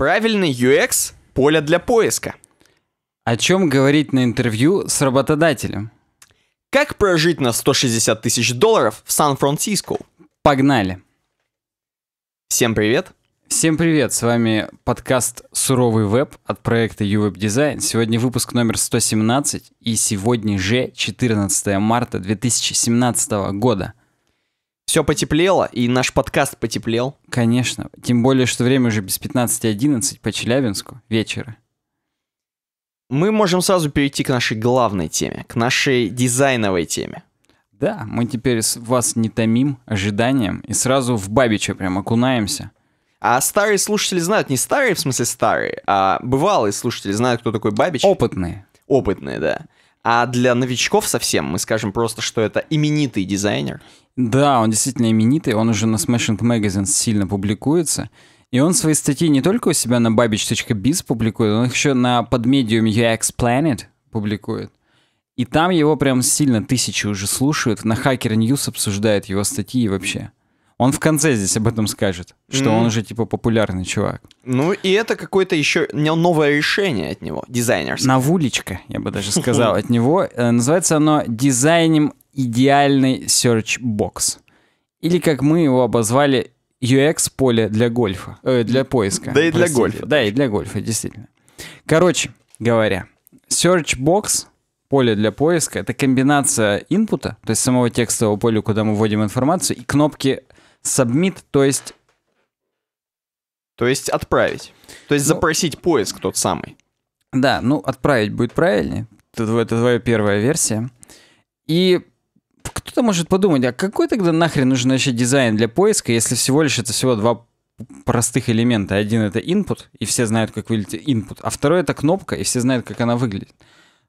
Правильный UX – поле для поиска. О чем говорить на интервью с работодателем? Как прожить на 160 тысяч долларов в Сан-Франциско? Погнали! Всем привет! Всем привет! С вами подкаст «Суровый веб» от проекта UWeb Design. Сегодня выпуск номер 117 и сегодня же 14 марта 2017 года все потеплело, и наш подкаст потеплел. Конечно. Тем более, что время уже без 15.11 по Челябинску вечера. Мы можем сразу перейти к нашей главной теме, к нашей дизайновой теме. Да, мы теперь вас не томим ожиданием и сразу в бабича прям окунаемся. А старые слушатели знают, не старые в смысле старые, а бывалые слушатели знают, кто такой бабич. Опытные. Опытные, да. А для новичков совсем мы скажем просто, что это именитый дизайнер. Да, он действительно именитый, он уже на Smashing Magazine сильно публикуется. И он свои статьи не только у себя на babich.biz публикует, он их еще на подмедиум UX Planet публикует. И там его прям сильно тысячи уже слушают. На Hacker News обсуждают его статьи вообще. Он в конце здесь об этом скажет, что mm. он уже типа популярный чувак. Ну и это какое-то еще новое решение от него, дизайнерское. Навулечка, я бы даже сказал, от него. Э, называется оно «Дизайнем идеальный search box. Или как мы его обозвали UX поле для гольфа, э, для поиска. Да и для гольфа. Да и для гольфа, действительно. Короче говоря, search box поле для поиска это комбинация инпута, то есть самого текстового поля, куда мы вводим информацию, и кнопки submit, то есть то есть отправить. То есть ну, запросить поиск тот самый. Да, ну отправить будет правильнее. это твоя первая версия. И кто-то может подумать, а какой тогда нахрен нужен вообще дизайн для поиска, если всего лишь это всего два простых элемента. Один это input, и все знают, как выглядит input, а второй это кнопка, и все знают, как она выглядит.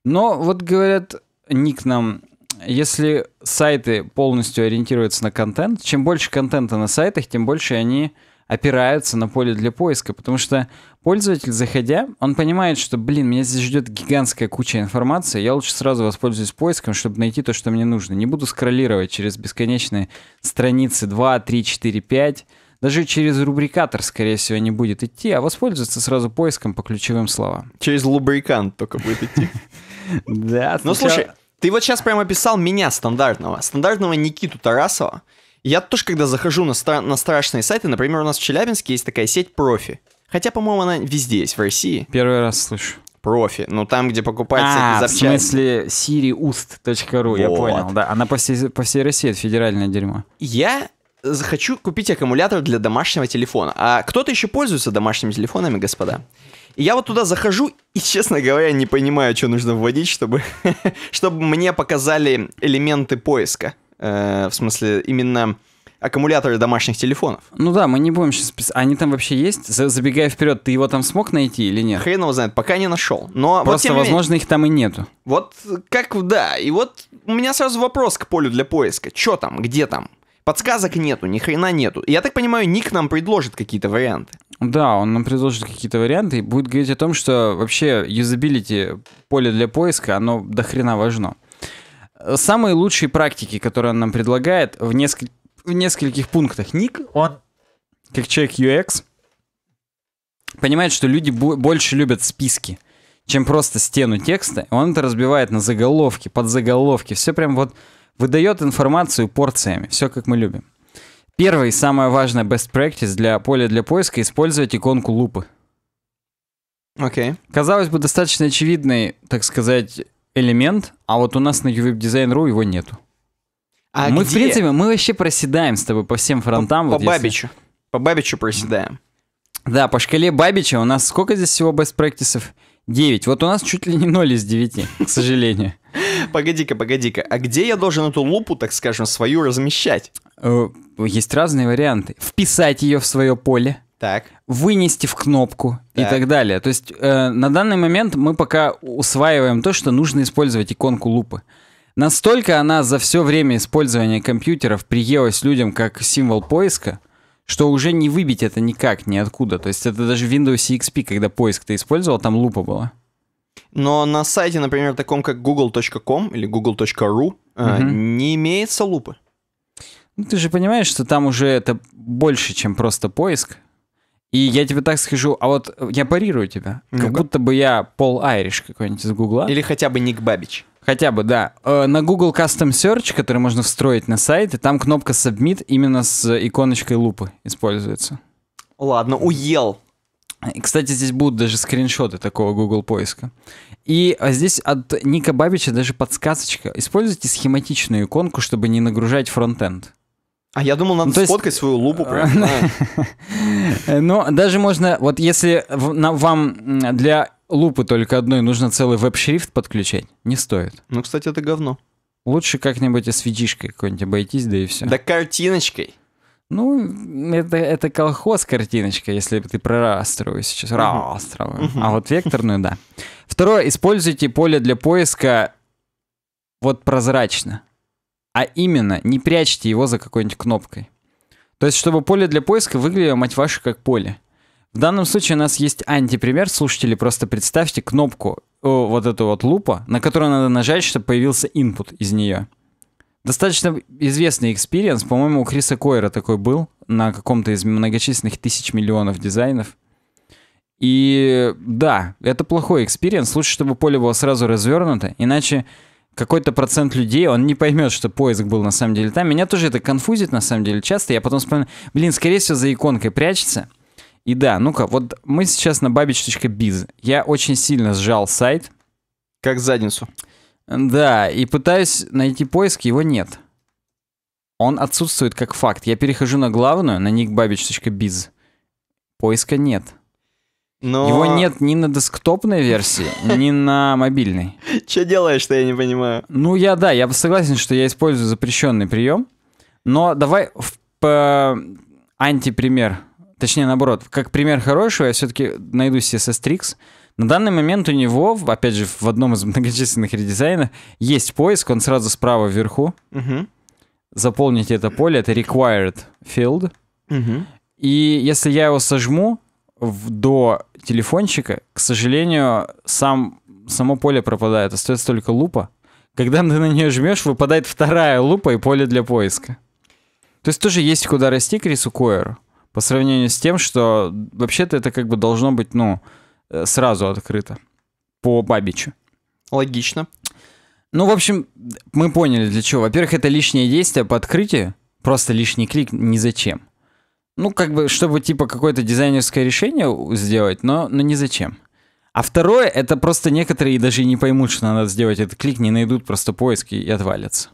Но вот говорят ник нам, если сайты полностью ориентируются на контент, чем больше контента на сайтах, тем больше они опираются на поле для поиска, потому что пользователь, заходя, он понимает, что, блин, меня здесь ждет гигантская куча информации, я лучше сразу воспользуюсь поиском, чтобы найти то, что мне нужно. Не буду скроллировать через бесконечные страницы 2, 3, 4, 5, даже через рубрикатор, скорее всего, не будет идти, а воспользуется сразу поиском по ключевым словам. Через лубрикант только будет идти. Да. Ну, слушай, ты вот сейчас прямо описал меня стандартного, стандартного Никиту Тарасова, я тоже, когда захожу на, стра- на страшные сайты, например, у нас в Челябинске есть такая сеть профи. Хотя, по-моему, она везде есть, в России. Первый раз слышу. Профи. Ну, там, где покупать а, всякие запчасти. в смысле siriust.ru, вот. я понял, да. Она по всей, по всей России, это федеральное дерьмо. Я захочу купить аккумулятор для домашнего телефона. А кто-то еще пользуется домашними телефонами, господа? И я вот туда захожу и, честно говоря, не понимаю, что нужно вводить, чтобы, чтобы мне показали элементы поиска. Э, в смысле, именно аккумуляторы домашних телефонов. Ну да, мы не будем сейчас писать. Они там вообще есть? Забегая вперед, ты его там смог найти или нет? Хрен его знает, пока не нашел. Но Просто, вот, возможно, менее... их там и нету. Вот как, да. И вот у меня сразу вопрос к полю для поиска. Че там, где там? Подсказок нету, ни хрена нету. Я так понимаю, Ник нам предложит какие-то варианты. Да, он нам предложит какие-то варианты и будет говорить о том, что вообще юзабилити поле для поиска, оно до хрена важно самые лучшие практики, которые он нам предлагает в, несколь... в нескольких пунктах. Ник, он, как человек UX, понимает, что люди больше любят списки, чем просто стену текста. Он это разбивает на заголовки, подзаголовки. Все прям вот выдает информацию порциями. Все как мы любим. Первый и самая важная best practice для поля для поиска — использовать иконку лупы. Окей. Okay. Казалось бы, достаточно очевидный, так сказать, элемент, а вот у нас на uwebdesign.ru его нету. А мы, где? в принципе, мы вообще проседаем с тобой по всем фронтам. По, вот по если... Бабичу. По Бабичу проседаем. Да, по шкале Бабича у нас сколько здесь всего best practices? 9. Вот у нас чуть ли не 0 из 9, к сожалению. Погоди-ка, погоди-ка. А где я должен эту лупу, так скажем, свою размещать? Э, есть разные варианты. Вписать ее в свое поле так. вынести в кнопку так. и так далее. То есть э, на данный момент мы пока усваиваем то, что нужно использовать иконку лупы. Настолько она за все время использования компьютеров приелась людям как символ поиска, что уже не выбить это никак, ниоткуда. То есть это даже Windows XP, когда поиск ты использовал, там лупа была. Но на сайте, например, таком как google.com или google.ru угу. э, не имеется лупы. Ну, ты же понимаешь, что там уже это больше, чем просто поиск. И я тебе так скажу, а вот э, я парирую тебя, ну как будто бы я Пол Айриш какой-нибудь из Гугла. Или хотя бы Ник Бабич. Хотя бы, да. Э, на Google Custom Search, который можно встроить на сайт, и там кнопка Submit именно с э, иконочкой лупы используется. Ладно, уел. Кстати, здесь будут даже скриншоты такого Google поиска. И а, здесь от Ника Бабича даже подсказочка. Используйте схематичную иконку, чтобы не нагружать фронтенд. А я думал, надо ну, то есть... свою лупу Ну, даже можно, вот если вам для лупы только одной нужно целый веб-шрифт подключать, не стоит. Ну, кстати, это говно. Лучше как-нибудь осветишкой какой-нибудь обойтись, да и все. Да картиночкой. Ну, это, это колхоз картиночка, если ты про растровую сейчас. Растровую. А вот векторную, да. Второе, используйте поле для поиска вот прозрачно. А именно, не прячьте его за какой-нибудь кнопкой. То есть, чтобы поле для поиска выглядело, мать ваше как поле. В данном случае у нас есть антипример. Слушатели, просто представьте кнопку, э, вот эту вот лупа, на которую надо нажать, чтобы появился input из нее. Достаточно известный экспириенс, по-моему, у Криса Койера такой был на каком-то из многочисленных тысяч миллионов дизайнов. И да, это плохой экспириенс. Лучше, чтобы поле было сразу развернуто, иначе какой-то процент людей, он не поймет, что поиск был на самом деле там. Меня тоже это конфузит на самом деле часто. Я потом вспоминаю, блин, скорее всего, за иконкой прячется. И да, ну-ка, вот мы сейчас на babich.biz. Я очень сильно сжал сайт. Как задницу. Да, и пытаюсь найти поиск, его нет. Он отсутствует как факт. Я перехожу на главную, на nickbabich.biz. Поиска нет. Но... Его нет ни на десктопной версии, ни на мобильной. Что делаешь что я не понимаю. Ну, я, да, я согласен, что я использую запрещенный прием, но давай в антипример, точнее, наоборот, как пример хорошего, я все-таки найду CSS Tricks. На данный момент у него, опять же, в одном из многочисленных редизайнов есть поиск, он сразу справа вверху. Угу. Заполните это поле, это required field. И если я его сожму, до телефончика, к сожалению, сам, само поле пропадает. Остается только лупа. Когда ты на нее жмешь, выпадает вторая лупа и поле для поиска. То есть тоже есть куда расти Крису Койеру по сравнению с тем, что вообще-то это как бы должно быть, ну, э, сразу открыто по Бабичу. Логично. Ну, в общем, мы поняли для чего. Во-первых, это лишнее действие по открытию, просто лишний клик ни зачем ну, как бы, чтобы, типа, какое-то дизайнерское решение сделать, но, но не зачем. А второе, это просто некоторые даже не поймут, что надо сделать этот клик, не найдут просто поиски и, и отвалятся.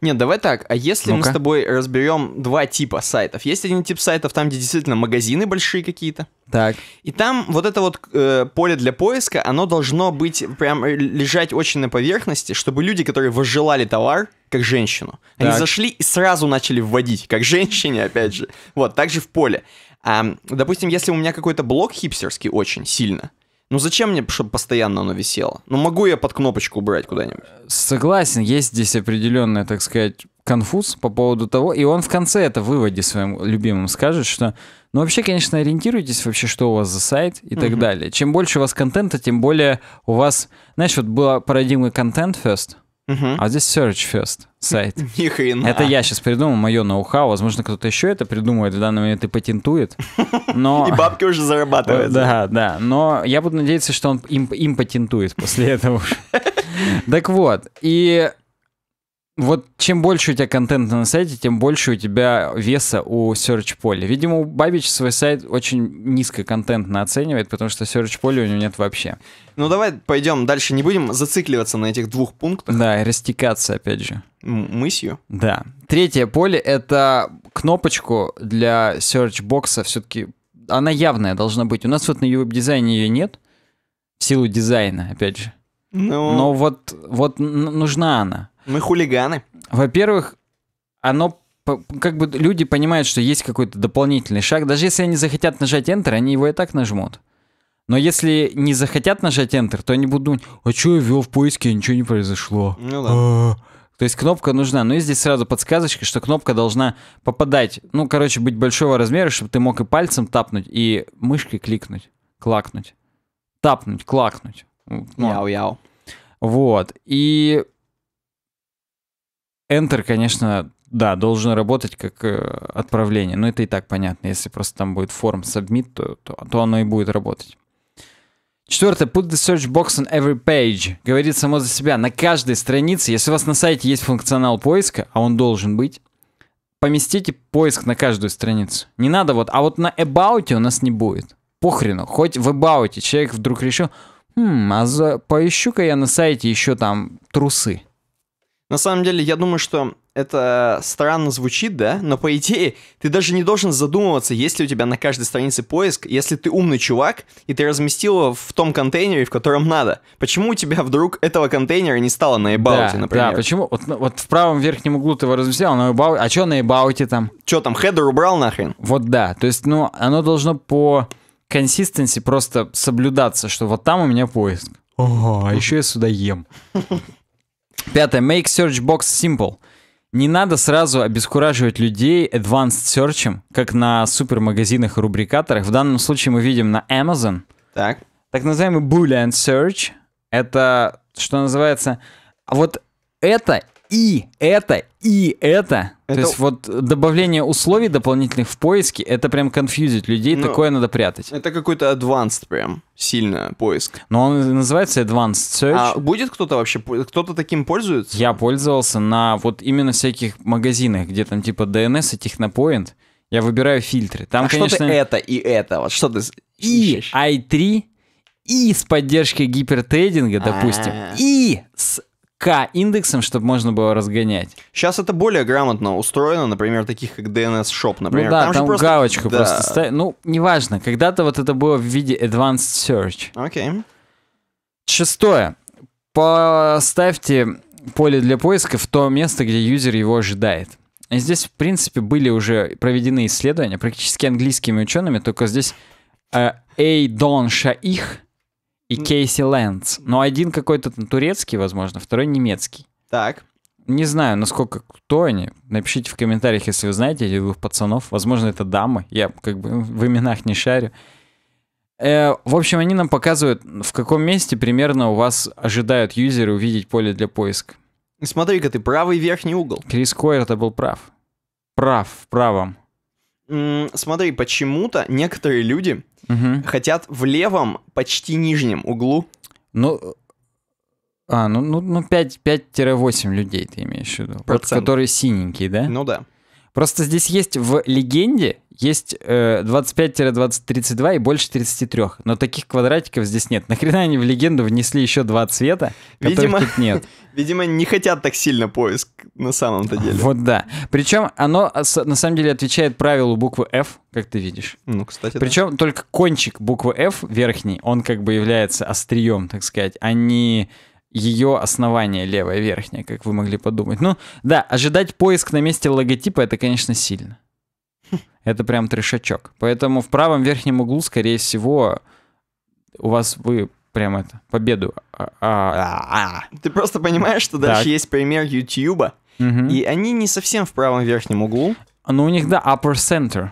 Нет, давай так. А если ну мы с тобой разберем два типа сайтов? Есть один тип сайтов, там, где действительно магазины большие какие-то. Так. И там вот это вот э, поле для поиска, оно должно быть прям э, лежать очень на поверхности, чтобы люди, которые возжелали товар, как женщину, так. они зашли и сразу начали вводить, как женщине, опять же. Вот, также в поле. А, допустим, если у меня какой-то блог хипстерский очень сильно, ну зачем мне, чтобы постоянно оно висело? Ну могу я под кнопочку убрать куда-нибудь? Согласен, есть здесь определенная, так сказать, конфуз по поводу того, и он в конце это в выводе своим любимым скажет, что ну вообще, конечно, ориентируйтесь вообще, что у вас за сайт и так далее. Чем больше у вас контента, тем более у вас, знаешь, вот была парадигма контент first, uh А здесь search first сайт. Ни хрена. Это я сейчас придумал, мое ноу-хау. Возможно, кто-то еще это придумает, в данный момент и патентует. Но... И бабки уже зарабатывают. Да, да. Но я буду надеяться, что он им, им патентует после этого. Так вот, и вот чем больше у тебя контента на сайте, тем больше у тебя веса у search поля. Видимо, Бабич свой сайт очень низко контентно оценивает, потому что search поля у него нет вообще. Ну давай пойдем дальше, не будем зацикливаться на этих двух пунктах. Да, растекаться опять же. М- мысью. Да. Третье поле — это кнопочку для search бокса все-таки она явная должна быть. У нас вот на веб-дизайне ее нет, в силу дизайна, опять же. Но... Ну. Но вот, вот нужна она. Мы хулиганы. Во-первых, оно как бы люди понимают, что есть какой-то дополнительный шаг. Даже если они захотят нажать Enter, они его и так нажмут. Но если не захотят нажать Enter, то они будут думать, а что я ввел в поиске, ничего не произошло. Ну да. А. То есть кнопка нужна. Но ну и здесь сразу подсказочка, что кнопка должна попадать, ну, короче, быть большого размера, чтобы ты мог и пальцем тапнуть, и мышкой кликнуть, клакнуть. Тапнуть, клакнуть. Ну, ну, Яу-яу. Вот. И Enter, конечно, да, должен работать как э, отправление, но это и так понятно. Если просто там будет форм submit, то, то, то оно и будет работать. Четвертое. Put the search box on every page. Говорит само за себя. На каждой странице, если у вас на сайте есть функционал поиска, а он должен быть, поместите поиск на каждую страницу. Не надо вот, а вот на about у нас не будет. Похрену. Хоть в about человек вдруг решил, хм, а за... поищу-ка я на сайте еще там трусы. На самом деле, я думаю, что это странно звучит, да, но по идее ты даже не должен задумываться, есть ли у тебя на каждой странице поиск, если ты умный чувак, и ты разместил его в том контейнере, в котором надо. Почему у тебя вдруг этого контейнера не стало на эбауте, да, например? Да, почему? Вот, ну, вот в правом верхнем углу ты его разместил, а на эбау... а что на эбауте там? Что там, хедер убрал нахрен? Вот да, то есть, ну, оно должно по консистенции просто соблюдаться, что вот там у меня поиск. Ого, а еще я сюда ем. Пятое. Make search box simple. Не надо сразу обескураживать людей advanced search, как на супермагазинах и рубрикаторах. В данном случае мы видим на Amazon. Так. Так называемый Boolean Search. Это, что называется... А вот это и это, и это. это... То есть вот добавление условий дополнительных в поиске, это прям конфьюзит людей, ну, такое надо прятать. Это какой-то advanced прям, сильно поиск. Но он называется advanced search. А будет кто-то вообще, кто-то таким пользуется? Я пользовался на вот именно всяких магазинах, где там типа DNS и технопоинт. Я выбираю фильтры. Там, а конечно... что ты это и это? Вот что ты... И i3, и с поддержкой гипертейдинга, допустим, а. и с к индексам, чтобы можно было разгонять. Сейчас это более грамотно устроено, например, таких как DNS Shop, например. Ну да, там, там просто... галочку да. просто ставят. Ну, неважно, когда-то вот это было в виде Advanced Search. Окей. Okay. Шестое. Поставьте поле для поиска в то место, где юзер его ожидает. Здесь, в принципе, были уже проведены исследования, практически английскими учеными, только здесь э, Эйдон Шаих и Кейси Лэндс. Но один какой-то турецкий, возможно, второй немецкий. Так. Не знаю, насколько кто они. Напишите в комментариях, если вы знаете этих двух пацанов. Возможно, это дамы. Я как бы в именах не шарю. Э, в общем, они нам показывают, в каком месте примерно у вас ожидают юзеры увидеть поле для поиска. Смотри-ка, ты правый верхний угол. Крис Койер это был прав. Прав в правом смотри, почему-то некоторые люди угу. хотят в левом, почти нижнем углу. Ну, а, ну, ну, ну 5-8 людей ты имеешь в виду. Вот, которые синенькие, да? Ну да. Просто здесь есть в легенде есть э, 25-2032 и больше 33, но таких квадратиков здесь нет. Нахрена они в легенду внесли еще два цвета, видимо, тут нет? Видимо, не хотят так сильно поиск на самом-то деле. Вот да. Причем оно на самом деле отвечает правилу буквы F, как ты видишь. Ну, кстати, Причем да. только кончик буквы F, верхний, он как бы является острием, так сказать, а не ее основание левое верхнее, как вы могли подумать. Ну, да, ожидать поиск на месте логотипа, это, конечно, сильно. Это прям трешачок. Поэтому в правом верхнем углу, скорее всего, у вас вы прям это, победу. А, а, а. Ты просто понимаешь, что дальше есть пример Ютьюба, и они не совсем в правом верхнем углу. ну у них, да, upper center.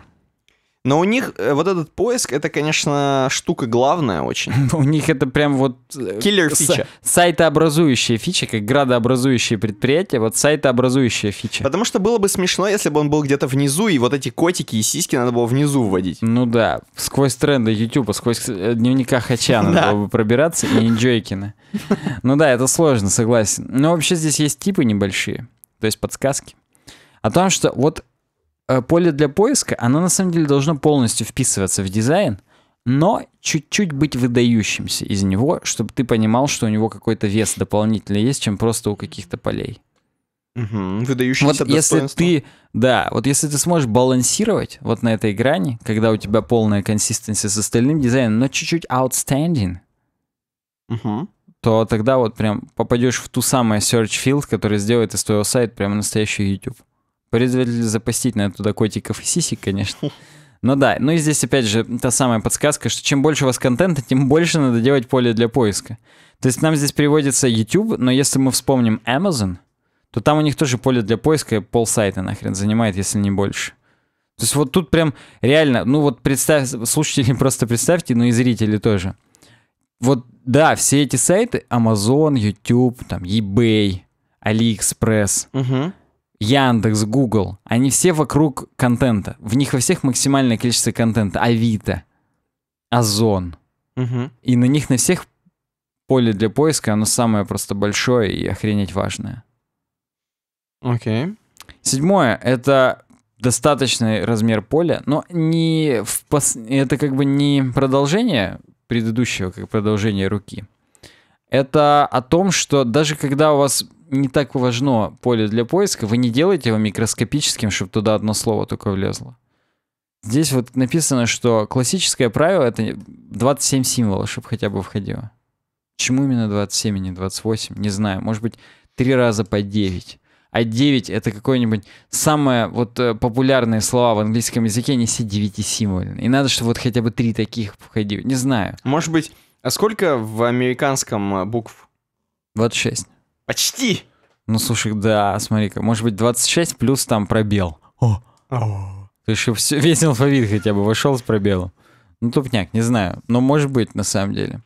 Но у них э, вот этот поиск, это, конечно, штука главная очень. У них это прям вот... Э, Киллер фича. Сайтообразующая фича, как градообразующие предприятия, вот сайтообразующая фича. Потому что было бы смешно, если бы он был где-то внизу, и вот эти котики и сиськи надо было внизу вводить. Ну да, сквозь тренды Ютуба, сквозь э, дневника Хача надо было бы пробираться, и Инджойкина. Ну да, это сложно, согласен. Но вообще здесь есть типы небольшие, то есть подсказки. О том, что вот Э, поле для поиска, оно на самом деле должно полностью вписываться в дизайн, но чуть-чуть быть выдающимся из него, чтобы ты понимал, что у него какой-то вес дополнительный есть, чем просто у каких-то полей. Угу, выдающимся вот если ты, да, вот если ты сможешь балансировать вот на этой грани, когда у тебя полная консистенция с остальным дизайном, но чуть-чуть outstanding, угу. то тогда вот прям попадешь в ту самую search field, которая сделает из твоего сайта прям настоящий YouTube. Производитель запастить надо туда котиков и сисек, конечно. Ну да, ну и здесь опять же та самая подсказка, что чем больше у вас контента, тем больше надо делать поле для поиска. То есть нам здесь переводится YouTube, но если мы вспомним Amazon, то там у них тоже поле для поиска пол сайта нахрен занимает, если не больше. То есть вот тут прям реально, ну вот представь, слушатели просто представьте, ну и зрители тоже. Вот да, все эти сайты, Amazon, YouTube, там eBay, AliExpress, угу. Яндекс, Google, они все вокруг контента. В них во всех максимальное количество контента. Авито, Озон. Угу. И на них на всех поле для поиска, оно самое просто большое и охренеть важное. Окей. Okay. Седьмое — это достаточный размер поля, но не в пос... это как бы не продолжение предыдущего, как продолжение руки. Это о том, что даже когда у вас не так важно поле для поиска, вы не делаете его микроскопическим, чтобы туда одно слово только влезло. Здесь вот написано, что классическое правило — это 27 символов, чтобы хотя бы входило. Почему именно 27, а не 28? Не знаю. Может быть, три раза по 9. А 9 — это какое-нибудь самое вот э, популярные слова в английском языке, они все девятисимвольные. И надо, чтобы вот хотя бы три таких входили. Не знаю. Может быть, а сколько в американском э, букв? 26. Почти. Ну, слушай, да, смотри-ка, может быть, 26 плюс там пробел. О! О. Ты еще все, весь алфавит хотя бы вошел с пробелом. Ну, тупняк, не знаю. Но может быть, на самом деле.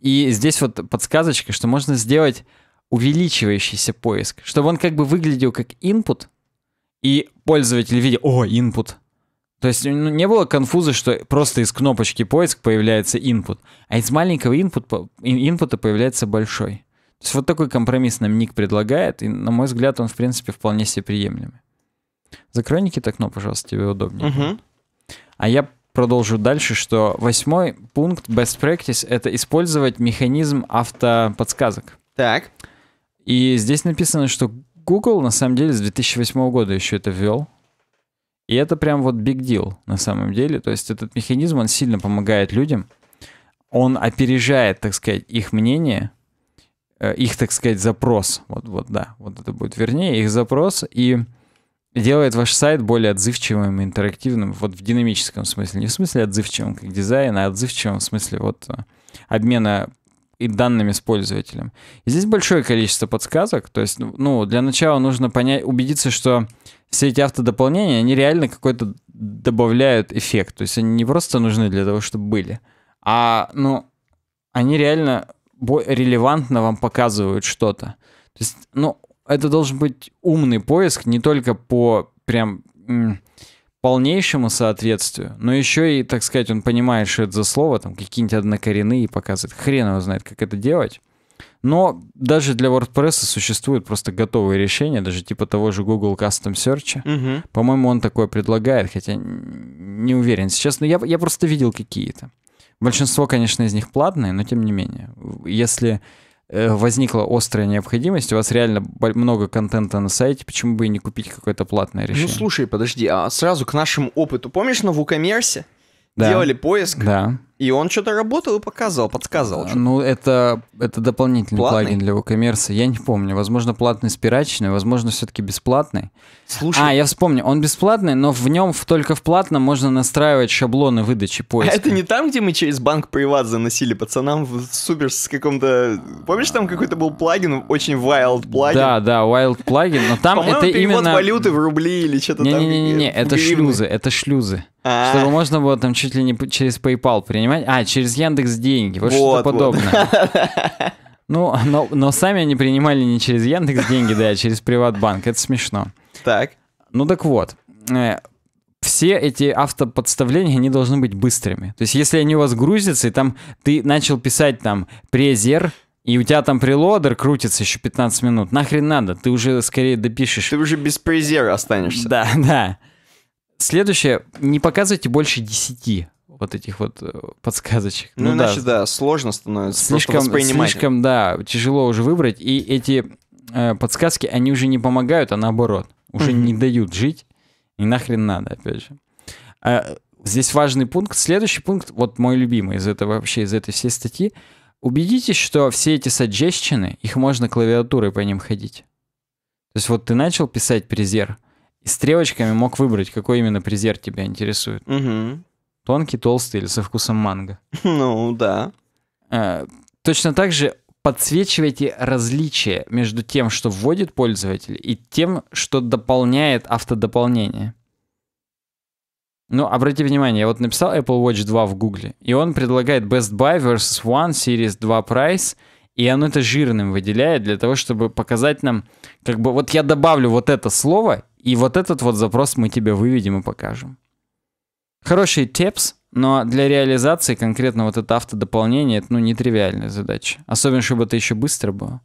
И здесь вот подсказочка, что можно сделать увеличивающийся поиск, чтобы он как бы выглядел как input, и пользователь видел, о, input. То есть ну, не было конфуза, что просто из кнопочки поиск появляется input, а из маленького input, input появляется большой. То есть вот такой компромисс нам Ник предлагает, и, на мой взгляд, он, в принципе, вполне себе приемлемый. Закрой, Никита, окно, пожалуйста, тебе удобнее. Угу. А я продолжу дальше, что восьмой пункт best practice — это использовать механизм автоподсказок. Так. И здесь написано, что Google, на самом деле, с 2008 года еще это ввел. И это прям вот big deal на самом деле. То есть этот механизм, он сильно помогает людям. Он опережает, так сказать, их мнение Э, их, так сказать, запрос. Вот, вот, да, вот это будет вернее, их запрос и делает ваш сайт более отзывчивым и интерактивным, вот в динамическом смысле. Не в смысле отзывчивым как дизайн, а отзывчивым в смысле вот э, обмена и данными с пользователем. И здесь большое количество подсказок, то есть, ну, для начала нужно понять, убедиться, что все эти автодополнения, они реально какой-то добавляют эффект, то есть они не просто нужны для того, чтобы были, а, ну, они реально релевантно вам показывают что-то. То есть, ну, это должен быть умный поиск не только по прям полнейшему соответствию, но еще и, так сказать, он понимает, что это за слово, там какие-нибудь однокоренные показывает. Хрен его знает, как это делать. Но даже для WordPress существуют просто готовые решения, даже типа того же Google Custom Search. Угу. По-моему, он такое предлагает, хотя не уверен сейчас. Но я, я просто видел какие-то. Большинство, конечно, из них платные, но тем не менее. Если э, возникла острая необходимость, у вас реально много контента на сайте, почему бы и не купить какое-то платное ну, решение? Ну слушай, подожди, а сразу к нашему опыту. Помнишь на WooCommerce да. делали поиск? Да. И он что-то работал и показывал, подсказывал. А, ну, это, это дополнительный платный? плагин для WooCommerce. Я не помню. Возможно, платный спирачный, возможно, все-таки бесплатный. Слушай. А, я вспомню. Он бесплатный, но в нем только в платном можно настраивать шаблоны выдачи поиска. А это не там, где мы через банк приват заносили пацанам в супер с каком-то... Помнишь, там какой-то был плагин, очень wild плагин? Да, да, wild плагин, но там это именно... валюты в рубли или что-то там. Не-не-не, это шлюзы, это шлюзы. А. Чтобы можно было там чуть ли не через PayPal принять понимаете? А, через Яндекс деньги, вот, вот что-то вот. подобное. Ну, но, но сами они принимали не через Яндекс деньги, да, а через Приватбанк. Это смешно. Так. Ну так вот, э, все эти автоподставления, они должны быть быстрыми. То есть, если они у вас грузятся, и там ты начал писать там презер, и у тебя там прелодер крутится еще 15 минут. Нахрен надо, ты уже скорее допишешь. Ты уже без презера останешься. Да, да. Следующее, не показывайте больше 10 вот этих вот э, подсказочек. Ну, ну иначе, да, да, сложно становится. Слишком, слишком, да, тяжело уже выбрать. И эти э, подсказки, они уже не помогают, а наоборот, уже mm-hmm. не дают жить. И нахрен надо, опять же. А, здесь важный пункт. Следующий пункт, вот мой любимый из этого вообще, из этой всей статьи. Убедитесь, что все эти саджещины, их можно клавиатурой по ним ходить. То есть вот ты начал писать презер, и стрелочками мог выбрать, какой именно презер тебя интересует. Угу. Тонкий, толстый или со вкусом манго. Ну, да. Э, точно так же подсвечивайте различия между тем, что вводит пользователь, и тем, что дополняет автодополнение. Ну, обратите внимание, я вот написал Apple Watch 2 в Гугле, и он предлагает Best Buy versus One Series 2 Price, и он это жирным выделяет для того, чтобы показать нам, как бы, вот я добавлю вот это слово, и вот этот вот запрос мы тебе выведем и покажем. Хороший тепс, но для реализации конкретно вот это автодополнение, это ну, нетривиальная задача. Особенно, чтобы это еще быстро было.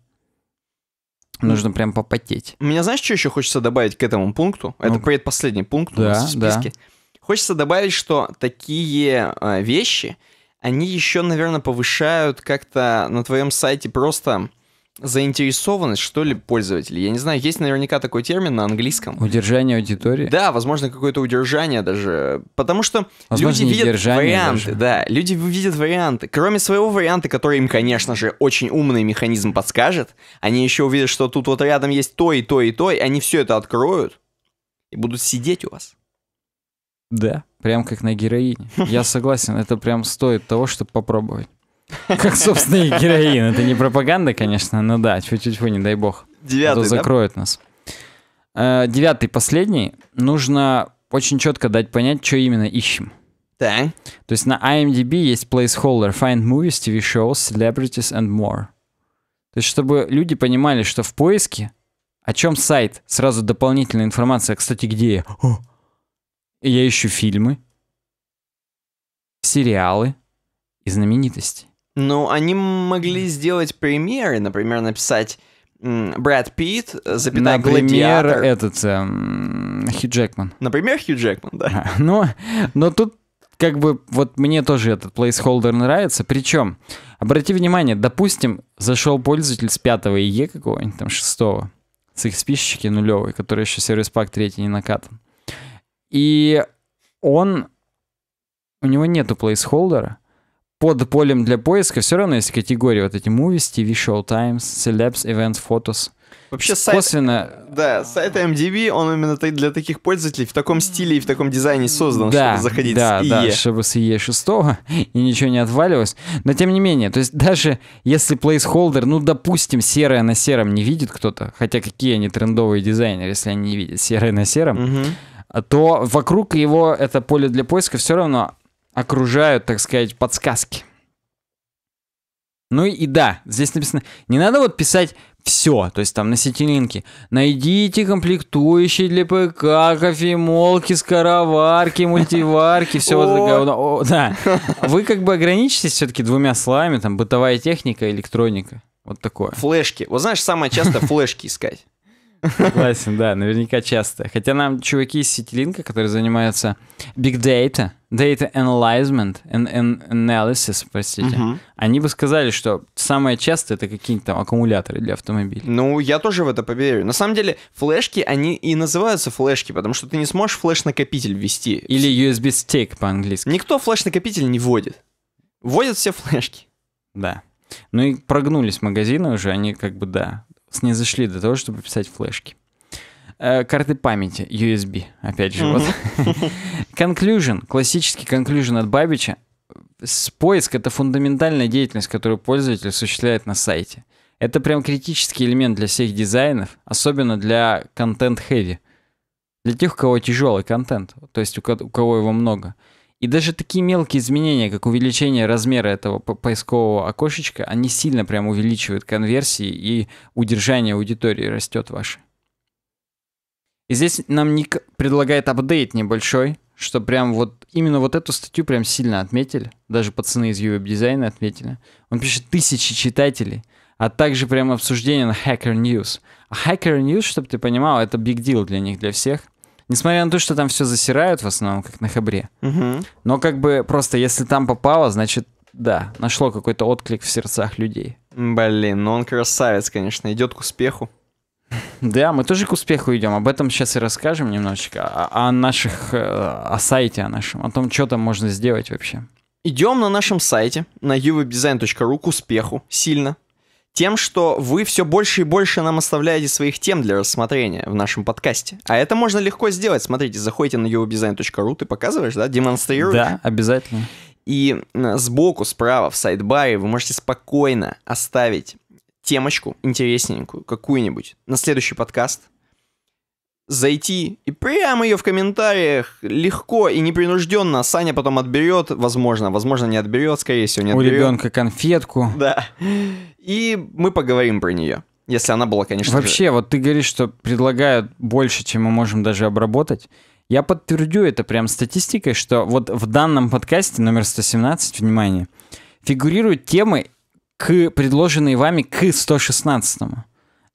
Нужно прям попотеть. Меня знаешь, что еще хочется добавить к этому пункту? Ну, это предпоследний пункт да, у нас в списке. Да. Хочется добавить, что такие а, вещи, они еще, наверное, повышают как-то на твоем сайте просто заинтересованность, что ли, пользователей. Я не знаю, есть наверняка такой термин на английском. Удержание аудитории? Да, возможно, какое-то удержание даже. Потому что возможно, люди видят варианты, даже. да, люди видят варианты. Кроме своего варианта, который им, конечно же, очень умный механизм подскажет, они еще увидят, что тут вот рядом есть то и то и то, и они все это откроют и будут сидеть у вас. Да, прям как на героине. Я согласен, это прям стоит того, чтобы попробовать. Как, собственно, и героин. Это не пропаганда, конечно, но да, чуть-чуть вы, не дай бог. А девятый, да? закроют нас. Э, девятый, последний. Нужно очень четко дать понять, что именно ищем. Да. То есть на IMDb есть placeholder Find Movies, TV Shows, Celebrities and More. То есть чтобы люди понимали, что в поиске, о чем сайт, сразу дополнительная информация. Кстати, где я? О! Я ищу фильмы, сериалы и знаменитости. Ну, они могли сделать примеры, например, написать Брэд Питт, запятая Например, гладиатор. этот э, Хью Джекман. Например, Хью Джекман, да. А, но, ну, но тут как бы вот мне тоже этот плейсхолдер нравится. Причем, обрати внимание, допустим, зашел пользователь с 5 е какого-нибудь, там 6 с их списочки нулевой, который еще сервис пак 3 не накатан. И он... У него нету плейсхолдера, под полем для поиска все равно есть категории вот эти movies, TV show times, celebs, events, photos. Вообще сайт, косвенно... да, сайт MDB, он именно для таких пользователей в таком стиле и в таком дизайне создан, да, чтобы заходить да, с IE. Да, чтобы с IE 6 и ничего не отвалилось. Но тем не менее, то есть даже если placeholder, ну допустим, серое на сером не видит кто-то, хотя какие они трендовые дизайнеры, если они не видят серое на сером, угу. то вокруг его это поле для поиска все равно окружают, так сказать, подсказки. Ну и да, здесь написано, не надо вот писать все, то есть там на сетилинке. Найдите комплектующие для ПК, кофемолки, скороварки, мультиварки, все вот такое. О, да. Вы как бы ограничитесь все-таки двумя словами, там бытовая техника, электроника. Вот такое. Флешки. Вот знаешь, самое часто флешки искать. Согласен, да, наверняка часто. Хотя нам чуваки из Ситилинка, которые занимаются big data, data analysis, analysis, простите, угу. они бы сказали, что самое частое это какие-нибудь там аккумуляторы для автомобилей. Ну, я тоже в это поверю. На самом деле, флешки, они и называются флешки, потому что ты не сможешь флеш-накопитель ввести. Или usb stick по-английски. Никто флеш-накопитель не вводит. Вводят все флешки. Да. Ну и прогнулись магазины уже, они как бы, да, снизошли до того, чтобы писать флешки. Э, карты памяти, USB, опять же, mm-hmm. вот. Conclusion, классический conclusion от Бабича. поиск — это фундаментальная деятельность, которую пользователь осуществляет на сайте. Это прям критический элемент для всех дизайнов, особенно для контент-хэви. Для тех, у кого тяжелый контент, то есть у кого его много — и даже такие мелкие изменения, как увеличение размера этого поискового окошечка, они сильно прям увеличивают конверсии и удержание аудитории растет ваше. И здесь нам Ник предлагает апдейт небольшой, что прям вот именно вот эту статью прям сильно отметили. Даже пацаны из UWeb дизайна отметили. Он пишет тысячи читателей, а также прям обсуждение на Hacker News. А Hacker News, чтобы ты понимал, это big deal для них, для всех — Несмотря на то, что там все засирают в основном, как на хабре. Угу. Но как бы просто если там попало, значит, да, нашло какой-то отклик в сердцах людей. Блин, ну он красавец, конечно, идет к успеху. Да, мы тоже к успеху идем. Об этом сейчас и расскажем немножечко. О, а, а о наших, э, о сайте, о нашем, о том, что там можно сделать вообще. Идем на нашем сайте, на uwebdesign.ru к успеху, сильно тем, что вы все больше и больше нам оставляете своих тем для рассмотрения в нашем подкасте. А это можно легко сделать. Смотрите, заходите на yourdesign.ru, ты показываешь, да, демонстрируешь. Да, обязательно. И э, сбоку, справа, в сайдбаре вы можете спокойно оставить темочку интересненькую, какую-нибудь, на следующий подкаст, зайти и прямо ее в комментариях легко и непринужденно Саня потом отберет, возможно, возможно не отберет, скорее всего не отберет. У ребенка конфетку. Да. И мы поговорим про нее. Если она была, конечно. Вообще, же. вот ты говоришь, что предлагают больше, чем мы можем даже обработать. Я подтвердю это прям статистикой, что вот в данном подкасте номер 117, внимание, фигурируют темы, к, предложенные вами к 116.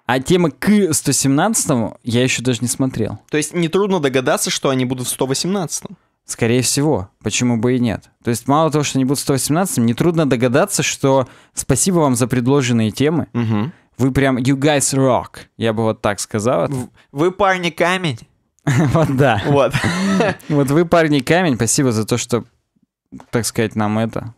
А темы к 117 я еще даже не смотрел. То есть нетрудно догадаться, что они будут в 118. Скорее всего, почему бы и нет. То есть мало того, что они будут 118, трудно догадаться, что спасибо вам за предложенные темы. Угу. Вы прям you guys rock, я бы вот так сказал. Вы парни камень. Вот да. Вот. Вот вы парни камень, спасибо за то, что, так сказать, нам это.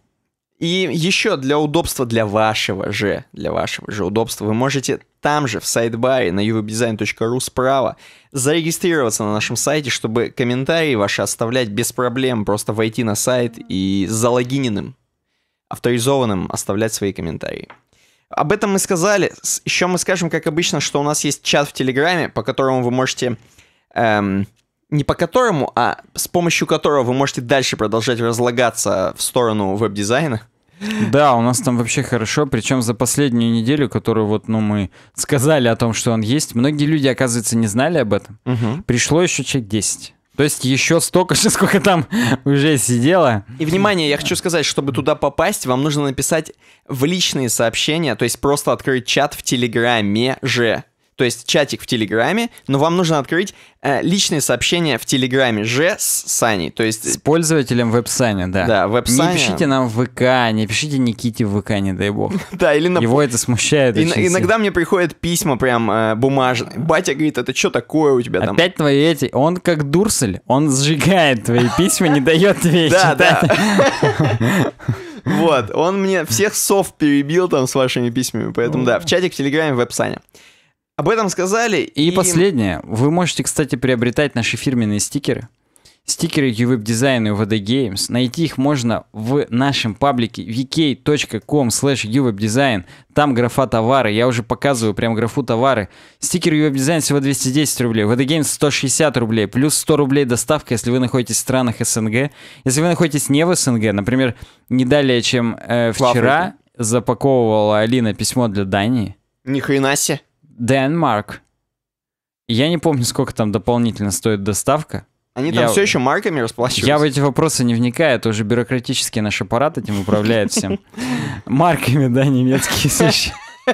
И еще для удобства для вашего же, для вашего же удобства вы можете там же, в сайт-баре на uvdesign.ru справа, зарегистрироваться на нашем сайте, чтобы комментарии ваши оставлять без проблем, просто войти на сайт и залогиненным, авторизованным оставлять свои комментарии. Об этом мы сказали. Еще мы скажем, как обычно, что у нас есть чат в Телеграме, по которому вы можете... Эм, не по которому, а с помощью которого вы можете дальше продолжать разлагаться в сторону веб-дизайна. Да, у нас там вообще хорошо. Причем за последнюю неделю, которую вот, ну, мы сказали о том, что он есть, многие люди, оказывается, не знали об этом. Угу. Пришло еще человек 10. То есть еще столько же, сколько там уже сидело. И внимание, я хочу сказать, чтобы туда попасть, вам нужно написать в личные сообщения, то есть просто открыть чат в Телеграме же то есть чатик в Телеграме, но вам нужно открыть э, личные сообщения в Телеграме же с Саней, то есть... С пользователем веб-Саня, да. Да, веб -Саня. Не пишите нам в ВК, не пишите Никите в ВК, не дай бог. Да, или на... Его это смущает и, Иногда мне приходят письма прям э, бумажные. Батя говорит, это что такое у тебя там? Опять твои эти... Он как Дурсель, он сжигает твои письма, не дает тебе Да, да. Вот, он мне всех сов перебил там с вашими письмами, поэтому да, в чатик в Телеграме, в веб-Сане. Об этом сказали. И, и последнее. Вы можете, кстати, приобретать наши фирменные стикеры. Стикеры UWeb Design и UVD Games. Найти их можно в нашем паблике vk.com slash uwebdesign. Там графа товары. Я уже показываю прям графу товары. Стикер UWeb Design всего 210 рублей. UVD Games 160 рублей. Плюс 100 рублей доставка, если вы находитесь в странах СНГ. Если вы находитесь не в СНГ, например, не далее, чем э, вчера запаковывала Алина письмо для Дании. Ни хрена себе. Денмарк. Я не помню, сколько там дополнительно стоит доставка. Они там я, все еще марками расплачиваются. Я в эти вопросы не вникаю, это уже бюрократический наш аппарат этим управляет всем. Марками, да, немецкие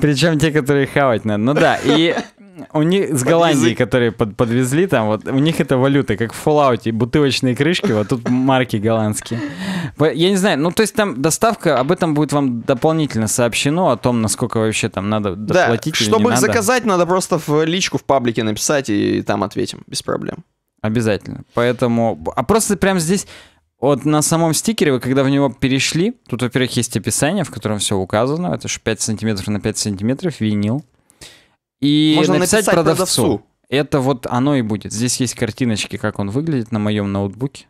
Причем те, которые хавать надо. Ну да, и у них с Голландии, которые под, подвезли там, вот у них это валюта, как в Fallout, бутылочные крышки, вот тут марки голландские. Я не знаю, ну то есть там доставка, об этом будет вам дополнительно сообщено, о том, насколько вообще там надо доплатить да, чтобы их заказать, надо просто в личку в паблике написать и там ответим, без проблем. Обязательно. Поэтому, а просто прям здесь вот на самом стикере вы когда в него перешли, тут, во-первых, есть описание, в котором все указано. Это же 5 сантиметров на 5 сантиметров винил и Можно написать, написать продавцу. продавцу. Это вот оно и будет. Здесь есть картиночки, как он выглядит на моем ноутбуке.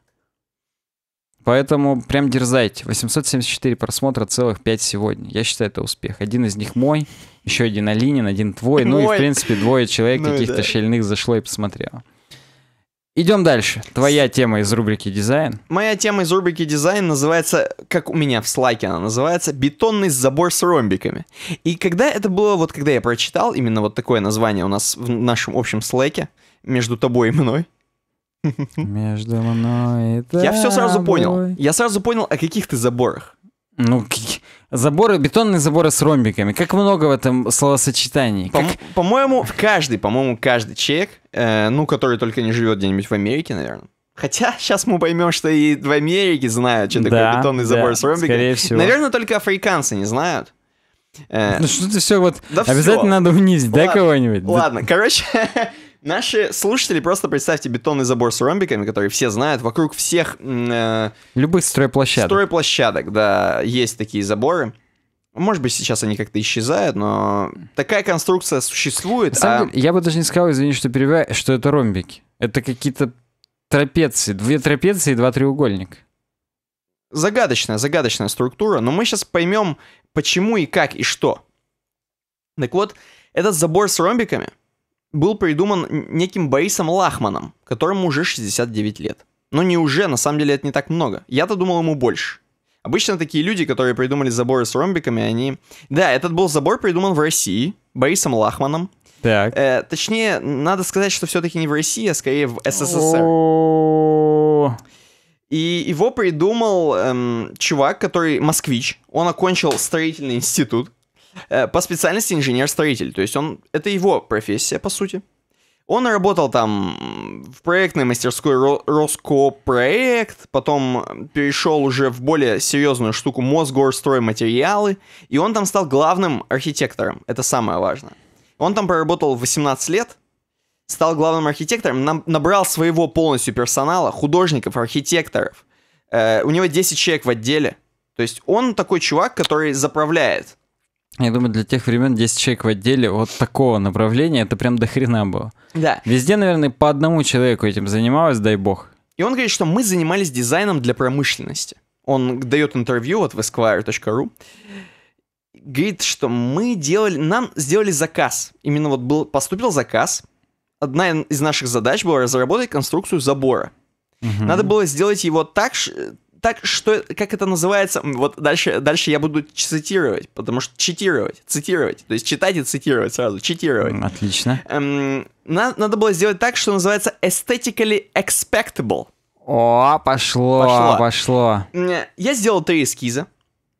Поэтому прям дерзайте. 874 просмотра, целых 5 сегодня. Я считаю, это успех. Один из них мой, еще один Алинин, один твой. Ну и, в принципе, двое человек ну каких-то да. зашло и посмотрело. Идем дальше. Твоя тема из рубрики дизайн. Моя тема из рубрики дизайн называется, как у меня в слайке она называется, бетонный забор с ромбиками. И когда это было, вот когда я прочитал, именно вот такое название у нас в нашем общем слайке, между тобой и мной, между мной и тобой. Я все сразу понял. Я сразу понял, о каких ты заборах. Ну, Заборы, бетонные заборы с ромбиками. Как много в этом словосочетании. По- как... По-моему, в каждый, по-моему, каждый человек, э, ну, который только не живет где-нибудь в Америке, наверное. Хотя сейчас мы поймем, что и в Америке знают, что да, такое бетонный забор да, с ромбиками. Скорее всего. Наверное, только африканцы не знают. Э, ну что ты все вот... Да обязательно все. надо унизить, ладно, да, кого-нибудь? Ладно, короче... Наши слушатели, просто представьте бетонный забор с ромбиками, который все знают, вокруг всех... Э, Любых стройплощадок. Стройплощадок, да, есть такие заборы. Может быть, сейчас они как-то исчезают, но такая конструкция существует. На самом а... деле, я бы даже не сказал, извини, что перебиваю, что это ромбики. Это какие-то трапеции, две трапеции и два треугольника. Загадочная, загадочная структура, но мы сейчас поймем, почему и как и что. Так вот, этот забор с ромбиками — был придуман неким Борисом Лахманом, которому уже 69 лет. Но не уже, на самом деле это не так много. Я-то думал ему больше. Обычно такие люди, которые придумали заборы с ромбиками, они... Да, этот был забор придуман в России Борисом Лахманом. Так. Э, точнее, надо сказать, что все-таки не в России, а скорее в СССР. И его придумал эм, чувак, который москвич. Он окончил строительный институт. Э, по специальности инженер-строитель, то есть он, это его профессия, по сути. Он работал там в проектной мастерской Роскопроект, потом перешел уже в более серьезную штуку Мосгорстройматериалы, и он там стал главным архитектором, это самое важное. Он там проработал 18 лет, стал главным архитектором, набрал своего полностью персонала, художников, архитекторов. Э, у него 10 человек в отделе. То есть он такой чувак, который заправляет я думаю, для тех времен 10 человек в отделе вот такого направления, это прям до хрена было. Да. Везде, наверное, по одному человеку этим занималось, дай бог. И он говорит, что мы занимались дизайном для промышленности. Он дает интервью вот в esquire.ru. Говорит, что мы делали... Нам сделали заказ. Именно вот был, поступил заказ. Одна из наших задач была разработать конструкцию забора. Угу. Надо было сделать его так, так, что, как это называется, вот дальше, дальше я буду цитировать, потому что читировать, цитировать, то есть читать и цитировать сразу, читировать. Отлично. Эм, на, надо было сделать так, что называется aesthetically expectable. О, пошло, пошло. пошло. Я сделал три эскиза.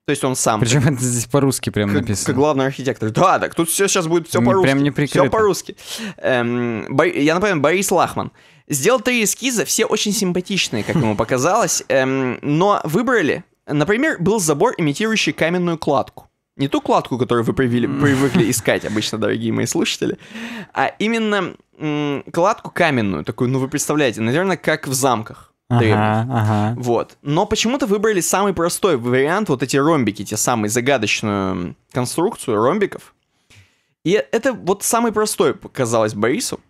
То есть он сам. Причем это здесь по-русски прям написано. Как главный архитектор. Да, так тут все сейчас будет все по-русски. Прям не прикрыто. Все по-русски. Эм, Бор... Я напомню, Борис Лахман. Сделал три эскиза, все очень симпатичные, как ему показалось, эм, но выбрали, например, был забор, имитирующий каменную кладку. Не ту кладку, которую вы привили, привыкли искать обычно, дорогие мои слушатели, а именно м, кладку каменную, такую, ну вы представляете, наверное, как в замках. Ага, ага. Вот. Но почему-то выбрали самый простой вариант, вот эти ромбики, те самые загадочную конструкцию ромбиков. И это вот самый простой показалось Борису.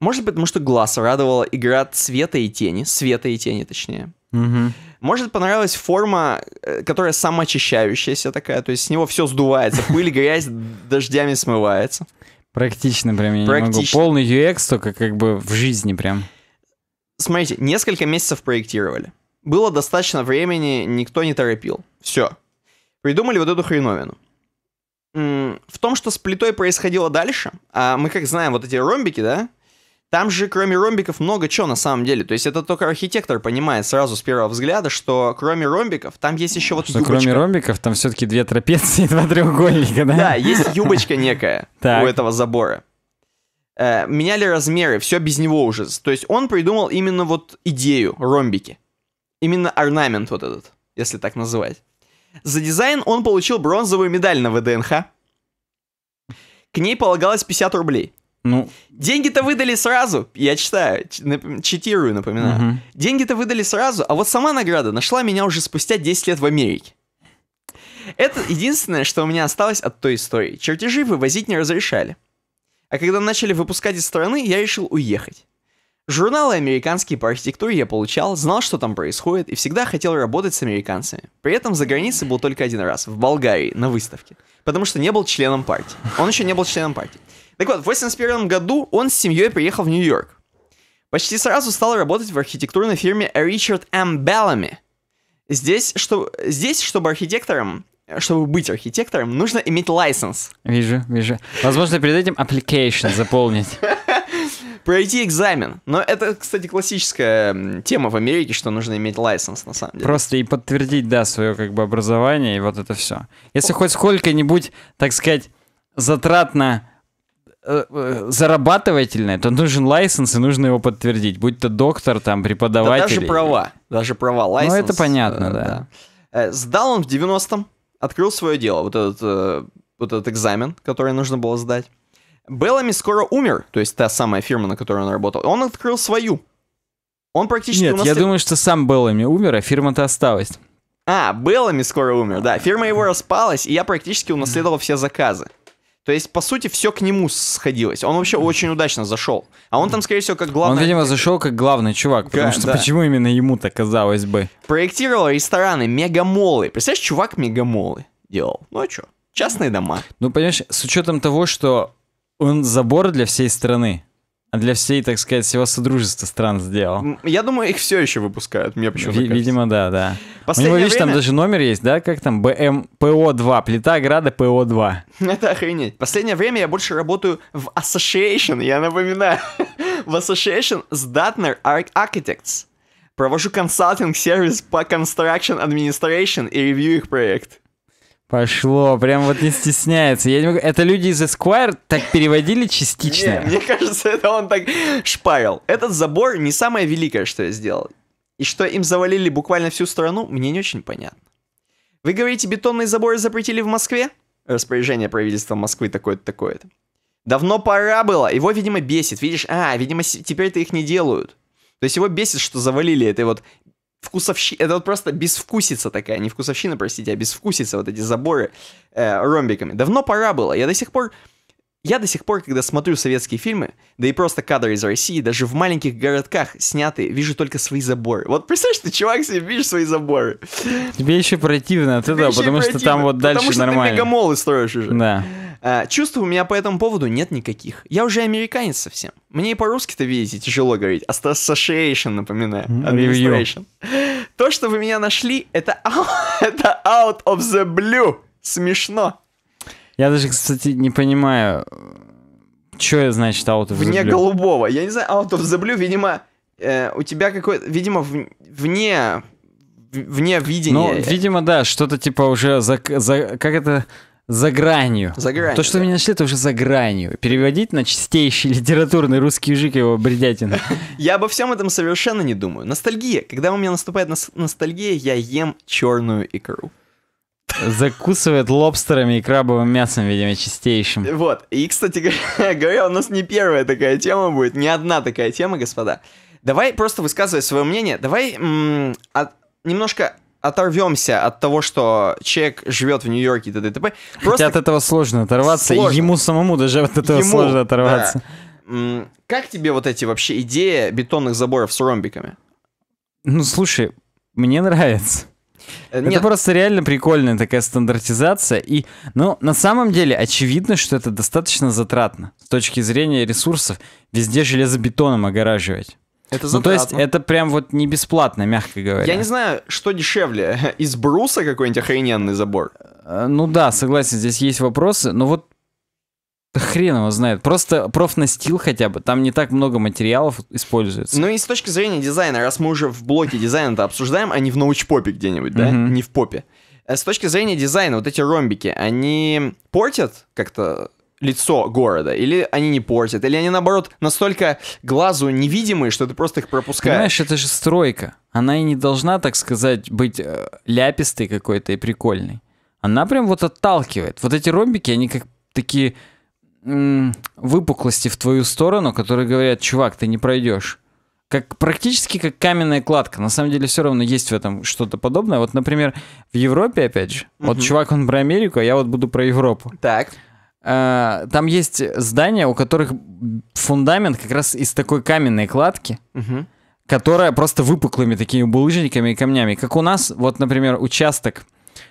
Может быть, потому что глаз радовала игра цвета и тени, света и тени, точнее. Угу. Может, понравилась форма, э, которая самоочищающаяся такая, то есть с него все сдувается, пыль, грязь дождями смывается. Практично прям, я Практично. не могу. Полный UX только как бы в жизни прям. Смотрите, несколько месяцев проектировали. Было достаточно времени, никто не торопил. Все. Придумали вот эту хреновину в том, что с плитой происходило дальше, а мы как знаем, вот эти ромбики, да, там же, кроме ромбиков, много чего на самом деле. То есть это только архитектор понимает сразу с первого взгляда, что кроме ромбиков, там есть еще вот что юбочка. кроме ромбиков, там все-таки две трапеции и два треугольника, да? Да, есть юбочка некая у этого забора. Э, меняли размеры, все без него уже. То есть он придумал именно вот идею ромбики. Именно орнамент вот этот, если так называть. За дизайн он получил бронзовую медаль на ВДНХ. К ней полагалось 50 рублей. Ну... Деньги-то выдали сразу, я читаю, читирую, напоминаю. Угу. Деньги-то выдали сразу, а вот сама награда нашла меня уже спустя 10 лет в Америке. Это единственное, что у меня осталось от той истории. Чертежи вывозить не разрешали. А когда начали выпускать из страны, я решил уехать. Журналы американские по архитектуре я получал, знал, что там происходит, и всегда хотел работать с американцами. При этом за границей был только один раз, в Болгарии, на выставке. Потому что не был членом партии. Он еще не был членом партии. Так вот, в 81 году он с семьей приехал в Нью-Йорк. Почти сразу стал работать в архитектурной фирме Ричард М. Bellamy. Здесь, что, здесь чтобы архитектором чтобы быть архитектором, нужно иметь лайсенс. Вижу, вижу. Возможно, перед этим application заполнить. Пройти экзамен. Но это, кстати, классическая тема в Америке, что нужно иметь лайсенс, на самом деле. Просто и подтвердить, да, свое как бы образование, и вот это все. Если хоть сколько-нибудь, так сказать, затратно Э, э, зарабатывательное, то нужен лайсенс и нужно его подтвердить. Будь то доктор, там, преподаватель. Да даже права. Даже права, лайсенс. Ну, это понятно, э, да. да. Сдал он в 90-м, открыл свое дело, вот этот, вот этот экзамен, который нужно было сдать. Беллами скоро умер, то есть та самая фирма, на которой он работал. Он открыл свою. Он практически Нет, я думаю, что сам Беллами умер, а фирма-то осталась. А, Беллами скоро умер, да. Фирма его распалась, и я практически унаследовал все заказы. То есть, по сути, все к нему сходилось. Он вообще очень удачно зашел. А он там, скорее всего, как главный... Он, видимо, зашел как главный чувак, потому да, что да. почему именно ему-то казалось бы? Проектировал рестораны, мегамолы. Представляешь, чувак мегамолы делал. Ну а что? Частные дома. Ну, понимаешь, с учетом того, что он забор для всей страны для всей, так сказать, всего содружества стран сделал. Я думаю, их все еще выпускают, мне почему-то Ви- Видимо, да, да. Последнее У него, видишь, время... там даже номер есть, да? Как там? БМПО-2, плита града ПО-2. Это охренеть. Последнее время я больше работаю в Association, я напоминаю. в Association с Datner Architects. Провожу консалтинг-сервис по Construction Administration и ревью их проект. Пошло, прям вот не стесняется. Я не могу... Это люди из Esquire так переводили частично. Не, мне кажется, это он так шпарил. Этот забор не самое великое, что я сделал. И что им завалили буквально всю страну, мне не очень понятно. Вы говорите, бетонные заборы запретили в Москве? Распоряжение правительства Москвы такое-то, такое-то. Давно пора было. Его, видимо, бесит. Видишь, а, видимо, теперь-то их не делают. То есть его бесит, что завалили этой вот вкусовщина, это вот просто безвкусица такая, не вкусовщина, простите, а безвкусица, вот эти заборы э, ромбиками. Давно пора было, я до сих пор я до сих пор, когда смотрю советские фильмы, да и просто кадры из России, даже в маленьких городках снятые, вижу только свои заборы. Вот представляешь, ты, чувак, себе видишь свои заборы. Тебе еще противно от этого, потому что там вот дальше потому, что нормально. Потому ты мегамолы строишь уже. Да. А, чувств у меня по этому поводу нет никаких. Я уже американец совсем. Мне и по-русски-то, видите, тяжело говорить. Association, напоминаю. Administration. То, что вы меня нашли, это, это out of the blue. Смешно. Я даже, кстати, не понимаю, что значит out of the blue. Вне голубого. Я не знаю, out of the blue, видимо, э, у тебя какой-то, видимо, в, вне, вне видения. Ну, видимо, да, что-то типа уже за, за как это, за гранью. За гранью. То, что да. меня нашли, это уже за гранью. Переводить на чистейший литературный русский язык его бредятина. Я обо всем этом совершенно не думаю. Ностальгия. Когда у меня наступает ностальгия, я ем черную икру. Закусывает лобстерами и крабовым мясом, видимо, чистейшим. Вот. И, кстати говоря, у нас не первая такая тема будет, не одна такая тема, господа. Давай просто высказывай свое мнение. Давай от, немножко оторвемся от того, что человек живет в Нью-Йорке и т.д. Просто... Хотя от этого сложно оторваться, сложно. ему самому даже от этого ему, сложно оторваться. Да. Как тебе вот эти вообще идеи бетонных заборов с ромбиками? Ну, слушай, мне нравится. Э, это просто реально прикольная такая стандартизация. И, ну, на самом деле, очевидно, что это достаточно затратно с точки зрения ресурсов везде железобетоном огораживать. Это затратно. Ну, то есть это прям вот не бесплатно, мягко говоря. Я не знаю, что дешевле, из бруса какой-нибудь охрененный забор? Э, ну да, согласен, здесь есть вопросы, но вот да хрен его знает. Просто профнастил хотя бы. Там не так много материалов используется. Ну и с точки зрения дизайна, раз мы уже в блоке дизайна это обсуждаем, а не в научпопе где-нибудь, да? Не в попе. Э, с точки зрения дизайна, вот эти ромбики, они портят как-то лицо города, или они не портят, или они, наоборот, настолько глазу невидимые, что ты просто их пропускаешь. Понимаешь, это же стройка. Она и не должна, так сказать, быть э, ляпистой какой-то и прикольной. Она прям вот отталкивает. Вот эти ромбики, они как такие выпуклости в твою сторону, которые говорят, чувак, ты не пройдешь. Как, практически как каменная кладка. На самом деле все равно есть в этом что-то подобное. Вот, например, в Европе, опять же, угу. вот чувак, он про Америку, а я вот буду про Европу. Так. А, там есть здания, у которых фундамент как раз из такой каменной кладки. Угу которая просто выпуклыми такими булыжниками и камнями. Как у нас, вот, например, участок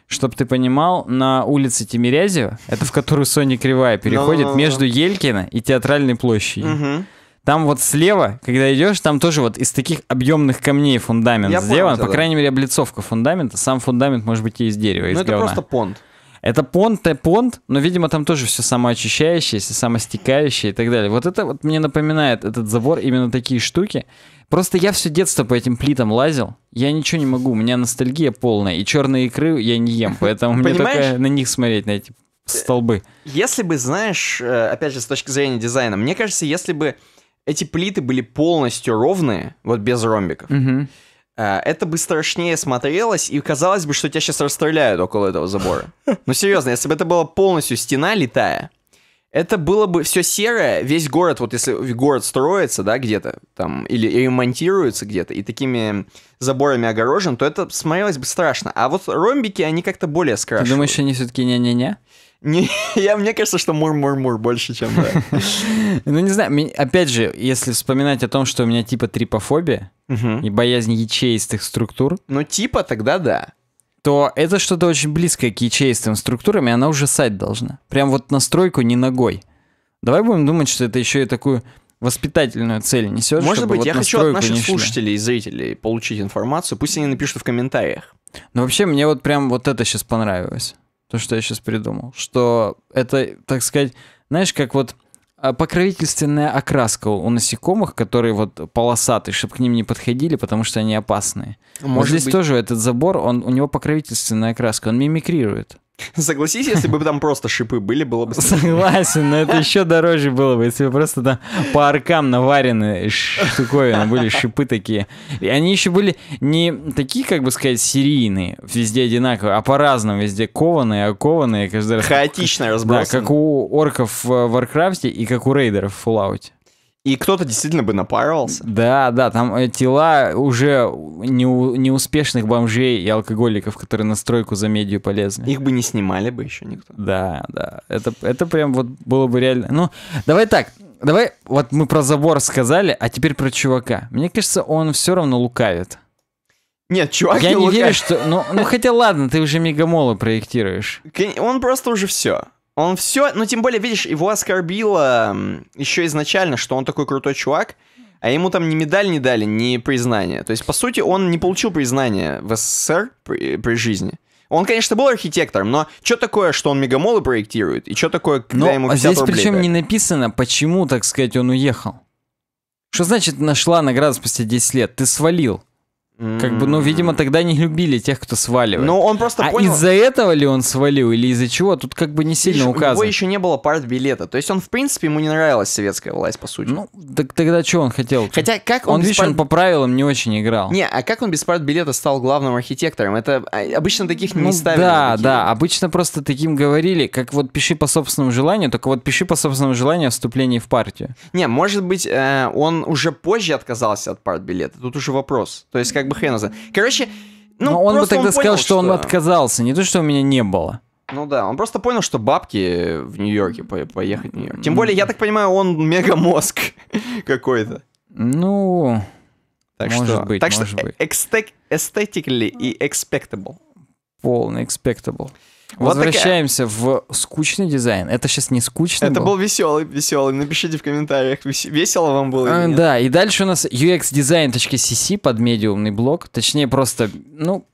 чтобы ты понимал, на улице Тимирязева, это в которую Соня Кривая переходит, между Елькина и Театральной площадью. Там вот слева, когда идешь, там тоже вот из таких объемных камней фундамент Я сделан. Понял, по да. крайней мере, облицовка фундамента. Сам фундамент может быть и из дерева, ну, из Ну, это просто понт. Это понт, это понт, но, видимо, там тоже все самоочищающееся, самостекающее и так далее. Вот это вот мне напоминает этот забор, именно такие штуки. Просто я все детство по этим плитам лазил. Я ничего не могу, у меня ностальгия полная. И черные икры я не ем, поэтому мне только на них смотреть, на эти столбы. Если бы, знаешь, э, опять же, с точки зрения дизайна, мне кажется, если бы эти плиты были полностью ровные, вот без ромбиков, э, это бы страшнее смотрелось, и казалось бы, что тебя сейчас расстреляют около этого забора. Ну, серьезно, если бы это была полностью стена летая, это было бы все серое, весь город, вот если город строится, да, где-то там, или ремонтируется где-то, и такими заборами огорожен, то это смотрелось бы страшно. А вот ромбики, они как-то более скрашивают. Ты думаешь, они все-таки не-не-не? Не, я, мне кажется, что мур-мур-мур больше, чем да. Ну, не знаю, опять же, если вспоминать о том, что у меня типа трипофобия и боязнь ячеистых структур. Ну, типа тогда да то это что-то очень близкое к ячеистым структурам, и она ужасать должна. Прям вот настройку не ногой. Давай будем думать, что это еще и такую воспитательную цель несет. Может быть, вот я хочу от наших слушателей и зрителей получить информацию, пусть они напишут в комментариях. Но ну, вообще мне вот прям вот это сейчас понравилось, то, что я сейчас придумал, что это, так сказать, знаешь, как вот а, покровительственная окраска у насекомых, которые вот полосатые, чтобы к ним не подходили, потому что они опасные. Может вот здесь быть... тоже этот забор, он, у него покровительственная окраска, он мимикрирует. Согласись, если бы там просто шипы были, было бы... Согласен, но это еще дороже было бы, если бы просто там по аркам наварены штуковины, были шипы такие. И они еще были не такие, как бы сказать, серийные, везде одинаковые, а по-разному, везде кованые, окованные, каждый раз... Хаотичное разброс. Да, как у орков в Варкрафте и как у рейдеров в Fallout. И кто-то действительно бы напаривался? Да, да, там э, тела уже неу- неуспешных бомжей и алкоголиков, которые на стройку за медию полезли. Их бы не снимали бы еще никто. Да, да. Это, это прям вот было бы реально. Ну, давай так. Давай, вот мы про забор сказали, а теперь про чувака. Мне кажется, он все равно лукавит. Нет, чувак Я не, не верю, что... Ну, ну хотя ладно, ты уже мегамолы проектируешь. Он просто уже все. Он все, ну тем более, видишь, его оскорбило еще изначально, что он такой крутой чувак, а ему там ни медаль не дали, ни признание. То есть, по сути, он не получил признания в СССР при, при жизни. Он, конечно, был архитектором, но что такое, что он мегамолы проектирует? И что такое, когда но ему 50 здесь рублей причем дали? не написано, почему, так сказать, он уехал. Что значит нашла награду спустя 10 лет? Ты свалил. Как бы, ну, видимо, тогда не любили тех, кто сваливает. Ну, он просто а понял... из-за этого ли он свалил или из-за чего? Тут как бы не сильно еще, указано. У него еще не было билета. То есть он, в принципе, ему не нравилась советская власть, по сути. Ну, так тогда что он хотел? -то? Хотя как он... Он, видишь, пар... он по правилам не очень играл. Не, а как он без билета стал главным архитектором? Это а, обычно таких не ну, ставили. Да, да, обычно просто таким говорили, как вот пиши по собственному желанию, только вот пиши по собственному желанию о вступлении в партию. Не, может быть, э, он уже позже отказался от билета. Тут уже вопрос. То есть как как бы хрен знает. Короче, ну, Но он бы тогда он понял, сказал, что, что он отказался, не то, что у меня не было. Ну да, он просто понял, что бабки в Нью-Йорке, по поехать в Нью-Йорк. Тем более, я так понимаю, он мега-мозг какой-то. Ну, так может что, быть, так может что, быть. Эстетикли и expectable. Полный expectable. Возвращаемся вот в скучный дизайн. Это сейчас не скучно. Это был? был веселый, веселый. Напишите в комментариях, весело вам было. А, да, и дальше у нас uxdesign.cc под медиумный блок. Точнее, просто, ну,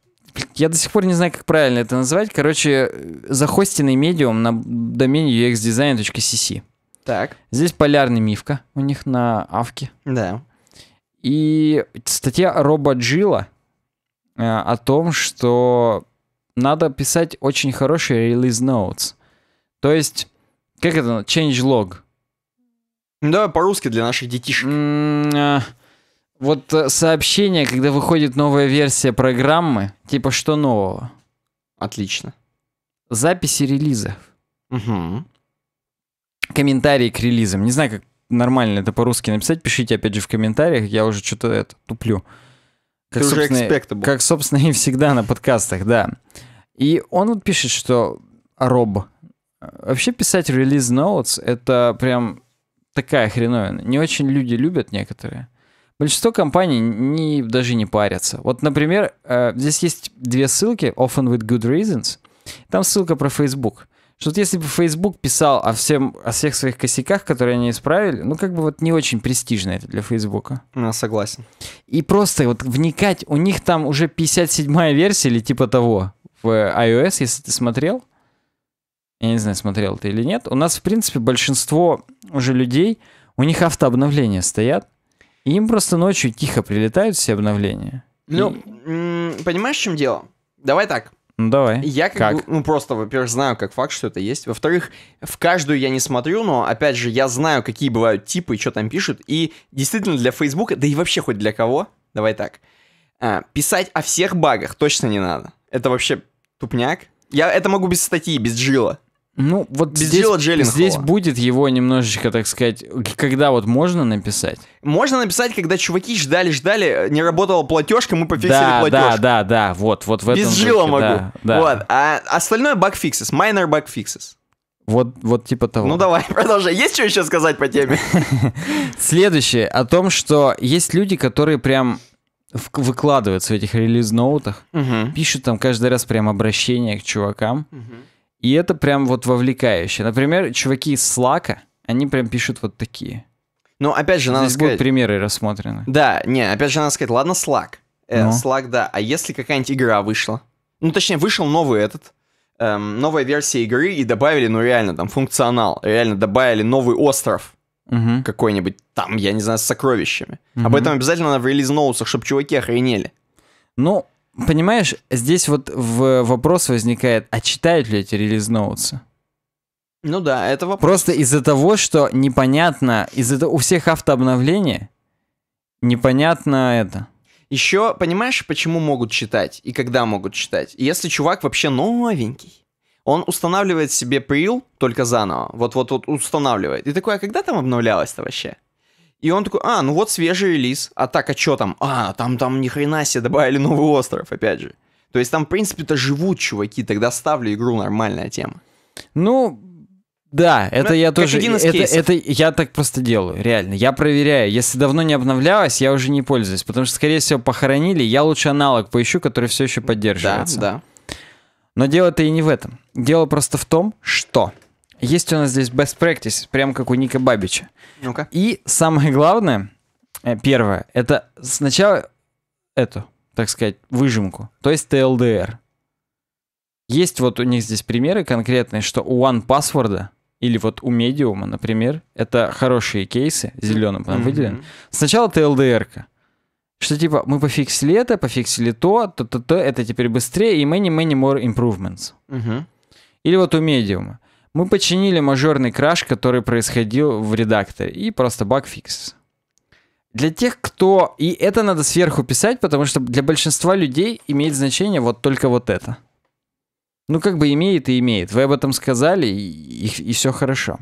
я до сих пор не знаю, как правильно это назвать. Короче, э, захостенный медиум на домене uxdesign.cc. Так. Здесь полярный мифка у них на авке. Да. И статья Роба Джилла э, о том, что надо писать очень хорошие release notes. То есть, как это, change log. Да, по-русски для наших детишек. Э, вот э, сообщение, когда выходит новая версия программы, типа что нового? Отлично. Записи релизов. Угу. Комментарии к релизам. Не знаю, как нормально это по-русски написать. Пишите, опять же, в комментариях. Я уже что-то это туплю. Как, Ты Как, собственно, и всегда на подкастах, да. И он вот пишет, что Роб... Вообще писать релиз ноутс — это прям такая хреновина. Не очень люди любят некоторые. Большинство компаний не, даже не парятся. Вот, например, э, здесь есть две ссылки, often with good reasons. Там ссылка про Facebook. Что вот если бы Facebook писал о, всем, о всех своих косяках, которые они исправили, ну как бы вот не очень престижно это для Facebook. Ну, согласен. И просто вот вникать, у них там уже 57-я версия или типа того в iOS, если ты смотрел. Я не знаю, смотрел ты или нет. У нас, в принципе, большинство уже людей, у них автообновления стоят. И им просто ночью тихо прилетают все обновления. Ну, и... понимаешь, в чем дело? Давай так. Ну, давай. Я как, как? Бы, ну просто, во-первых, знаю как факт, что это есть. Во-вторых, в каждую я не смотрю, но, опять же, я знаю, какие бывают типы и что там пишут. И действительно для Фейсбука, да и вообще хоть для кого, давай так, а, писать о всех багах точно не надо. Это вообще тупняк. Я это могу без статьи, без джила. Ну, вот Без здесь, здесь будет его немножечко, так сказать, когда вот можно написать? Можно написать, когда чуваки ждали-ждали, э, не работала платежка, мы пофиксили да, платеж. Да, да, да, вот, вот в этом Без жила могу. Да, да. Вот. А остальное багфиксис, minor багфиксис. Вот, вот типа того. Ну давай, продолжай. Есть что еще сказать по теме? Следующее, о том, что есть люди, которые прям выкладываются в этих релиз-ноутах, пишут там каждый раз прям обращение к чувакам. Угу и это прям вот вовлекающе. Например, чуваки из Slack, они прям пишут вот такие. Ну, опять же, надо Здесь сказать... будут примеры рассмотрены. Да, не, опять же, надо сказать, ладно, Slack. Э, ну. Slack, да. А если какая-нибудь игра вышла? Ну, точнее, вышел новый этот, эм, новая версия игры, и добавили, ну, реально, там, функционал. Реально добавили новый остров угу. какой-нибудь там, я не знаю, с сокровищами. Угу. Об этом обязательно надо в релиз-ноусах, чтобы чуваки охренели. Ну, Понимаешь, здесь вот в вопрос возникает, а читают ли эти релизноутсы? Ну да, это вопрос. Просто из-за того, что непонятно, из-за у всех автообновления непонятно это. Еще понимаешь, почему могут читать и когда могут читать? Если чувак вообще новенький, он устанавливает себе прил только заново. Вот-вот-вот устанавливает. И такое, а когда там обновлялось-то вообще? И он такой, а, ну вот свежий релиз. А так, а что там? А, там, там ни хрена себе добавили новый остров, опять же. То есть там, в принципе-то, живут чуваки, тогда ставлю игру, нормальная тема. Ну, да, это ну, я тоже. это, это я так просто делаю, реально. Я проверяю. Если давно не обновлялась, я уже не пользуюсь, потому что, скорее всего, похоронили. Я лучше аналог поищу, который все еще поддерживается. Да, да. Но дело-то и не в этом. Дело просто в том, что есть у нас здесь best practice, прям как у Ника Бабича. Ну-ка. И самое главное, э, первое, это сначала эту, так сказать, выжимку, то есть TLDR. Есть вот у них здесь примеры конкретные, что у One OnePassword или вот у Medium, например, это хорошие кейсы, зеленым там mm-hmm. выделен. Сначала TLDR-ка. Что типа мы пофиксили это, пофиксили то, то-то-то, это теперь быстрее, и many-many more improvements. Mm-hmm. Или вот у медиума. Мы починили мажорный краш, который происходил в редакторе, и просто баг фикс. Для тех, кто... И это надо сверху писать, потому что для большинства людей имеет значение вот только вот это. Ну, как бы имеет и имеет. Вы об этом сказали, и, и, и все хорошо.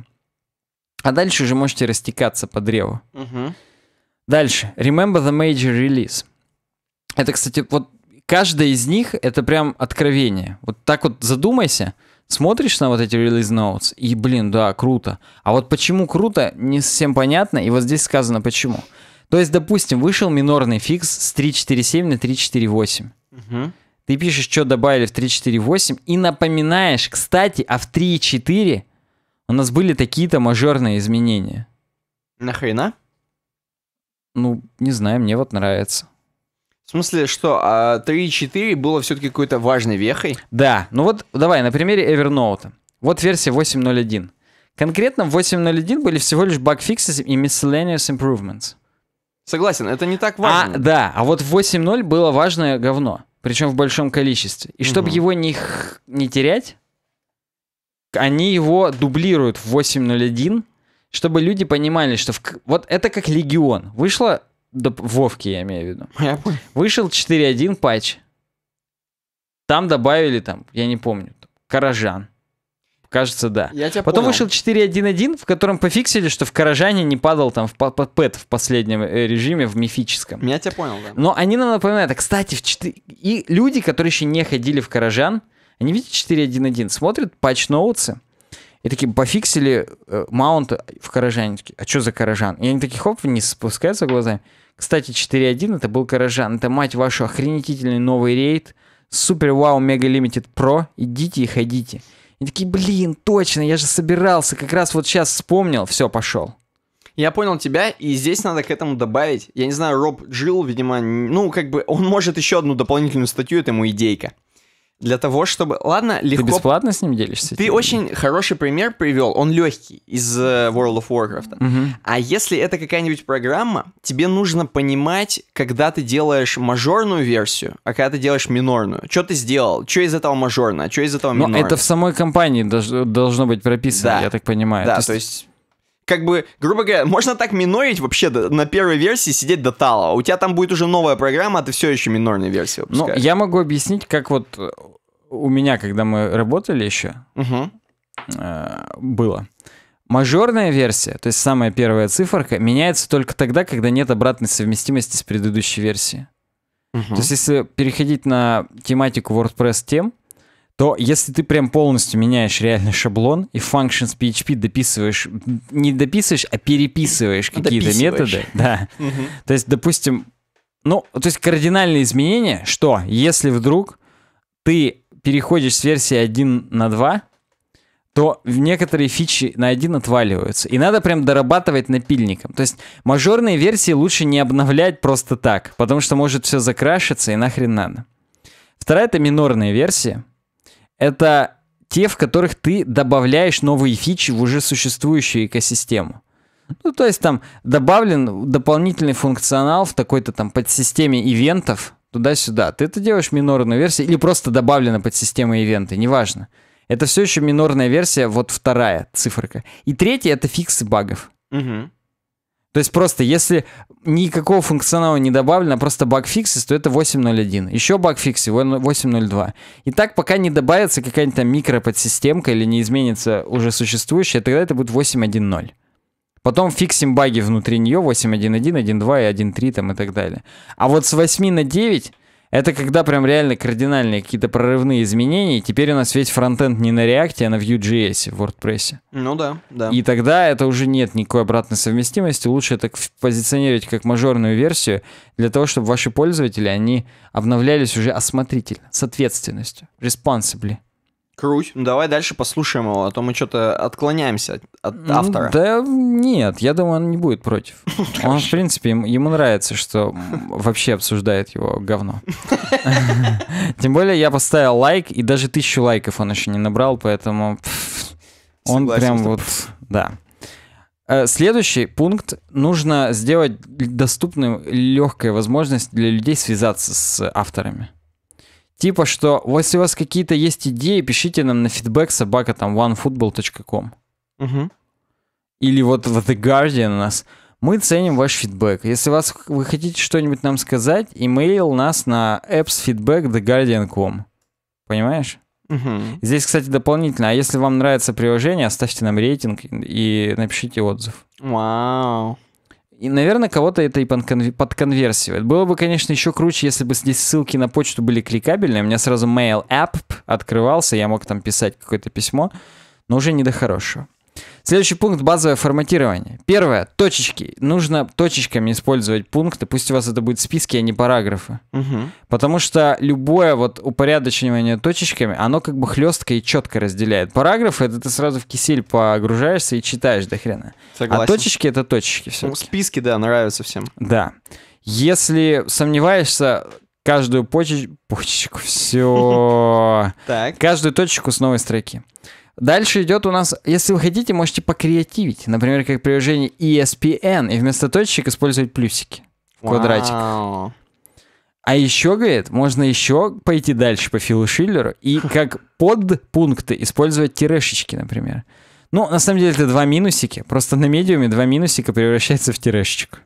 А дальше уже можете растекаться по древу. Угу. Дальше. Remember the major release. Это, кстати, вот каждая из них, это прям откровение. Вот так вот задумайся смотришь на вот эти release notes, и, блин, да, круто. А вот почему круто, не совсем понятно, и вот здесь сказано почему. То есть, допустим, вышел минорный фикс с 3.4.7 на 3.4.8. Ты пишешь, что добавили в 3.4.8, и напоминаешь, кстати, а в 3.4 у нас были такие-то мажорные изменения. Нахрена? Ну, не знаю, мне вот нравится. В смысле, что а 3.4 было все-таки какой-то важной вехой? Да. Ну вот давай, на примере Evernote. Вот версия 8.0.1. Конкретно в 8.0.1 были всего лишь багфиксы и miscellaneous improvements. Согласен, это не так а, важно. А, да, а вот в 8.0 было важное говно, причем в большом количестве. И угу. чтобы его не, не терять, они его дублируют в 8.0.1, чтобы люди понимали, что в... вот это как легион. вышло. Да, Вовки я имею в виду. Я понял. Вышел 4.1 патч. Там добавили, там, я не помню, там, Каражан. Кажется, да. Я тебя Потом понял. вышел 4.1.1, в котором пофиксили, что в Каражане не падал там в пэт в последнем э, режиме, в мифическом. Я тебя понял, да. Но они нам напоминают, а, кстати, в 4... и люди, которые еще не ходили в Каражан, они видят 4.1.1, смотрят патч-ноутсы, и такие пофиксили э, маунт в Каражане. Такие, а что за Каражан? И они такие, хоп, вниз спускаются глазами. Кстати, 4.1 это был Каражан. Это, мать вашу, охренительный новый рейд. Супер Вау Мега Лимитед Про. Идите и ходите. И такие, блин, точно, я же собирался. Как раз вот сейчас вспомнил. Все, пошел. Я понял тебя, и здесь надо к этому добавить. Я не знаю, Роб Джилл, видимо, ну, как бы, он может еще одну дополнительную статью, это ему идейка для того, чтобы... Ладно, легко... Ты бесплатно с ним делишься? Ты очень хороший пример привел, он легкий из э, World of Warcraft. Угу. А если это какая-нибудь программа, тебе нужно понимать, когда ты делаешь мажорную версию, а когда ты делаешь минорную. Что ты сделал? Что из этого мажорно, а что из этого минорно? Но это в самой компании должно быть прописано, да. я так понимаю. Да, то есть... То есть как бы, грубо говоря, можно так минорить вообще на первой версии сидеть до тала. У тебя там будет уже новая программа, а ты все еще минорная версия Ну, я могу объяснить, как вот э, у меня, когда мы работали еще, угу. э, было. Мажорная версия, то есть самая первая циферка, меняется только тогда, когда нет обратной совместимости с предыдущей версией. Угу. То есть если переходить на тематику WordPress тем, то если ты прям полностью меняешь реальный шаблон и functions PHP дописываешь, не дописываешь, а переписываешь ну, какие-то методы, да. Угу. То есть, допустим, ну, то есть кардинальные изменения, что если вдруг ты переходишь с версии 1 на 2, то некоторые фичи на один отваливаются. И надо прям дорабатывать напильником. То есть мажорные версии лучше не обновлять просто так, потому что может все закрашиться и нахрен надо. Вторая это минорные версии это те, в которых ты добавляешь новые фичи в уже существующую экосистему. Ну, то есть там добавлен дополнительный функционал в такой-то там подсистеме ивентов туда-сюда. Ты это делаешь минорную версию или просто добавлена подсистема ивенты, неважно. Это все еще минорная версия, вот вторая циферка. И третья — это фиксы багов. Угу. То есть просто если никакого функционала не добавлено, а просто баг фиксис, то это 8.01. Еще баг фикс, 8.02. И так пока не добавится какая-нибудь там микроподсистемка или не изменится уже существующая, тогда это будет 8.1.0. Потом фиксим баги внутри нее 8.1.1, 1.2 и 1.3 там и так далее. А вот с 8 на 9 это когда прям реально кардинальные какие-то прорывные изменения. Теперь у нас весь фронтенд не на React, а на Vue.js в WordPress. Ну да, да. И тогда это уже нет никакой обратной совместимости. Лучше это позиционировать как мажорную версию для того, чтобы ваши пользователи, они обновлялись уже осмотрительно, с ответственностью, responsibly. Круть. Ну, давай дальше послушаем его, а то мы что-то отклоняемся от ну автора. Да нет, я думаю, он не будет против. Ну, он, в принципе, ему нравится, что вообще обсуждает его говно. Тем более я поставил лайк, и даже тысячу лайков он еще не набрал, поэтому он прям вот... Да. Э, следующий пункт. Нужно сделать доступную легкая возможность для людей связаться с авторами. Типа, что если у вас какие-то есть идеи, пишите нам на фидбэк собака там onefootball.com. Угу. Или вот в The Guardian у нас. Мы ценим ваш фидбэк. Если вас, вы хотите что-нибудь нам сказать, имейл нас на appsfeedbacktheguardian.com. Понимаешь? Угу. Здесь, кстати, дополнительно. А если вам нравится приложение, оставьте нам рейтинг и напишите отзыв. Вау. И, наверное, кого-то это и подконверсивает. Было бы, конечно, еще круче, если бы здесь ссылки на почту были кликабельные. У меня сразу Mail App открывался, я мог там писать какое-то письмо, но уже не до хорошего. Следующий пункт – базовое форматирование. Первое – точечки. Нужно точечками использовать пункты, пусть у вас это будет списки, а не параграфы. Угу. Потому что любое вот упорядочивание точечками, оно как бы хлестко и четко разделяет. Параграфы – это ты сразу в кисель погружаешься и читаешь до хрена. Согласен. А точечки – это точечки все ну, Списки, да, нравятся всем. Да. Если сомневаешься, каждую почеч... почечку, все. Каждую точечку с новой строки. Дальше идет у нас, если вы хотите, можете покреативить. Например, как приложение ESPN, и вместо точек использовать плюсики. в Квадратик. Wow. А еще, говорит, можно еще пойти дальше по Филу Шиллеру и как подпункты использовать тирешечки, например. Ну, на самом деле, это два минусики. Просто на медиуме два минусика превращается в тирешечек.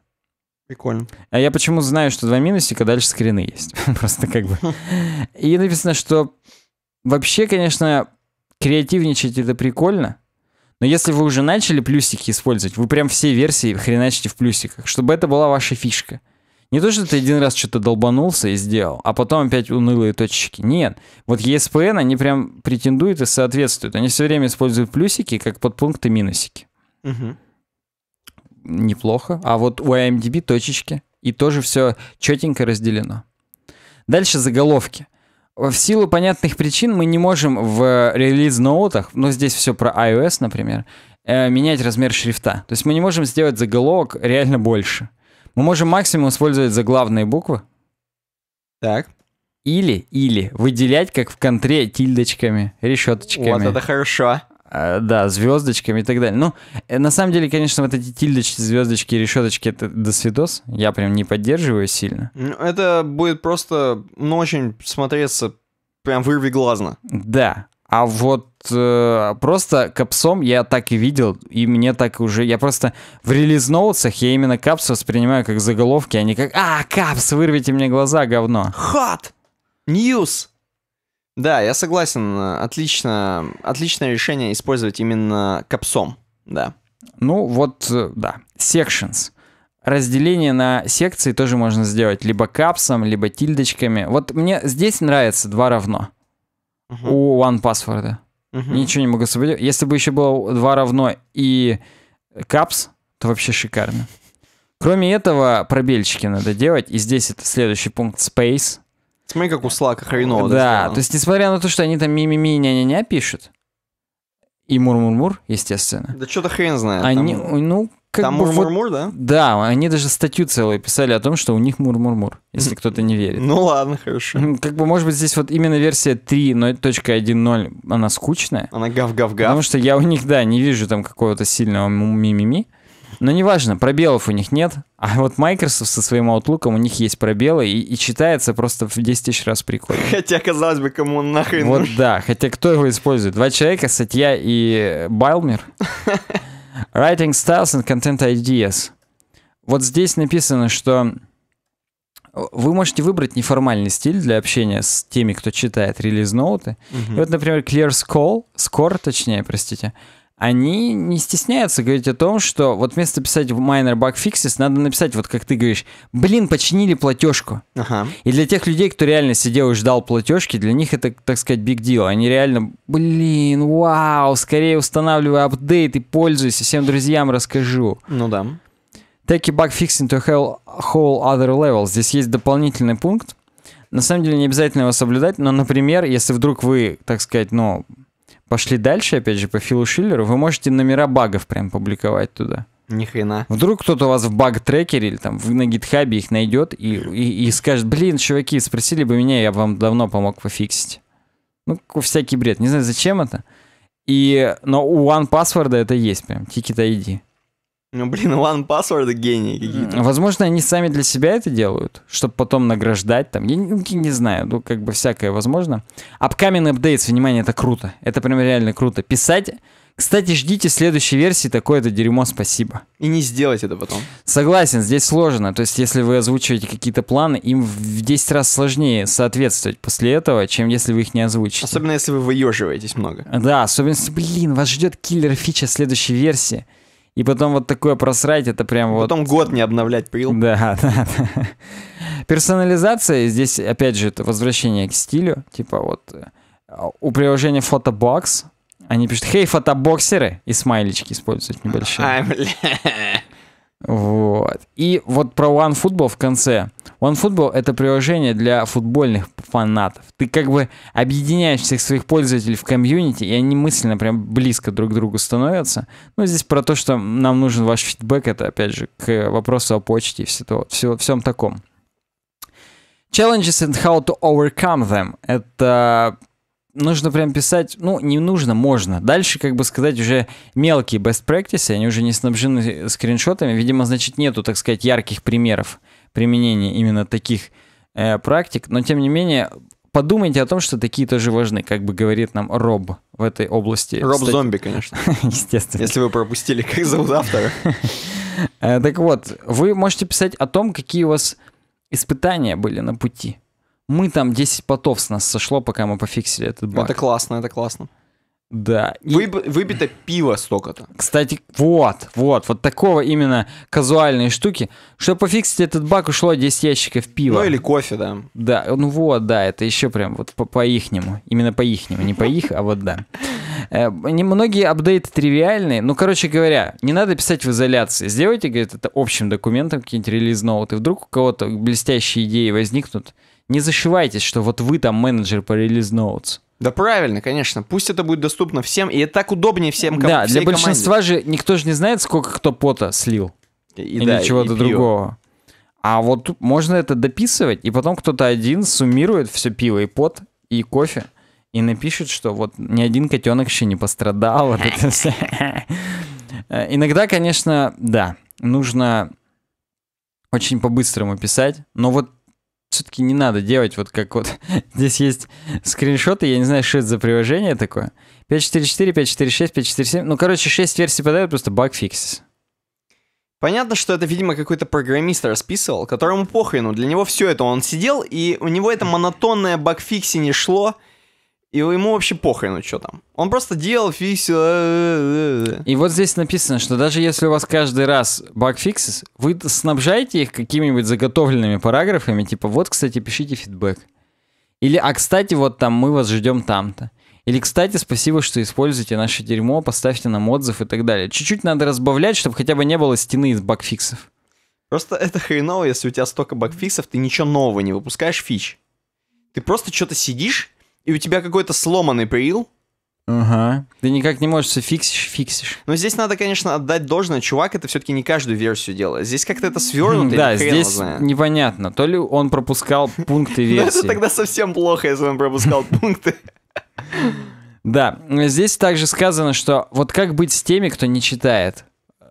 Прикольно. А я почему знаю, что два минусика, дальше скрины есть. Просто как бы. И написано, что вообще, конечно, креативничать это прикольно, но если вы уже начали плюсики использовать, вы прям все версии хреначите в плюсиках, чтобы это была ваша фишка. Не то, что ты один раз что-то долбанулся и сделал, а потом опять унылые точечки. Нет. Вот ESPN, они прям претендуют и соответствуют. Они все время используют плюсики как подпункты минусики. Угу. Неплохо. А вот у IMDb а точечки. И тоже все четенько разделено. Дальше заголовки. В силу понятных причин мы не можем в э, релиз-ноутах, но ну, здесь все про iOS, например, э, менять размер шрифта. То есть мы не можем сделать заголовок реально больше. Мы можем максимум использовать заглавные буквы. Так. Или, или выделять, как в контре, тильдочками, решеточками. Вот это хорошо. А, да, звездочками и так далее. Ну, э, на самом деле, конечно, вот эти тильдочки, звездочки, решеточки, это досвидос. Я прям не поддерживаю сильно. Ну, это будет просто, ну, очень смотреться прям вырви глазно. Да. А вот э, просто капсом я так и видел, и мне так уже... Я просто в релиз-ноутсах я именно капс воспринимаю как заголовки, а не как «А, капс, вырвите мне глаза, говно». Hot! News! Да, я согласен. Отлично, отличное решение использовать именно капсом, да. Ну вот, э, да, sections. Разделение на секции тоже можно сделать либо капсом, либо тильдочками. Вот мне здесь нравится два равно uh-huh. у OnePassword. Uh-huh. Ничего не могу освободить. Если бы еще было два равно и капс, то вообще шикарно. Кроме этого, пробельчики надо делать. И здесь это следующий пункт space. Смотри, как у Слака хреново. Да, то есть, несмотря на то, что они там ми-ми-ми, ня-ня-ня пишут, и мур-мур-мур, естественно. Да что-то хрен знает. Они, там... ну, как там мур-мур-мур, вот, да? Да, они даже статью целую писали о том, что у них мур-мур-мур, если кто-то не верит. Ну ладно, хорошо. Как бы, может быть, здесь вот именно версия 3.1.0, она скучная. Она гав-гав-гав. Потому что я у них, да, не вижу там какого-то сильного ми -ми -ми. Но ну, неважно, пробелов у них нет. А вот Microsoft со своим Outlook у них есть пробелы и, и читается просто в 10 тысяч раз прикольно. Хотя, казалось бы, кому он нахрен Вот нужен? да, хотя кто его использует? Два человека, статья и э, Байлмер. Writing Styles and Content Ideas. Вот здесь написано, что э, вы можете выбрать неформальный стиль для общения с теми, кто читает релиз-ноуты. Угу. И вот, например, Clear Score, score, точнее, простите, они не стесняются говорить о том, что вот вместо писать в minor bug fixes, надо написать, вот как ты говоришь, блин, починили платежку. Ага. И для тех людей, кто реально сидел и ждал платежки, для них это, так сказать, big deal. Они реально, блин, вау, скорее устанавливаю апдейт и пользуюсь. всем друзьям расскажу. Ну да. Take a bug fixing to hell, whole other level. Здесь есть дополнительный пункт. На самом деле не обязательно его соблюдать, но, например, если вдруг вы, так сказать, ну, пошли дальше, опять же, по Филу Шиллеру, вы можете номера багов прям публиковать туда. Ни хрена. Вдруг кто-то у вас в баг-трекере или там на гитхабе их найдет и, и, и скажет, блин, чуваки, спросили бы меня, я бы вам давно помог пофиксить. Ну, всякий бред. Не знаю, зачем это. И, но у OnePassword это есть прям, Ticket ID. Ну, блин, One Password гений какие-то. Возможно, они сами для себя это делают, чтобы потом награждать там. Я не, не знаю, ну, как бы всякое возможно. Upcoming updates, внимание, это круто. Это прям реально круто. Писать... Кстати, ждите следующей версии такое-то дерьмо, спасибо. И не сделать это потом. Согласен, здесь сложно. То есть, если вы озвучиваете какие-то планы, им в 10 раз сложнее соответствовать после этого, чем если вы их не озвучите. Особенно, если вы выеживаетесь много. Да, особенно, блин, вас ждет киллер фича следующей версии. И потом вот такое просрать, это прям потом вот... Потом год не обновлять прил. Да, да, да. Персонализация, здесь опять же это возвращение к стилю. Типа вот э, у приложения Photobox они пишут, хей, фотобоксеры, и смайлички используют небольшие. Вот. И вот про OneFootball в конце. OneFootball — это приложение для футбольных фанатов. Ты как бы объединяешь всех своих пользователей в комьюнити, и они мысленно прям близко друг к другу становятся. Ну, здесь про то, что нам нужен ваш фидбэк, это, опять же, к вопросу о почте и все, то, все, всем таком. Challenges and how to overcome them — это нужно прям писать, ну, не нужно, можно. Дальше, как бы сказать, уже мелкие best practices, они уже не снабжены скриншотами. Видимо, значит, нету, так сказать, ярких примеров применения именно таких э, практик. Но, тем не менее, подумайте о том, что такие тоже важны, как бы говорит нам Роб в этой области. Роб Зомби, конечно. Естественно. Если вы пропустили, как зовут автора. Э, так вот, вы можете писать о том, какие у вас испытания были на пути мы там 10 потов с нас сошло, пока мы пофиксили этот баг. Это классно, это классно. Да. И... Выб... Выбито пиво столько-то. Кстати, вот, вот, вот такого именно казуальной штуки, чтобы пофиксить этот бак ушло 10 ящиков пива. Ну или кофе, да. Да, ну вот, да, это еще прям вот по, по ихнему, именно по ихнему, не по их, а вот да. Э, многие апдейты тривиальные. Ну, короче говоря, не надо писать в изоляции. Сделайте, говорит, это общим документом какие-нибудь релиз-ноуты. Вдруг у кого-то блестящие идеи возникнут, не зашивайтесь, что вот вы там менеджер по релиз ноутс. Да правильно, конечно. Пусть это будет доступно всем, и это так удобнее всем. Ком- да, для большинства команде. же никто же не знает, сколько кто пота слил. И, или да, чего-то другого. А вот можно это дописывать, и потом кто-то один суммирует все пиво и пот, и кофе, и напишет, что вот ни один котенок еще не пострадал. Э, иногда, конечно, да, нужно очень по-быстрому писать, но вот все-таки не надо делать вот как вот. Здесь есть скриншоты, я не знаю, что это за приложение такое. 5.4.4, 5.4.6, 5.4.7. Ну, короче, 6 версий подают, просто баг фиксис. Понятно, что это, видимо, какой-то программист расписывал, которому похрену. Для него все это он сидел, и у него это монотонное багфикси не шло, и ему вообще похрену, что там. Он просто делал, фиксил. Э, э, э. И вот здесь написано, что даже если у вас каждый раз баг фиксис, вы снабжаете их какими-нибудь заготовленными параграфами, типа вот, кстати, пишите фидбэк. Или, а, кстати, вот там мы вас ждем там-то. Или, кстати, спасибо, что используете наше дерьмо, поставьте нам отзыв и так далее. Чуть-чуть надо разбавлять, чтобы хотя бы не было стены из багфиксов. Просто это хреново, если у тебя столько багфиксов, ты ничего нового не выпускаешь фич. Ты просто что-то сидишь и у тебя какой-то сломанный прил. Ага. Ты никак не можешь, фиксишь, фиксишь. Но здесь надо, конечно, отдать должное. Чувак это все-таки не каждую версию делает. Здесь как-то это свернуто. Да, здесь знает. непонятно. То ли он пропускал пункты ну, версии. это тогда совсем плохо, если он пропускал пункты. Да, здесь также сказано, что вот как быть с теми, кто не читает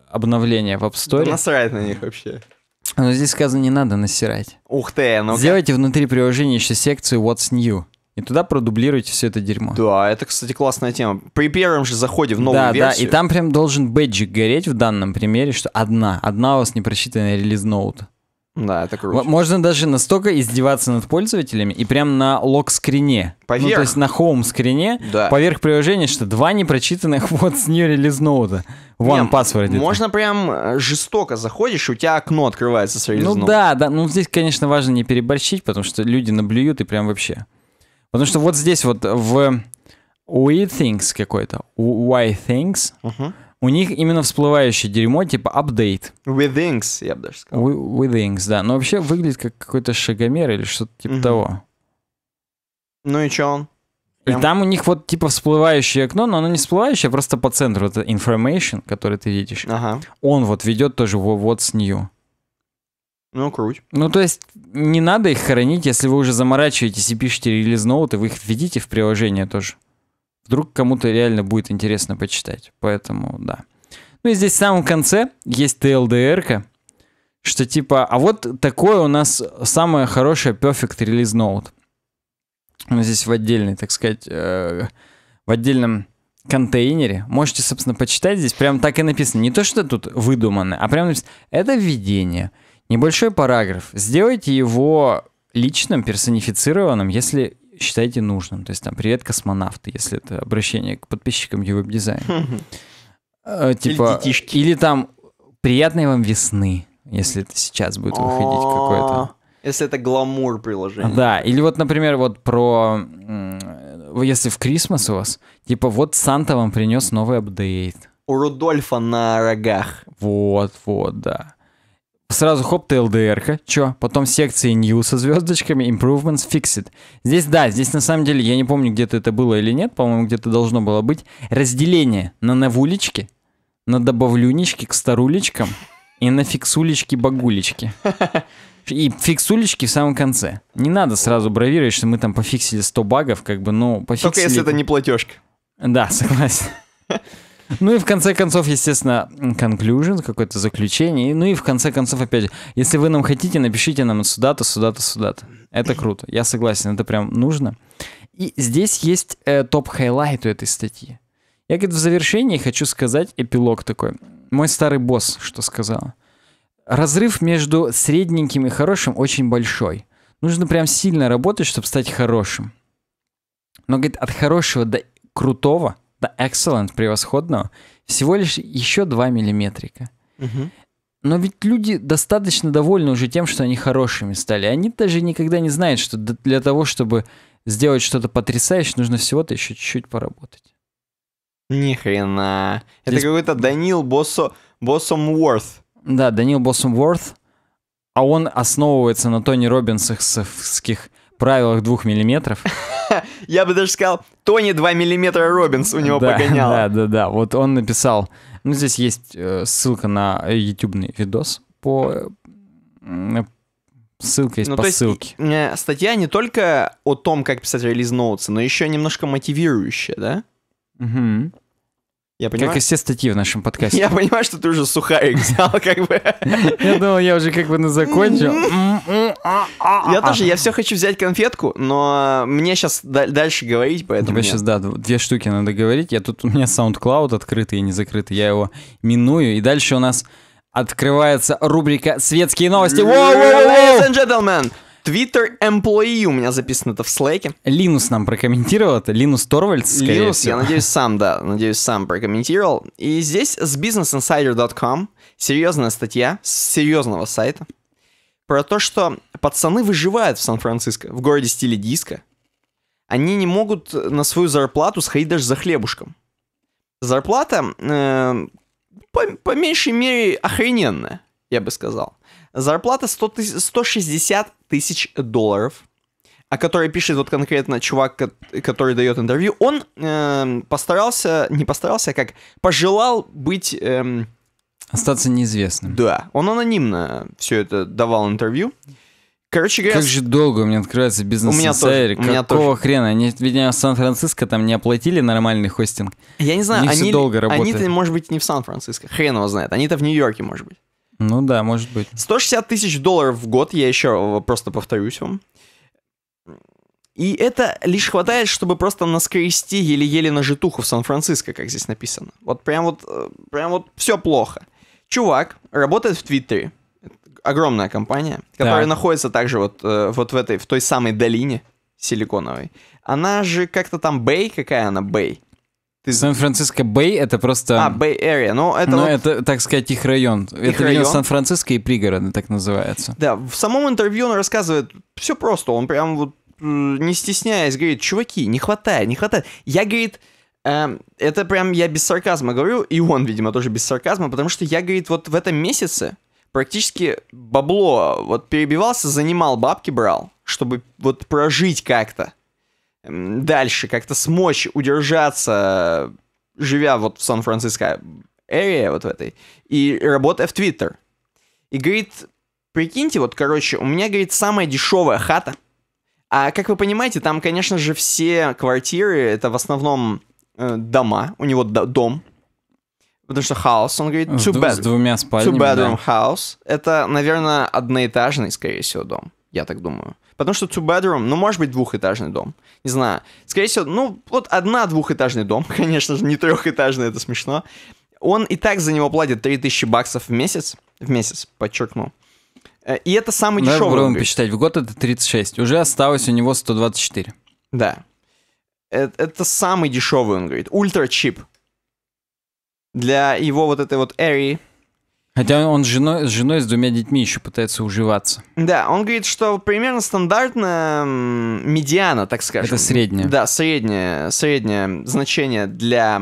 обновления в App Store. насрать на них вообще. Но здесь сказано, не надо насирать. Ух ты, ну Сделайте внутри приложения еще секцию What's New. И туда продублируйте все это дерьмо. Да, это, кстати, классная тема. При первом же заходе в новую да, версию... Да, и там прям должен бэджик гореть в данном примере, что одна, одна у вас непрочитанная релиз-ноут. Да, это круто. Можно даже настолько издеваться над пользователями и прям на лог-скрине. Поверх. Ну, то есть на хоум-скрине, да. поверх приложения, что два непрочитанных вот с нее релиз ноута. One password. Это. Можно прям э, жестоко заходишь, и у тебя окно открывается с релиз Ну да, да. Ну здесь, конечно, важно не переборщить, потому что люди наблюют и прям вообще. Потому что вот здесь вот в We Things какой-то, Why Things, у них именно всплывающее дерьмо типа апдейт. We Things, я бы даже сказал. We, we Things, да. Но вообще выглядит как какой-то шагомер или что-то типа uh-huh. того. Ну и чё он? И там у них вот типа всплывающее окно, но оно не всплывающее, а просто по центру. Это information, который ты видишь. Ага. Он вот ведет тоже в What's New. Ну, круть. Ну, то есть не надо их хранить, если вы уже заморачиваетесь и пишете релиз ноуты, вы их введите в приложение тоже. Вдруг кому-то реально будет интересно почитать. Поэтому, да. Ну и здесь в самом конце есть TLDR-ка, что типа, а вот такое у нас самое хорошее perfect release note. Он ну, здесь в отдельной, так сказать, э, в отдельном контейнере. Можете, собственно, почитать здесь. Прям так и написано. Не то, что тут выдумано, а прям написано. Это введение. Небольшой параграф. Сделайте его личным, персонифицированным, если считаете нужным. То есть там «Привет, космонавты», если это обращение к подписчикам Ювеб Дизайна. Э, типа, или там «Приятной вам весны», если это сейчас будет выходить какое-то. Если это гламур приложение. Да, или вот, например, вот про... Э, если в Крисмас у вас, типа вот Санта вам принес новый апдейт. У Рудольфа на рогах. Вот, вот, да. Сразу хоп, ты лдр чё? Потом секции New со звездочками, Improvements, Fixed. Здесь, да, здесь на самом деле, я не помню, где-то это было или нет, по-моему, где-то должно было быть. Разделение на навулечки, на добавлюнички к старулечкам и на фиксулечки-багулечки. И фиксулечки в самом конце. Не надо сразу бравировать, что мы там пофиксили 100 багов, как бы, ну, пофиксили... Только если это не платежка. Да, согласен. Ну и в конце концов, естественно, conclusion, какое-то заключение. Ну и в конце концов, опять, если вы нам хотите, напишите нам сюда-то, сюда-то, сюда-то. Это круто, я согласен, это прям нужно. И здесь есть э, топ-хайлайт у этой статьи. Я, говорит, в завершении хочу сказать эпилог такой. Мой старый босс что сказал. Разрыв между средненьким и хорошим очень большой. Нужно прям сильно работать, чтобы стать хорошим. Но, говорит, от хорошего до крутого до excellent, превосходного, всего лишь еще 2 миллиметрика. Угу. Но ведь люди достаточно довольны уже тем, что они хорошими стали. Они даже никогда не знают, что для того, чтобы сделать что-то потрясающее, нужно всего-то еще чуть-чуть поработать. Ни хрена. Здесь... Это какой-то Данил Боссо... Уорт. Да, Данил Уорт. А он основывается на Тони Робинсовских правилах двух миллиметров. Я бы даже сказал, Тони 2 миллиметра Робинс у него погонял. Да, да, да. Вот он написал. Ну, здесь есть э, ссылка на ютубный видос по... Ссылка есть ну, по то ссылке. Есть, статья не только о том, как писать релиз ноутса, но еще немножко мотивирующая, да? Угу. Я понимаю... Как и в нашем подкасте. Я понимаю, что ты уже сухарик взял, как бы. Я думал, я уже как бы на закончил. Я тоже, я все хочу взять конфетку, но мне сейчас дальше говорить, поэтому... Тебе сейчас, да, две штуки надо говорить. Я тут, у меня SoundCloud открытый и не закрытый, я его миную. И дальше у нас открывается рубрика «Светские новости». Ladies and gentlemen, Twitter employee у меня записано это в слэке. Линус нам прокомментировал это, Линус Торвальдс, Линус, всего. я надеюсь, сам, да, надеюсь, сам прокомментировал. И здесь с businessinsider.com серьезная статья с серьезного сайта про то, что пацаны выживают в Сан-Франциско, в городе стиле диска. Они не могут на свою зарплату сходить даже за хлебушком. Зарплата, э, по, по меньшей мере, охрененная, я бы сказал. Зарплата 100 тысяч, 160 тысяч долларов, о которой пишет вот конкретно чувак, который дает интервью, он э, постарался, не постарался, а как пожелал быть... Э, Остаться неизвестным. Да, он анонимно все это давал интервью. Короче говоря... Как же долго у меня открывается бизнес у меня Тоже, Какого тоже. хрена? Они, видимо, в Сан-Франциско там не оплатили нормальный хостинг. Я не знаю, они, они, долго работают. Они-то, может быть, не в Сан-Франциско. Хрен его знает. Они-то в Нью-Йорке, может быть. Ну да, может быть. 160 тысяч долларов в год, я еще э, просто повторюсь вам. И это лишь хватает, чтобы просто наскрести еле-еле на житуху в Сан-Франциско, как здесь написано. Вот прям вот, э, прям вот все плохо. Чувак работает в Твиттере, огромная компания, которая да. находится также вот, э, вот в этой, в той самой долине силиконовой. Она же как-то там Бэй, какая она Бэй? Ты Сан-Франциско Бэй это просто... А, Бэй Area. Ну, это, ну, вот... это, так сказать, их район. Их это район Сан-Франциско и пригороды, так называется. Да, в самом интервью он рассказывает все просто. Он прям вот э, не стесняясь, говорит, чуваки, не хватает, не хватает. Я, говорит, эм, это прям я без сарказма говорю, и он, видимо, тоже без сарказма, потому что я, говорит, вот в этом месяце практически бабло вот перебивался, занимал бабки, брал, чтобы вот прожить как-то дальше как-то смочь удержаться, живя вот в Сан-Франциско эре вот в этой, и работая в Твиттер. И говорит, прикиньте, вот, короче, у меня, говорит, самая дешевая хата. А как вы понимаете, там, конечно же, все квартиры, это в основном э, дома, у него до дом, потому что house, он говорит, а, two, bed, с двумя спальнями, two bedroom да. house, это, наверное, одноэтажный, скорее всего, дом, я так думаю. Потому что two-bedroom, ну, может быть, двухэтажный дом. Не знаю. Скорее всего, ну, вот одна двухэтажный дом, конечно же, не трехэтажный, это смешно. Он и так за него платит 3000 баксов в месяц. В месяц, подчеркну. Э, и это самый Давай дешевый. Давай посчитать. В год это 36. Уже осталось у него 124. Да. Это, это самый дешевый, он говорит. Ультра чип. Для его вот этой вот Эри Хотя он с женой, с женой, с двумя детьми еще пытается уживаться. Да, он говорит, что примерно стандартная медиана, так скажем. Это средняя. Да, среднее, среднее значение для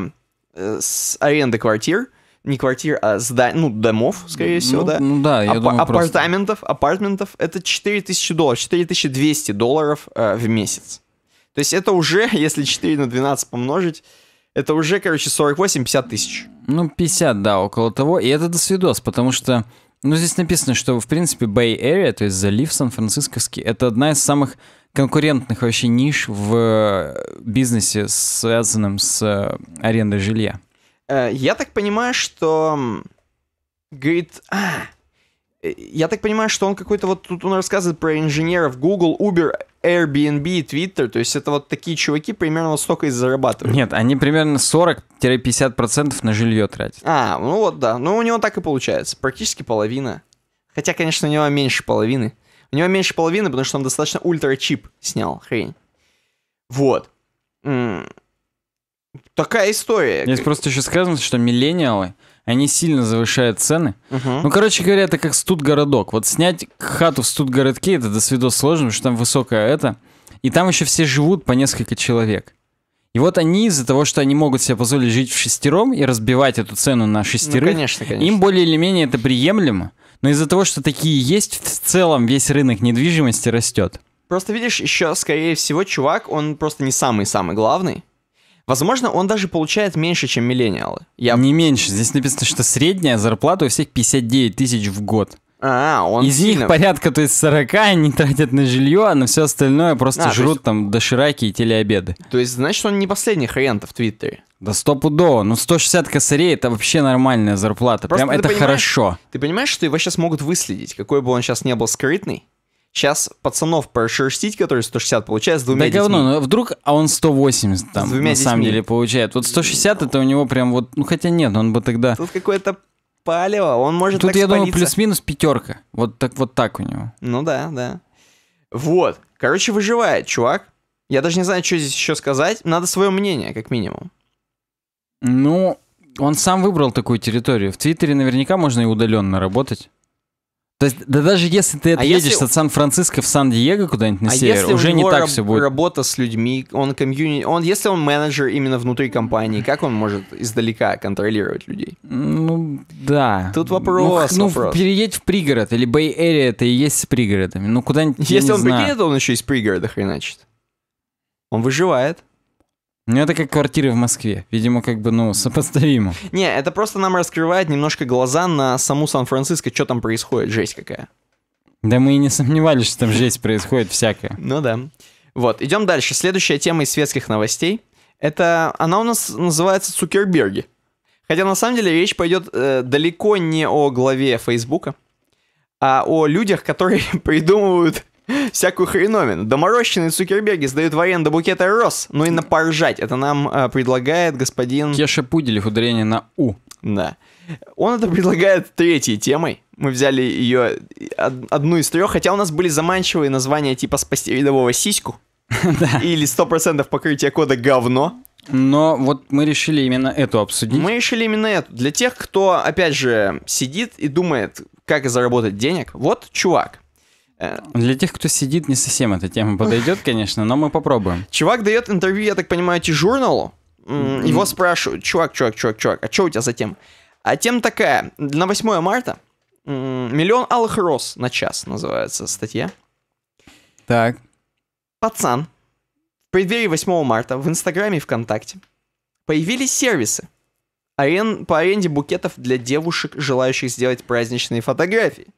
э, аренды квартир. Не квартир, а зда... ну, домов, скорее ну, всего, да. Ну да, я Ап- думаю, Апартаментов, просто... апартментов. Это 4000 долларов, 4200 долларов э, в месяц. То есть это уже, если 4 на 12 помножить, это уже, короче, 48-50 тысяч. Ну, 50, да, около того. И это досвидос, потому что... Ну, здесь написано, что, в принципе, Bay Area, то есть залив Сан-Францисковский, это одна из самых конкурентных вообще ниш в э, бизнесе, связанном с э, арендой жилья. Э, я так понимаю, что... Говорит... А, я так понимаю, что он какой-то вот тут он рассказывает про инженеров Google, Uber, Airbnb и Twitter, то есть это вот такие чуваки примерно столько и зарабатывают. Нет, они примерно 40-50% на жилье тратят. А, ну вот да, ну у него так и получается, практически половина. Хотя, конечно, у него меньше половины. У него меньше половины, потому что он достаточно ультра-чип снял, хрень. Вот. М -м. Такая история. Здесь просто еще сказано, что миллениалы — они сильно завышают цены. Угу. Ну, короче говоря, это как студгородок. Вот снять хату в студгородке, это до свидос сложно, потому что там высокая это. И там еще все живут по несколько человек. И вот они из-за того, что они могут себе позволить жить в шестером и разбивать эту цену на шестерых, ну, конечно, конечно. им более или менее это приемлемо. Но из-за того, что такие есть, в целом весь рынок недвижимости растет. Просто видишь, еще, скорее всего, чувак, он просто не самый-самый главный. Возможно, он даже получает меньше, чем миллениалы. Я... Не меньше. Здесь написано, что средняя зарплата у всех 59 тысяч в год. А, он Из сильно... них порядка, то есть 40 они тратят на жилье, а на все остальное просто а, жрут есть... там дошираки и телеобеды. То есть, значит, он не последний хрен-то в Твиттере. Да стопудово, ну 160 косарей это вообще нормальная зарплата, Просто прям это хорошо. Ты понимаешь, что его сейчас могут выследить, какой бы он сейчас не был скрытный, Сейчас пацанов прошерстить, которые 160 получают с двумя да говно, но ну, а вдруг, а он 180 там, с двумя на детьми. самом деле, получает. Вот 160 это у него прям вот, ну хотя нет, он бы тогда... Тут какое-то палево, он может Тут, так я спалиться. думаю, плюс-минус пятерка. Вот так, вот так у него. Ну да, да. Вот. Короче, выживает, чувак. Я даже не знаю, что здесь еще сказать. Надо свое мнение, как минимум. Ну, он сам выбрал такую территорию. В Твиттере наверняка можно и удаленно работать. То есть, да даже если ты а едешь если... от Сан-Франциско в Сан-Диего куда-нибудь на а север, уже не так раб- все будет. работа с людьми, он комьюнити, он, если он менеджер именно внутри компании, как он может издалека контролировать людей? Ну, да. Тут вопрос, ну, ну вопрос. Ну, переедь в пригород, или Bay Area это и есть с пригородами, ну, куда-нибудь, Если он знаю. прикинет, он еще из с пригорода хреначит. Он выживает. Ну, это как квартиры в Москве. Видимо, как бы, ну, сопоставимо. Не, это просто нам раскрывает немножко глаза на саму Сан-Франциско, что там происходит, жесть какая. Да мы и не сомневались, что там жесть происходит всякое. Ну да. Вот, идем дальше. Следующая тема из светских новостей. Это она у нас называется Цукерберги. Хотя на самом деле речь пойдет э, далеко не о главе Фейсбука, а о людях, которые придумывают всякую хреновину. Доморощенные Цукерберги сдают в аренду букеты роз, ну и на поржать. Это нам э, предлагает господин... Кеша Пуделев, ударение на «у». Да. Он это предлагает третьей темой. Мы взяли ее одну из трех, хотя у нас были заманчивые названия типа «Спасти рядового сиську» или «100% покрытие кода говно». Но вот мы решили именно эту обсудить. Мы решили именно эту. Для тех, кто, опять же, сидит и думает, как заработать денег, вот чувак, Э, для тех, кто сидит, не совсем эта тема подойдет, конечно, но мы попробуем. Чувак дает интервью, я так понимаю, журналу. М-м. Его спрашивают, чувак, чувак, чувак, чувак, а что у тебя за тема? А тема такая, на 8 марта миллион алых роз на час называется статья. Так. Пацан, в преддверии 8 марта в Инстаграме и ВКонтакте появились сервисы арен... по аренде букетов для девушек, желающих сделать праздничные фотографии.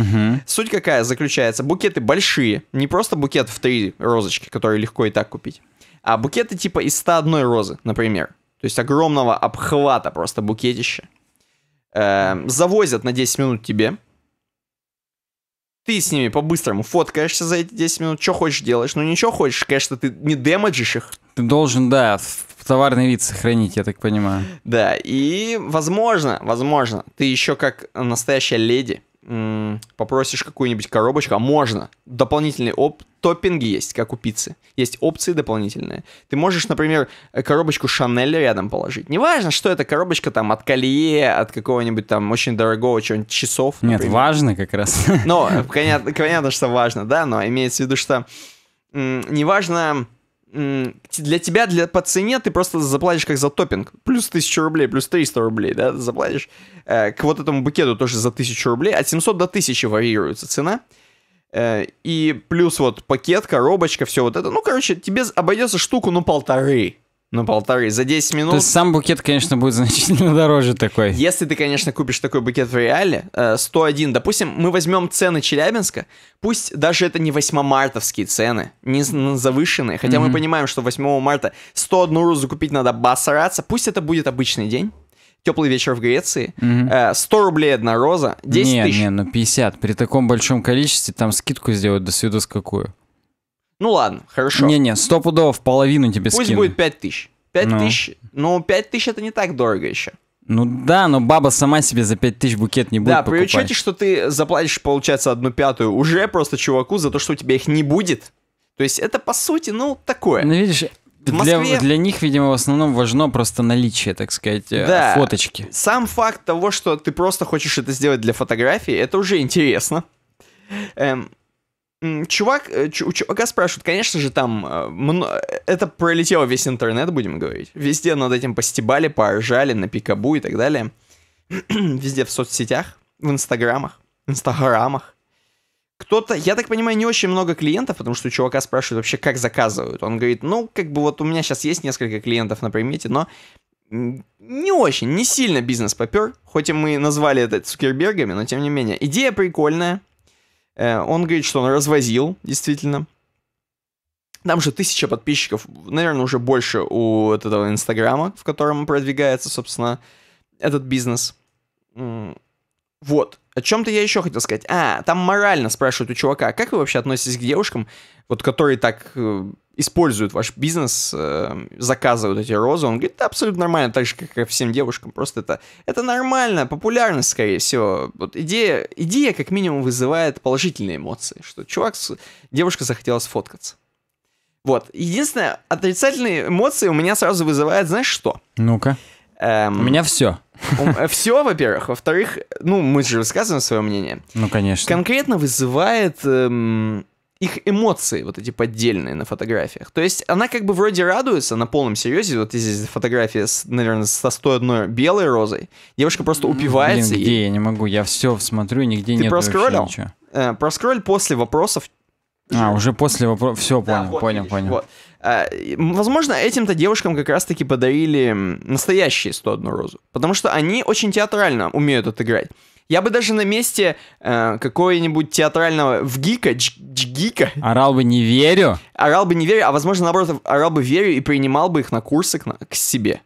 Угу. Суть какая заключается? Букеты большие, не просто букет в три розочки, которые легко и так купить, а букеты типа из 101 розы, например. То есть огромного обхвата просто букетища. Э, эм, завозят на 10 минут тебе. Ты с ними по-быстрому фоткаешься за эти 10 минут, что хочешь делаешь. Ну ничего хочешь, конечно, ты не демеджишь их. Ты должен, да, товарный вид сохранить, я так понимаю. Да, и возможно, возможно, ты еще как настоящая леди попросишь какую-нибудь коробочку, а можно. Дополнительные оп топпинги есть, как у пиццы. Есть опции дополнительные. Ты можешь, например, э, коробочку Шанель рядом положить. Неважно, что эта коробочка там от колье, от какого-нибудь там очень дорогого чего-нибудь часов. Например. Нет, важно как раз. Ну, э, понятно, понятно, что важно, да, но имеется в виду, что неважно, для тебя для, по цене ты просто заплатишь как за топинг. Плюс 1000 рублей, плюс 300 рублей, да, ты заплатишь. Э, к вот этому букету тоже за 1000 рублей. От 700 до 1000 варьируется цена. Э, и плюс вот пакет, коробочка, все вот это. Ну, короче, тебе обойдется штуку, ну, полторы. Ну, полторы. За 10 минут... То есть сам букет, конечно, будет значительно дороже такой. Если ты, конечно, купишь такой букет в реале, 101, э, допустим, мы возьмем цены Челябинска, пусть даже это не 8 мартовские цены, не завышенные, хотя mm-hmm. мы понимаем, что 8 марта 101 розу купить надо басараться, пусть это будет обычный день, теплый вечер в Греции, mm-hmm. 100 э, рублей одна роза, 10 не, тысяч. Не, ну 50, при таком большом количестве там скидку сделать до свидос какую. Ну ладно, хорошо. Не-не, сто пудов, половину тебе Пусть скину. будет пять тысяч. Пять ну. тысяч, но ну, пять тысяч это не так дорого еще. Ну да, но баба сама себе за тысяч букет не будет Да, покупать. при учете, что ты заплатишь, получается, одну пятую уже просто чуваку за то, что у тебя их не будет. То есть это, по сути, ну, такое. Ну, видишь, Москве... для, для них, видимо, в основном важно просто наличие, так сказать, э, да. фоточки. Сам факт того, что ты просто хочешь это сделать для фотографии, это уже интересно. Эм, чувак, э, у чувака спрашивают, конечно же, там, э, это пролетело весь интернет, будем говорить. Везде над этим постебали, поржали, на пикабу и так далее. Везде в соцсетях, в инстаграмах, инстаграмах. Кто-то, я так понимаю, не очень много клиентов, потому что у чувака спрашивают вообще, как заказывают. Он говорит, ну, как бы вот у меня сейчас есть несколько клиентов на примете, но не очень, не сильно бизнес попер. Хоть и мы назвали это Цукербергами, но тем не менее. Идея прикольная, Э, он говорит, что он развозил, действительно. Там же тысяча подписчиков, наверное, уже больше у этого Инстаграма, в котором продвигается, собственно, этот бизнес. Вот. О чем-то я еще хотел сказать. А, там морально спрашивают у чувака, как вы вообще относитесь к девушкам, вот которые так э, используют ваш бизнес, эм, заказывают эти розы. Он говорит, да, абсолютно нормально, так же, как и всем девушкам. Просто это, это нормально, популярность, скорее всего. Вот идея, идея, как минимум, вызывает положительные эмоции, что чувак, девушка захотела сфоткаться. Вот. Единственное, отрицательные эмоции у меня сразу вызывает, знаешь что? Ну-ка. Эм, у меня все. Э, все, во-первых. Во-вторых, ну, мы же высказываем свое мнение. Ну, конечно. Конкретно вызывает... Эм, их эмоции вот эти поддельные на фотографиях. То есть она как бы вроде радуется на полном серьезе. Вот здесь фотография, с, наверное, со 101 белой розой. Девушка просто упивается. Блин, где и... я не могу, я все смотрю, нигде Ты нет проскроллил? ничего. Э, проскроль после вопросов. А, уже после вопросов. Все, понял, да, вот, понял, видишь, понял. Вот. А, возможно, этим-то девушкам как раз-таки подарили настоящие 101 розу. Потому что они очень театрально умеют отыграть. Я бы даже на месте э, какого-нибудь театрального вгика, джгика... Орал бы «не верю». Орал бы «не верю», а, возможно, наоборот, орал бы «верю» и принимал бы их на курсы к, к себе.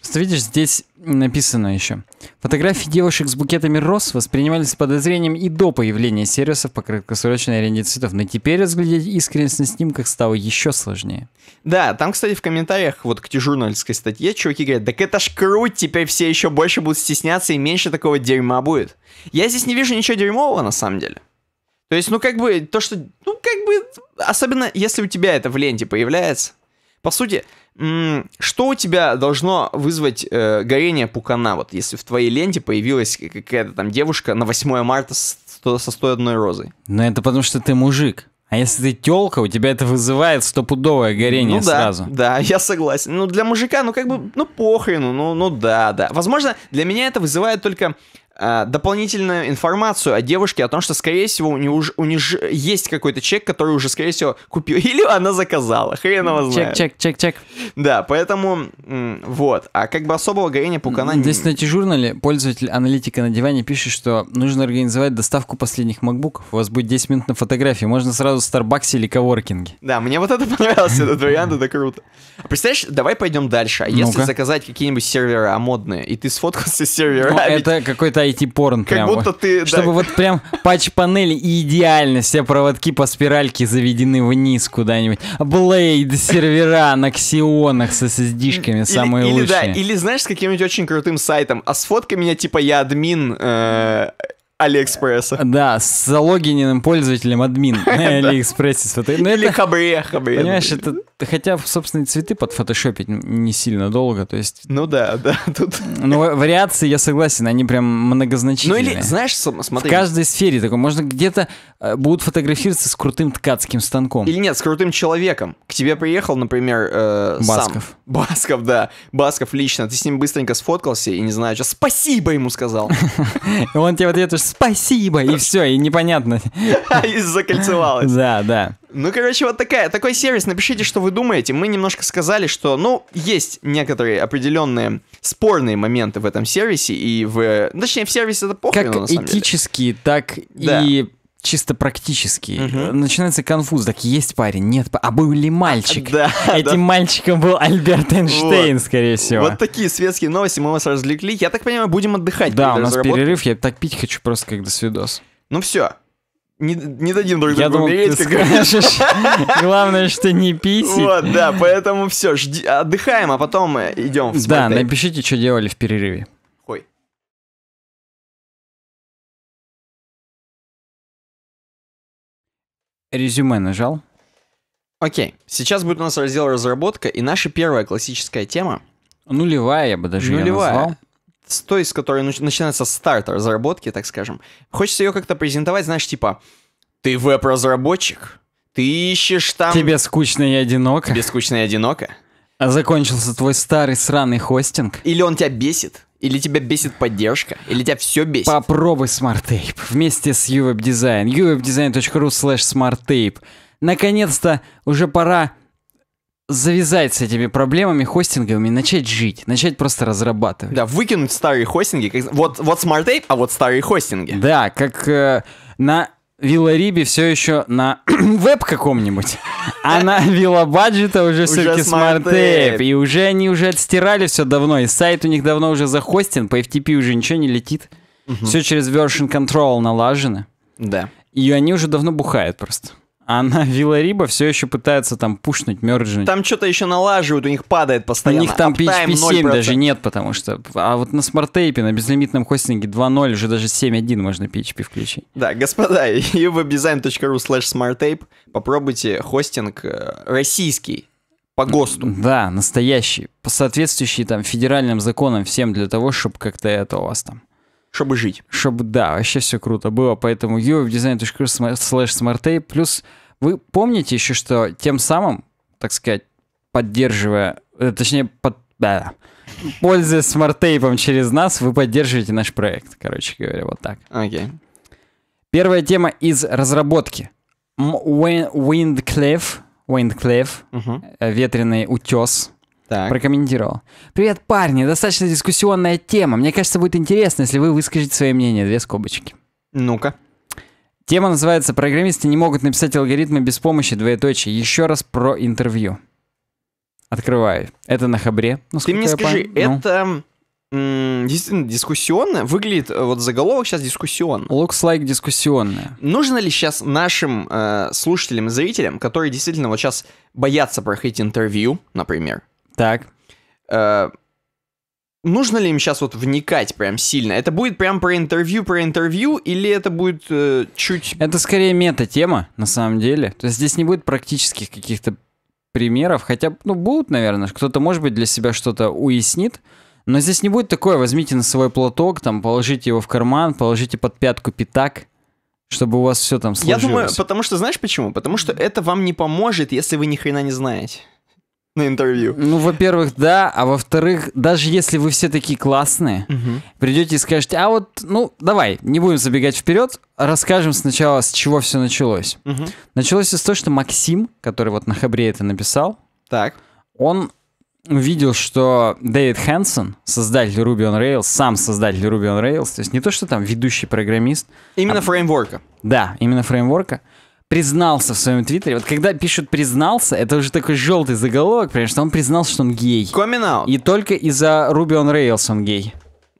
Просто видишь, здесь написано еще. Фотографии девушек с букетами роз воспринимались с подозрением и до появления сервисов по краткосрочной аренде цветов, но теперь разглядеть искренность на снимках стало еще сложнее. Да, там, кстати, в комментариях вот к журнальской статье чуваки говорят, так это ж круть, теперь все еще больше будут стесняться и меньше такого дерьма будет. Я здесь не вижу ничего дерьмового на самом деле. То есть, ну как бы, то, что, ну как бы, особенно если у тебя это в ленте появляется, по сути, что у тебя должно вызвать э, горение пукана, вот если в твоей ленте появилась какая-то там девушка на 8 марта с, со одной розой? Ну это потому что ты мужик. А если ты телка, у тебя это вызывает стопудовое горение ну, да, сразу. Да, я согласен. Ну, для мужика, ну как бы, ну похрену, ну, ну да, да. Возможно, для меня это вызывает только а, дополнительную информацию о девушке, о том, что, скорее всего, у нее уже у нее же есть какой-то чек, который уже, скорее всего, купил. Или она заказала, хрен его знает. Чек, чек, чек, чек. Да, поэтому вот. А как бы особого горения пукана нет. Здесь на дежурнале пользователь аналитика на диване пишет, что нужно организовать доставку последних макбуков. У вас будет 10 минут на фотографии. Можно сразу в Старбаксе или коворкинге. Да, мне вот это понравилось, этот вариант, это круто. А представляешь, давай пойдем дальше. А если заказать какие-нибудь сервера модные, и ты сфоткался с сервера? Ну, это какой-то IT-порн как прям. будто ты... Чтобы да. вот прям патч-панели и идеально все проводки по спиральке заведены вниз куда-нибудь. Блейд, сервера на ксионах с SSD-шками самые или, лучшие. Или, да, или знаешь, с каким-нибудь очень крутым сайтом, а сфоткай меня, типа, я админ... Э Алиэкспресса. Да, с залогиненным пользователем админ на э, Алиэкспрессе. Ну, или хабре, хабре. Понимаешь, это Хотя, собственно, цветы под фотошопить не сильно долго, то есть... Ну да, да, тут... Ну, вариации, я согласен, они прям многозначительные. Ну или, знаешь, смотри... В каждой сфере такой, можно где-то э, будут фотографироваться с крутым ткацким станком. Или нет, с крутым человеком. К тебе приехал, например, э, Басков. Сам. Басков, да. Басков лично. Ты с ним быстренько сфоткался и, не знаю, что спасибо ему сказал. Он тебе в ответ спасибо, и все, и непонятно. И закольцевалось. Да, да. Ну, короче, вот такая, такой сервис. Напишите, что вы думаете. Мы немножко сказали, что, ну, есть некоторые определенные спорные моменты в этом сервисе и в... Точнее, в сервисе это похрен, Как этические, деле. так да. и чисто практически. Угу. Начинается конфуз. Так есть парень, нет, а был ли мальчик? Да. Этим да. мальчиком был Альберт Эйнштейн, вот. скорее всего. Вот такие светские новости мы вас развлекли. Я так понимаю, будем отдыхать. Да, у нас перерыв, я так пить хочу просто как до свидос. Ну все, не, не дадим друг другу умереть, как скажешь. Главное, что не писить. Вот, да, поэтому все, жди, отдыхаем, а потом идем в Да, напишите, что делали в перерыве. Ой. Резюме нажал. Окей, сейчас будет у нас раздел разработка, и наша первая классическая тема. Нулевая, я бы даже Нулевая. назвал с той, с которой начинается старт разработки, так скажем, хочется ее как-то презентовать, знаешь, типа, ты веб-разработчик, ты ищешь там... Тебе скучно и одиноко. Тебе скучно и одиноко. А закончился твой старый сраный хостинг. Или он тебя бесит. Или тебя бесит поддержка? Или тебя все бесит? Попробуй Smart Tape вместе с uwebdesign. uwebdesign.ru slash smarttape. Наконец-то уже пора завязать с этими проблемами хостинговыми, начать жить, начать просто разрабатывать. Да, выкинуть старые хостинги. Как, вот, вот Smart Ape, а вот старые хостинги. Да, как э, на Вилларибе все еще на веб каком-нибудь, а на Виллабаджета уже все-таки смарт-эп. И уже они уже отстирали все давно, и сайт у них давно уже захостен, по FTP уже ничего не летит. Все через version control налажено. Да. И они уже давно бухают просто. Она а вилариба все еще пытается там пушнуть, мерджить. Там что-то еще налаживают, у них падает постоянно. У них там PHP 7 даже нет, потому что... А вот на смарт-тейпе, на безлимитном хостинге 2.0 уже даже 7.1 можно PHP включить. Да, господа, uwebdesign.ru slash smarttape. Попробуйте хостинг э, российский, по ГОСТу. Да, настоящий, по соответствующий там федеральным законам всем для того, чтобы как-то это у вас там чтобы жить. Чтобы, да, вообще все круто было. Поэтому uwebdesign.ru slash smartay. Плюс вы помните еще, что тем самым, так сказать, поддерживая, э, точнее, под, да, пользуясь смарт-тейпом через нас, вы поддерживаете наш проект, короче говоря, вот так. Окей. Okay. Первая тема из разработки. Windcliff, Windcliff, uh-huh. ветреный утес, так. Прокомментировал. Привет, парни. Достаточно дискуссионная тема. Мне кажется, будет интересно, если вы выскажете свое мнение. Две скобочки. Ну-ка. Тема называется «Программисты не могут написать алгоритмы без помощи двоеточие». Еще раз про интервью. Открываю. Это на хабре. Ты мне скажи, пом... Ну. это ну. действительно дискуссионно? Выглядит, э, вот заголовок сейчас дискуссионно. Looks like дискуссионное. Нужно ли сейчас нашим э, слушателям и зрителям, которые действительно вот сейчас боятся проходить интервью, например, так. Э, нужно ли им сейчас вот вникать прям сильно? Это будет прям про интервью, про интервью, или это будет э, чуть... Это скорее мета-тема, на самом деле. То есть здесь не будет практических каких-то примеров, хотя, ну, будут, наверное, кто-то, может быть, для себя что-то уяснит, но здесь не будет такое, возьмите на свой платок, там, положите его в карман, положите под пятку пятак, чтобы у вас все там сложилось. Я думаю, потому что, знаешь почему? Потому что это вам не поможет, если вы ни хрена не знаете на интервью. Ну, во-первых, да, а во-вторых, даже если вы все такие классные, угу. придете и скажете, а вот, ну, давай, не будем забегать вперед, расскажем сначала, с чего все началось. Угу. Началось с того, что Максим, который вот на Хабре это написал, так. он увидел, что Дэвид Хэнсон, создатель Ruby on Rails, сам создатель Ruby on Rails, то есть не то, что там ведущий программист. Именно а... фреймворка. Да, именно фреймворка признался в своем твиттере. Вот когда пишут признался, это уже такой желтый заголовок, потому что он признался, что он гей. Coming out. И только из-за Ruby on Rails он гей.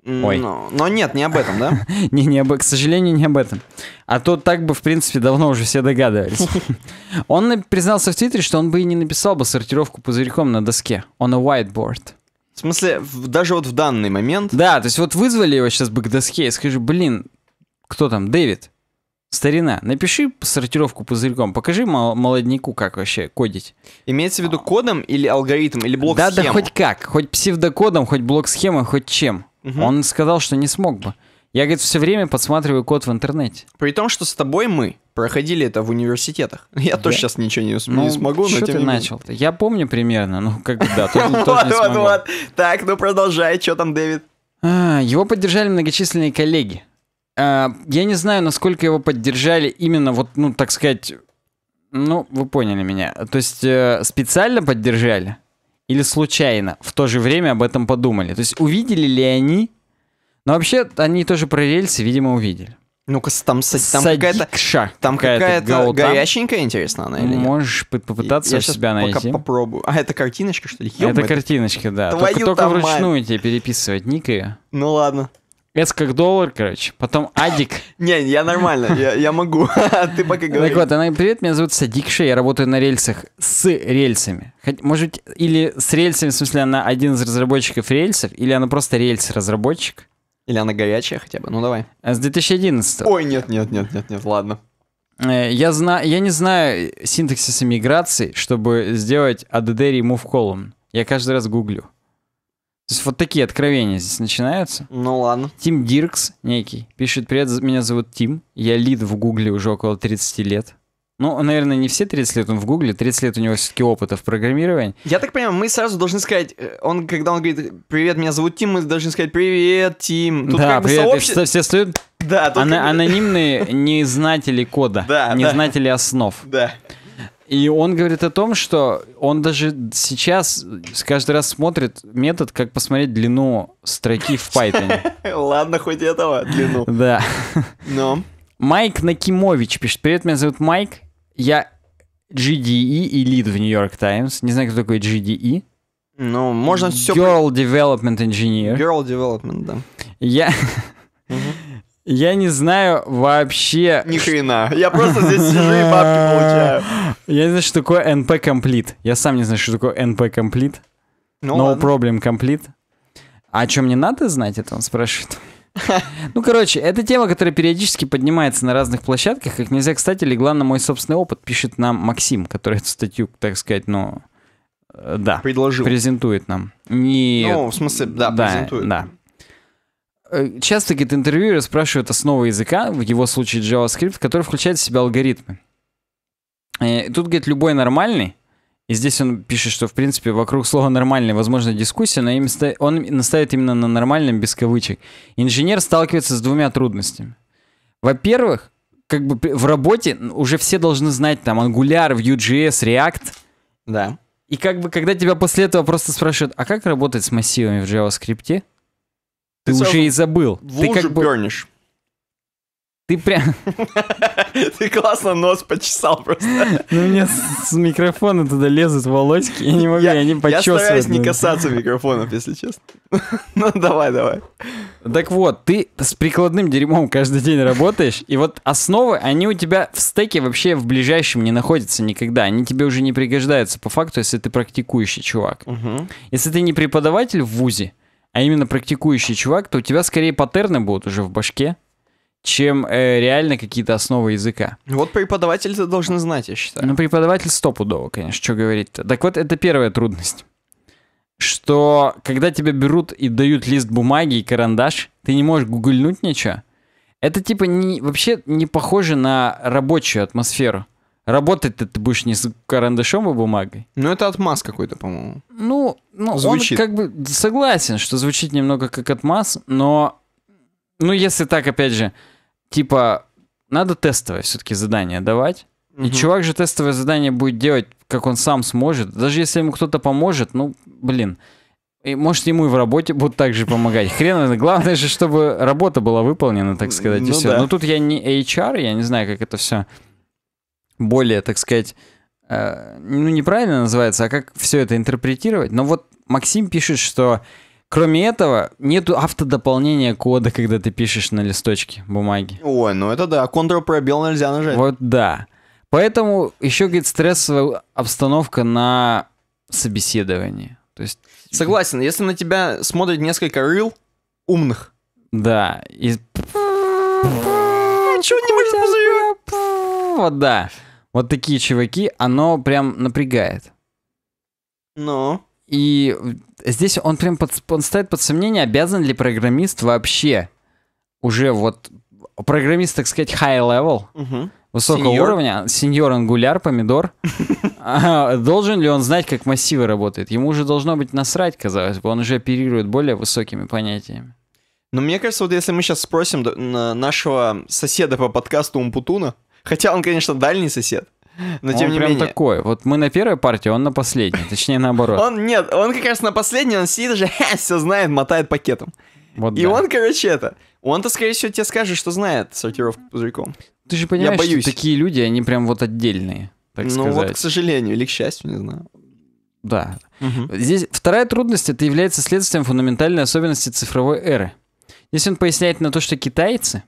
Ой. Но, но нет, не об этом, да? не, не об, к сожалению, не об этом. А то так бы, в принципе, давно уже все догадывались. он признался в Твиттере, что он бы и не написал бы сортировку пузырьком на доске. Он на whiteboard. В смысле, даже вот в данный момент? Да, то есть вот вызвали его сейчас бы к доске и скажи, блин, кто там, Дэвид? Старина, напиши сортировку пузырьком, покажи молодняку, как вообще кодить. Имеется в виду кодом или алгоритм, или блок схема? Да, да, хоть как, хоть псевдокодом, хоть блок схема, хоть чем. Угу. Он сказал, что не смог бы. Я, говорит, все время подсматриваю код в интернете. При том, что с тобой мы проходили это в университетах. Я да. тоже сейчас ничего не, ну, не смогу, но тем ты не начал -то? Я помню примерно, ну как бы да, Вот, вот, вот. Так, ну продолжай, что там, Дэвид? А, его поддержали многочисленные коллеги, а, я не знаю, насколько его поддержали именно вот, ну, так сказать, ну, вы поняли меня. То есть э, специально поддержали или случайно в то же время об этом подумали? То есть увидели ли они? Но вообще они тоже про рельсы, видимо, увидели. Ну-ка, там, там какая-то... Там какая-то, какая горяченькая, интересно, она или нет? Можешь попытаться я, я себя найти. пока попробую. А, это картиночка, что ли? Ём, это, это картиночка, да. Твою только только вручную тебе переписывать ник ее. Ну ладно. Это как доллар, короче. Потом Адик. Не, я нормально, я, могу. Ты пока говори. Так вот, она, привет, меня зовут Садикша, я работаю на рельсах с рельсами. может, или с рельсами, в смысле, она один из разработчиков рельсов, или она просто рельс-разработчик. Или она горячая хотя бы, ну давай. А с 2011 Ой, нет, нет, нет, нет, нет, ладно. Э, я, зна... я не знаю синтаксиса миграции, чтобы сделать add remove column. Я каждый раз гуглю. То есть вот такие откровения здесь начинаются. Ну ладно. Тим Диркс некий пишет, привет, меня зовут Тим, я лид в Гугле уже около 30 лет. Ну, наверное, не все 30 лет он в Гугле, 30 лет у него все-таки опыта в программировании. Я так понимаю, мы сразу должны сказать, э, он, когда он говорит, привет, меня зовут Тим, мы должны сказать, привет, Тим. Тут да, как привет, бы сообще... все стоят. Да, тут Ана- как... Анонимные незнатели кода, да, незнатели да. основ. Да. И он говорит о том, что он даже сейчас каждый раз смотрит метод, как посмотреть длину строки в Python. Ладно, хоть этого, длину. Да. Но? Майк Накимович пишет. Привет, меня зовут Майк. Я GDE и лид в New York Times. Не знаю, кто такой GDE. Ну, можно все... Girl Development Engineer. Girl Development, да. Я... Я не знаю вообще... Ни хрена. Я просто здесь сижу и бабки получаю. Я не знаю, что такое NP Complete. Я сам не знаю, что такое NP Complete. Ну, no ладно. problem complete. А чем мне надо знать, это он спрашивает. Ну, короче, это тема, которая периодически поднимается на разных площадках. Как нельзя, кстати, легла на мой собственный опыт, пишет нам Максим, который эту статью, так сказать, ну... Э, да. Предложил. Презентует нам. Не... Ну, в смысле, да, да Да. Э, часто какие-то интервьюеры спрашивают основы языка, в его случае JavaScript, который включает в себя алгоритмы. Э, и тут, говорит, любой нормальный, и здесь он пишет, что, в принципе, вокруг слова «нормальный» возможна дискуссия, но он наставит именно на нормальном без кавычек. Инженер сталкивается с двумя трудностями. Во-первых, как бы в работе уже все должны знать там Angular, Vue.js, React. Да. И как бы когда тебя после этого просто спрашивают, а как работать с массивами в JavaScript, ты, ты уже и забыл. В ты как бы... пернешь. Ты прям... Ты классно нос почесал просто. Ну, мне с микрофона туда лезут волосики, я не могу, я, не почесываю. Я стараюсь не касаться микрофонов, если честно. Ну, давай, давай. Так вот, ты с прикладным дерьмом каждый день работаешь, и вот основы, они у тебя в стеке вообще в ближайшем не находятся никогда. Они тебе уже не пригождаются по факту, если ты практикующий чувак. Если ты не преподаватель в ВУЗе, а именно практикующий чувак, то у тебя скорее паттерны будут уже в башке, чем э, реально какие-то основы языка. Вот преподаватель ты должен знать, я считаю. Ну, преподаватель стопудово, конечно, что говорить-то. Так вот, это первая трудность. Что когда тебя берут и дают лист бумаги и карандаш, ты не можешь гугольнуть ничего. Это типа не, вообще не похоже на рабочую атмосферу. Работать ты будешь не с карандашом и бумагой. Ну, это отмаз какой-то, по-моему. Ну, ну звучит. он как бы согласен, что звучит немного как отмаз, но... Ну, если так, опять же, типа, надо тестовое все-таки задание давать. Угу. И чувак же тестовое задание будет делать, как он сам сможет. Даже если ему кто-то поможет, ну, блин. И, может, ему и в работе будут также помогать. Хрен, главное же, чтобы работа была выполнена, так сказать, ну, и все. Да. Но ну, тут я не HR, я не знаю, как это все более, так сказать, э, ну неправильно называется, а как все это интерпретировать. Но вот Максим пишет, что кроме этого нету автодополнения кода, когда ты пишешь на листочке бумаги. Ой, ну это да, пробел нельзя нажать. Вот да. Поэтому еще, говорит, стрессовая обстановка на собеседовании. То есть... Согласен, если на тебя смотрит несколько рыл умных. Да, и... Чего не можешь Вот да вот такие чуваки, оно прям напрягает. Но. И здесь он прям под, он ставит под сомнение, обязан ли программист вообще уже вот программист, так сказать, high level, угу. высокого senior. уровня, сеньор ангуляр, помидор, а, должен ли он знать, как массивы работают? Ему уже должно быть насрать, казалось бы, он уже оперирует более высокими понятиями. Но мне кажется, вот если мы сейчас спросим нашего соседа по подкасту Умпутуна, Хотя он, конечно, дальний сосед. Но он не прям менее. такой. Вот мы на первой партии, он на последней, точнее наоборот. Он нет, он как раз на последней, он сидит уже, все знает, мотает пакетом. Вот и да. он, короче, это. Он-то, скорее всего, тебе скажет, что знает сортировку пузырьком. Ты же понимаешь, Я боюсь. что такие люди, они прям вот отдельные, так ну, сказать. Ну вот, к сожалению, или к счастью, не знаю. Да. Угу. Здесь вторая трудность это является следствием фундаментальной особенности цифровой эры. Здесь он поясняет на то, что китайцы,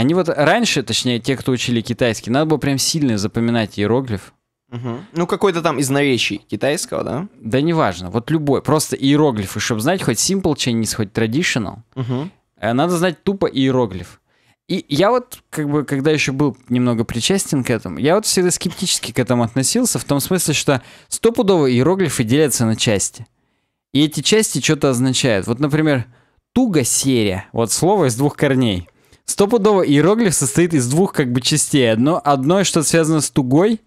они вот раньше, точнее, те, кто учили китайский, надо было прям сильно запоминать иероглиф. Угу. Ну, какой-то там из наречий китайского, да? Да неважно, вот любой. Просто иероглифы, чтобы знать хоть simple Chinese, хоть traditional, угу. надо знать тупо иероглиф. И я вот, как бы, когда еще был немного причастен к этому, я вот всегда скептически к этому относился, в том смысле, что стопудово иероглифы делятся на части. И эти части что-то означают. Вот, например, туго серия, вот слово из двух корней – Стопудово иероглиф состоит из двух как бы частей. Одно, одно что связано с тугой,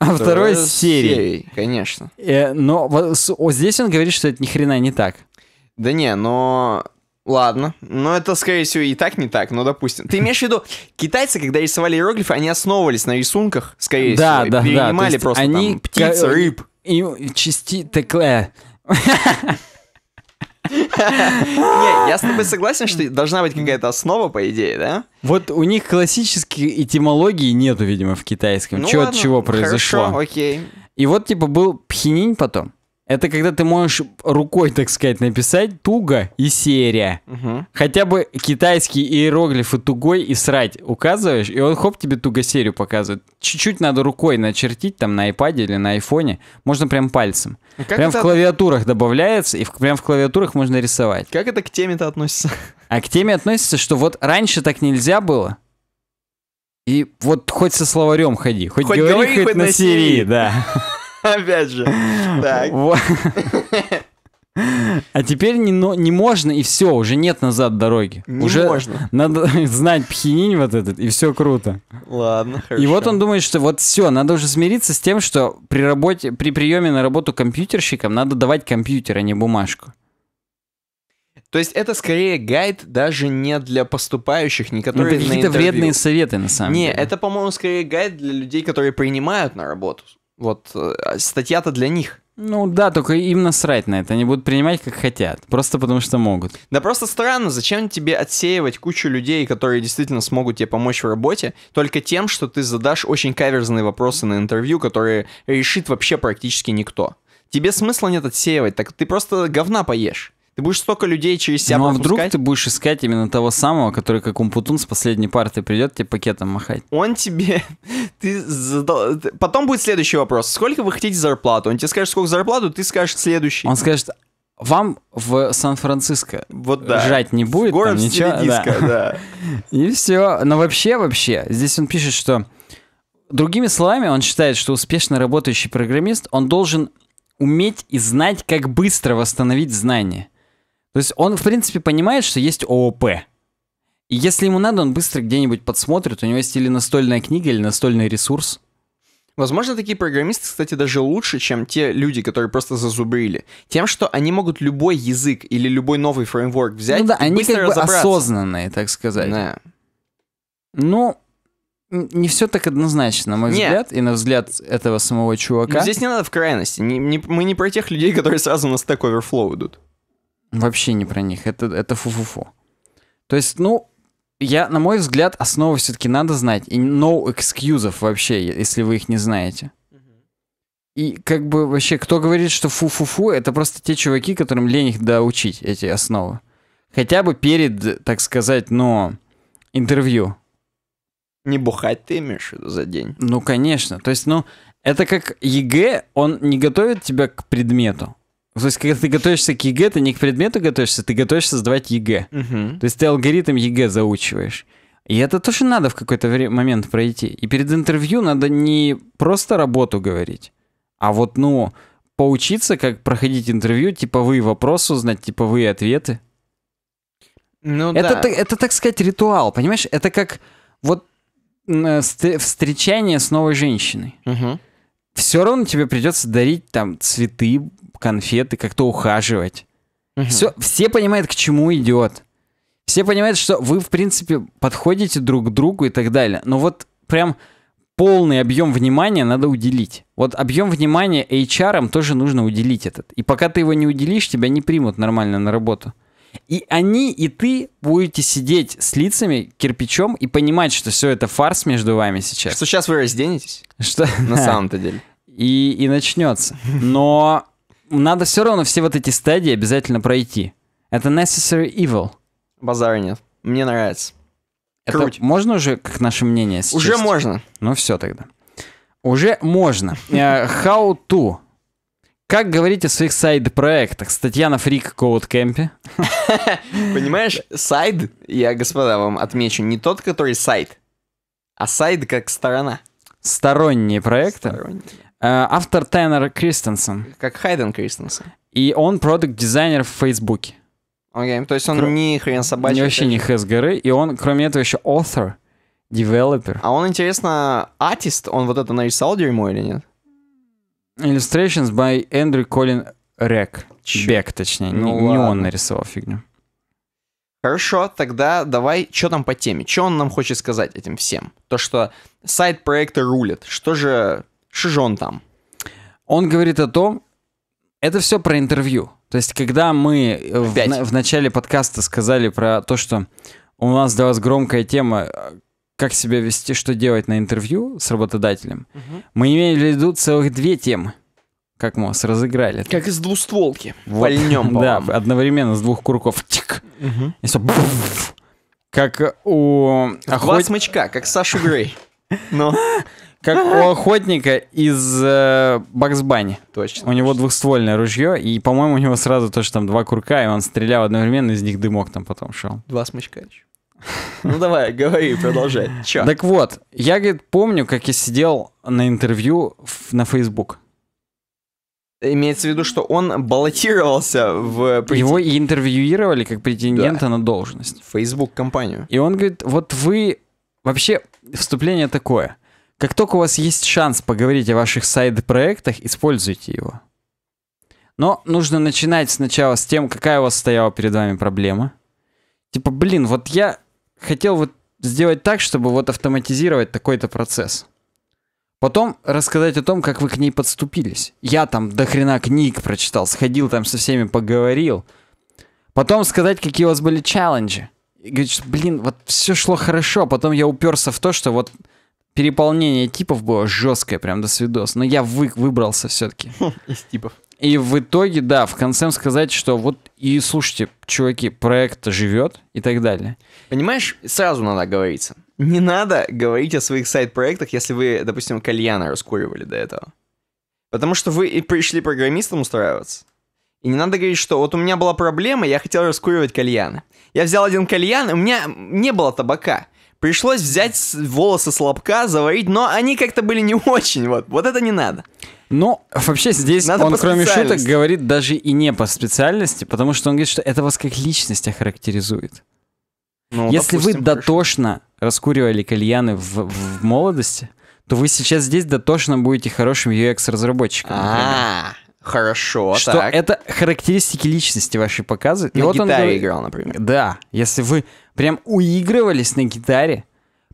а второе с серией. серией конечно. Э, но вот, с, о, здесь он говорит, что это ни хрена не так. Да не, но... Ладно, но это, скорее всего, и так не так, но допустим. Ты имеешь в виду, китайцы, когда рисовали иероглифы, они основывались на рисунках, скорее да, всего, да, перенимали просто они там птиц, рыб. И части... Так, э. Не, я с тобой согласен, что должна быть какая-то основа, по идее, да? Вот у них классической этимологии нету, видимо, в китайском. Ну, Чего от чего произошло. Хорошо, окей. И вот, типа, был пхенинь потом. Это когда ты можешь рукой, так сказать, написать туго и серия. Угу. Хотя бы китайские иероглифы тугой и срать указываешь, и он хоп тебе туго серию показывает. Чуть-чуть надо рукой начертить там на iPad или на айфоне. Можно прям пальцем. А прям это... в клавиатурах добавляется, и в, прям в клавиатурах можно рисовать. Как это к теме-то относится? А к теме относится, что вот раньше так нельзя было. И вот хоть со словарем ходи, хоть, хоть говори, говори, хоть, хоть на серии, да. Опять же. Так. А теперь не, но, не можно, и все, уже нет назад дороги. Не уже можно. Надо знать пхининь вот этот, и все круто. Ладно, хорошо. И вот он думает, что вот все, надо уже смириться с тем, что при работе, при приеме на работу компьютерщикам надо давать компьютер, а не бумажку. То есть это скорее гайд даже не для поступающих, не ну, которые это какие-то вредные советы, на самом не, деле. Не, это, по-моему, скорее гайд для людей, которые принимают на работу. Вот э, а статья-то для них. Ну да, только им насрать на это, они будут принимать как хотят, просто потому что могут. Да просто странно, зачем тебе отсеивать кучу людей, которые действительно смогут тебе помочь в работе, только тем, что ты задашь очень каверзные вопросы на интервью, которые решит вообще практически никто. Тебе смысла нет отсеивать, так ты просто говна поешь. Ты будешь столько людей через себя Ну а вдруг ты будешь искать именно того самого, который как Умпутун с последней парты придет тебе пакетом махать? Он тебе... Ты задал... Потом будет следующий вопрос. Сколько вы хотите зарплату? Он тебе скажет, сколько зарплату, ты скажешь следующий. Он скажет, вам в Сан-Франциско вот да. жрать не будет, Город там ничего. да. да. И все. Но вообще, вообще, здесь он пишет, что другими словами, он считает, что успешно работающий программист, он должен уметь и знать, как быстро восстановить знания. То есть он, в принципе, понимает, что есть ООП. И если ему надо, он быстро где-нибудь подсмотрит. У него есть или настольная книга, или настольный ресурс. Возможно, такие программисты, кстати, даже лучше, чем те люди, которые просто зазубрили. Тем, что они могут любой язык или любой новый фреймворк взять ну да, и они как бы осознанные, так сказать. Да. Ну, не все так однозначно, на мой Нет. взгляд, и на взгляд этого самого чувака. Но здесь не надо в крайности. Не, не, мы не про тех людей, которые сразу на Stack Overflow идут. Вообще не про них. Это, это фу-фу-фу. То есть, ну, я, на мой взгляд, основы все-таки надо знать. И no excuses вообще, если вы их не знаете. И как бы вообще, кто говорит, что фу-фу-фу, это просто те чуваки, которым лень их доучить, эти основы. Хотя бы перед, так сказать, но интервью. Не бухать ты имеешь за день? Ну, конечно. То есть, ну, это как ЕГЭ, он не готовит тебя к предмету. То есть, когда ты готовишься к ЕГЭ, ты не к предмету готовишься, ты готовишься сдавать ЕГЭ. Угу. То есть ты алгоритм ЕГЭ заучиваешь. И это тоже надо в какой-то момент пройти. И перед интервью надо не просто работу говорить, а вот, ну, поучиться, как проходить интервью, типовые вопросы узнать, типовые ответы. Ну, это, да. это, это, так сказать, ритуал, понимаешь? Это как вот э, встречание с новой женщиной. Угу. Все равно тебе придется дарить там цветы, конфеты, как-то ухаживать. Угу. Все, все понимают, к чему идет. Все понимают, что вы, в принципе, подходите друг к другу и так далее. Но вот прям полный объем внимания надо уделить. Вот объем внимания HR тоже нужно уделить этот. И пока ты его не уделишь, тебя не примут нормально на работу. И они, и ты будете сидеть с лицами, кирпичом и понимать, что все это фарс между вами сейчас. Что сейчас вы разденетесь. Что? На самом-то деле. И, и начнется. Но надо все равно все вот эти стадии обязательно пройти. Это necessary evil. Базара нет. Мне нравится. Это Круть. можно уже, как наше мнение сейчас? Уже можно. Ну все тогда. Уже можно. Э, how to. Как говорить о своих сайд-проектах? Статья на фрик Code Кэмпе. Понимаешь, сайд, я, господа, вам отмечу, не тот, который сайт, а сайд как сторона сторонние проекты. Сторонние. Э, автор Теннер Кристенсен. Как Хайден Кристенсен. И он продукт-дизайнер в Фейсбуке. Окей, то есть он Кр... ни хрен собачий. Не вообще не хэс горы, и он, кроме этого, еще author, developer. А он, интересно, артист, он вот это нарисовал дерьмо или нет? Illustrations by Andrew Colin Рек. Бек, точнее. Ну, не, не он нарисовал фигню. Хорошо, тогда давай, что там по теме? Что он нам хочет сказать этим всем? То, что сайт проекта рулит. Что же, что же он там? Он говорит о том, это все про интервью. То есть, когда мы э, в, на, в начале подкаста сказали про то, что у нас для вас громкая тема, э, как себя вести, что делать на интервью с работодателем, угу. мы имели в виду целых две темы как мы вас разыграли. Как из двустволки. Вот. Вольнем, Да, одновременно с двух курков. Тик. И все. Буф. Как у... Охот... Два смычка, как Сашу Грей. Но... Как у охотника из э, Баксбани. Точно. У него двухствольное ружье, и, по-моему, у него сразу тоже там два курка, и он стрелял одновременно, из них дымок там потом шел. Два смычка еще. Ну давай, говори, продолжай. Чё? Так вот, я, говорит, помню, как я сидел на интервью на Facebook. Имеется в виду, что он баллотировался в... Его интервьюировали как претендента да. на должность. Facebook-компанию. И он говорит, вот вы... Вообще, вступление такое. Как только у вас есть шанс поговорить о ваших сайд-проектах, используйте его. Но нужно начинать сначала с тем, какая у вас стояла перед вами проблема. Типа, блин, вот я хотел вот сделать так, чтобы вот автоматизировать такой-то процесс. Потом рассказать о том, как вы к ней подступились. Я там до хрена книг прочитал, сходил там со всеми поговорил. Потом сказать, какие у вас были челленджи. И говорить, блин, вот все шло хорошо. Потом я уперся в то, что вот переполнение типов было жесткое, прям до свидос. Но я вы, выбрался все-таки. Из типов. И в итоге, да, в конце сказать, что вот и слушайте, чуваки, проект живет и так далее. Понимаешь, сразу надо говориться. Не надо говорить о своих сайт-проектах, если вы, допустим, кальяна раскуривали до этого. Потому что вы и пришли программистом устраиваться. И не надо говорить, что вот у меня была проблема, я хотел раскуривать кальяны. Я взял один кальян, у меня не было табака. Пришлось взять волосы с лобка, заварить, но они как-то были не очень, вот. Вот это не надо. Ну, вообще здесь надо он, кроме шуток, говорит даже и не по специальности, потому что он говорит, что это вас как личность охарактеризует. Ну, Если допустим, вы дотошно хорошо. раскуривали кальяны в, в молодости, то вы сейчас здесь дотошно будете хорошим UX-разработчиком. А, хорошо. Что так. это характеристики личности вашей показывают На и вот он играл, например. Да, если вы прям уигрывались на гитаре,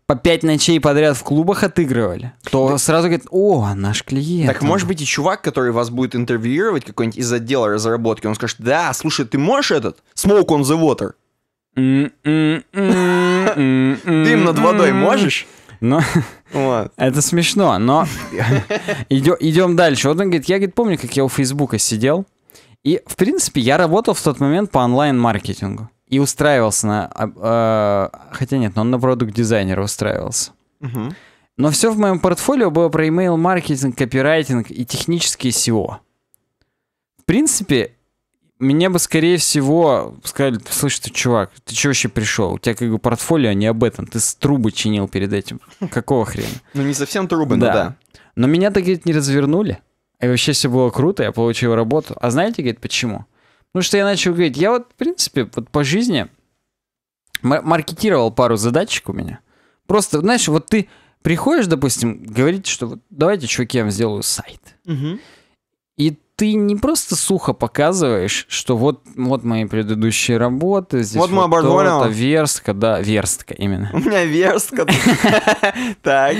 по пять ночей подряд в клубах отыгрывали, то так, сразу говорит, о, наш клиент. Так может быть и чувак, который вас будет интервьюировать, какой-нибудь из отдела разработки, он скажет, да, слушай, ты можешь этот? Smoke on the water. Дым над водой можешь? Но вот. это смешно, но идем идем дальше. Вот он говорит, я говорит, помню, как я у Фейсбука сидел, и, в принципе, я работал в тот момент по онлайн-маркетингу и устраивался на... Э, хотя нет, но он на продукт-дизайнера устраивался. Угу. Но все в моем портфолио было про email-маркетинг, копирайтинг и технические SEO. В принципе, мне бы, скорее всего, сказали, слышь, ты, чувак, ты че вообще пришел? У тебя как бы портфолио не об этом, ты с трубы чинил перед этим. Какого хрена? Ну, не совсем трубы, ну да. но да. Но меня так, говорит, не развернули. И вообще все было круто, я получил работу. А знаете, говорит, почему? Ну что я начал говорить, я вот, в принципе, вот по жизни маркетировал пару задачек у меня. Просто, знаешь, вот ты приходишь, допустим, говорить, что вот, давайте, чуваки, я вам сделаю сайт. Угу ты не просто сухо показываешь, что вот, вот мои предыдущие работы, здесь вот, вот то-то, верстка, да, верстка именно. У меня верстка. Так.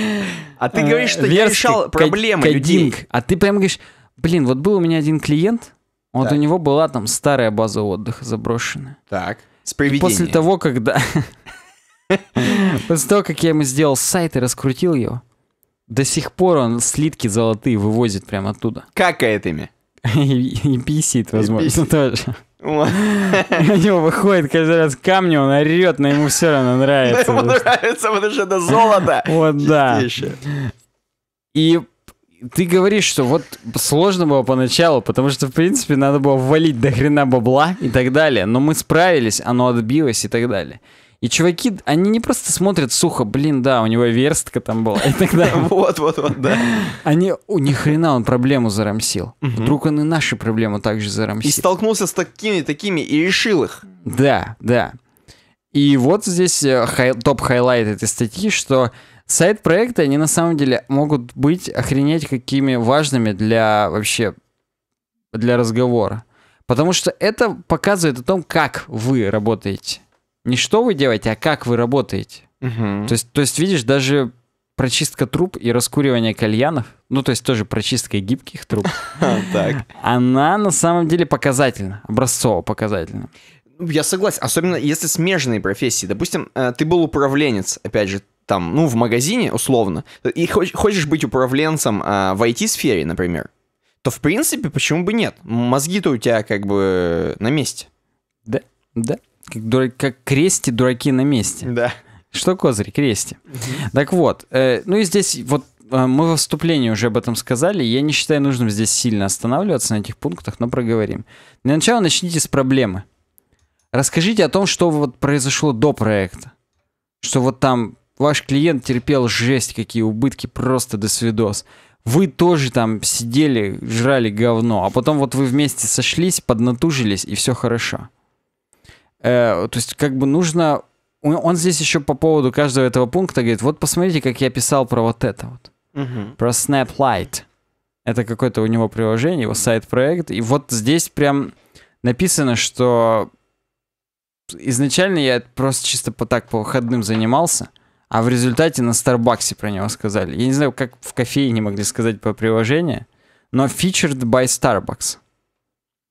А ты э, говоришь, что я решал проблемы людей. А ты прям говоришь, блин, вот был у меня один клиент, вот у него была там старая база отдыха заброшенная. Так, с После того, когда... После того, как я ему сделал сайт и раскрутил его, до сих пор он слитки золотые вывозит прямо оттуда. Какает ими. И, и писит, возможно, тоже. У него выходит каждый раз камни, он орет, но ему все равно нравится. ему нравится, потому что это золото. Вот да. И ты говоришь, что вот сложно было поначалу, потому что, в принципе, надо было ввалить до хрена бабла и так далее. Но мы справились, оно отбилось и так далее. И чуваки, они не просто смотрят сухо, блин, да, у него верстка там была и так далее. Вот, вот, вот, да. Они, у них хрена он проблему зарамсил. Вдруг он и наши проблемы также зарамсил. И столкнулся с такими, такими и решил их. Да, да. И вот здесь э, топ-хайлайт этой статьи, что сайт-проекты, они на самом деле могут быть охренеть какими важными для вообще для разговора. Потому что это показывает о том, как вы работаете не что вы делаете, а как вы работаете. Угу. То, есть, то есть, видишь, даже прочистка труб и раскуривание кальянов, ну, то есть тоже прочистка гибких труб, а, она на самом деле показательна, образцово показательна. Я согласен, особенно если смежные профессии. Допустим, э, ты был управленец, опять же, там, ну, в магазине, условно, и хочешь быть управленцем а, в IT-сфере, например, то, в принципе, почему бы нет? Мозги-то у тебя как бы на месте. Да, да. Как, дурак, как крести дураки на месте. Да. Что козырь, крести. Угу. Так вот, э, ну и здесь вот э, мы во вступлении уже об этом сказали. Я не считаю нужным здесь сильно останавливаться на этих пунктах, но проговорим. Для начала начните с проблемы. Расскажите о том, что вот произошло до проекта. Что вот там ваш клиент терпел жесть, какие убытки, просто до свидос. Вы тоже там сидели, жрали говно, а потом вот вы вместе сошлись, поднатужились, и все хорошо э, то есть как бы нужно... Он здесь еще по поводу каждого этого пункта говорит, вот посмотрите, как я писал про вот это вот. Угу. Про Light Это какое-то у него приложение, его сайт-проект. И вот здесь прям написано, что изначально я просто чисто по так по выходным занимался, а в результате на Старбаксе про него сказали. Я не знаю, как в кофейне могли сказать про приложение, но featured by Starbucks.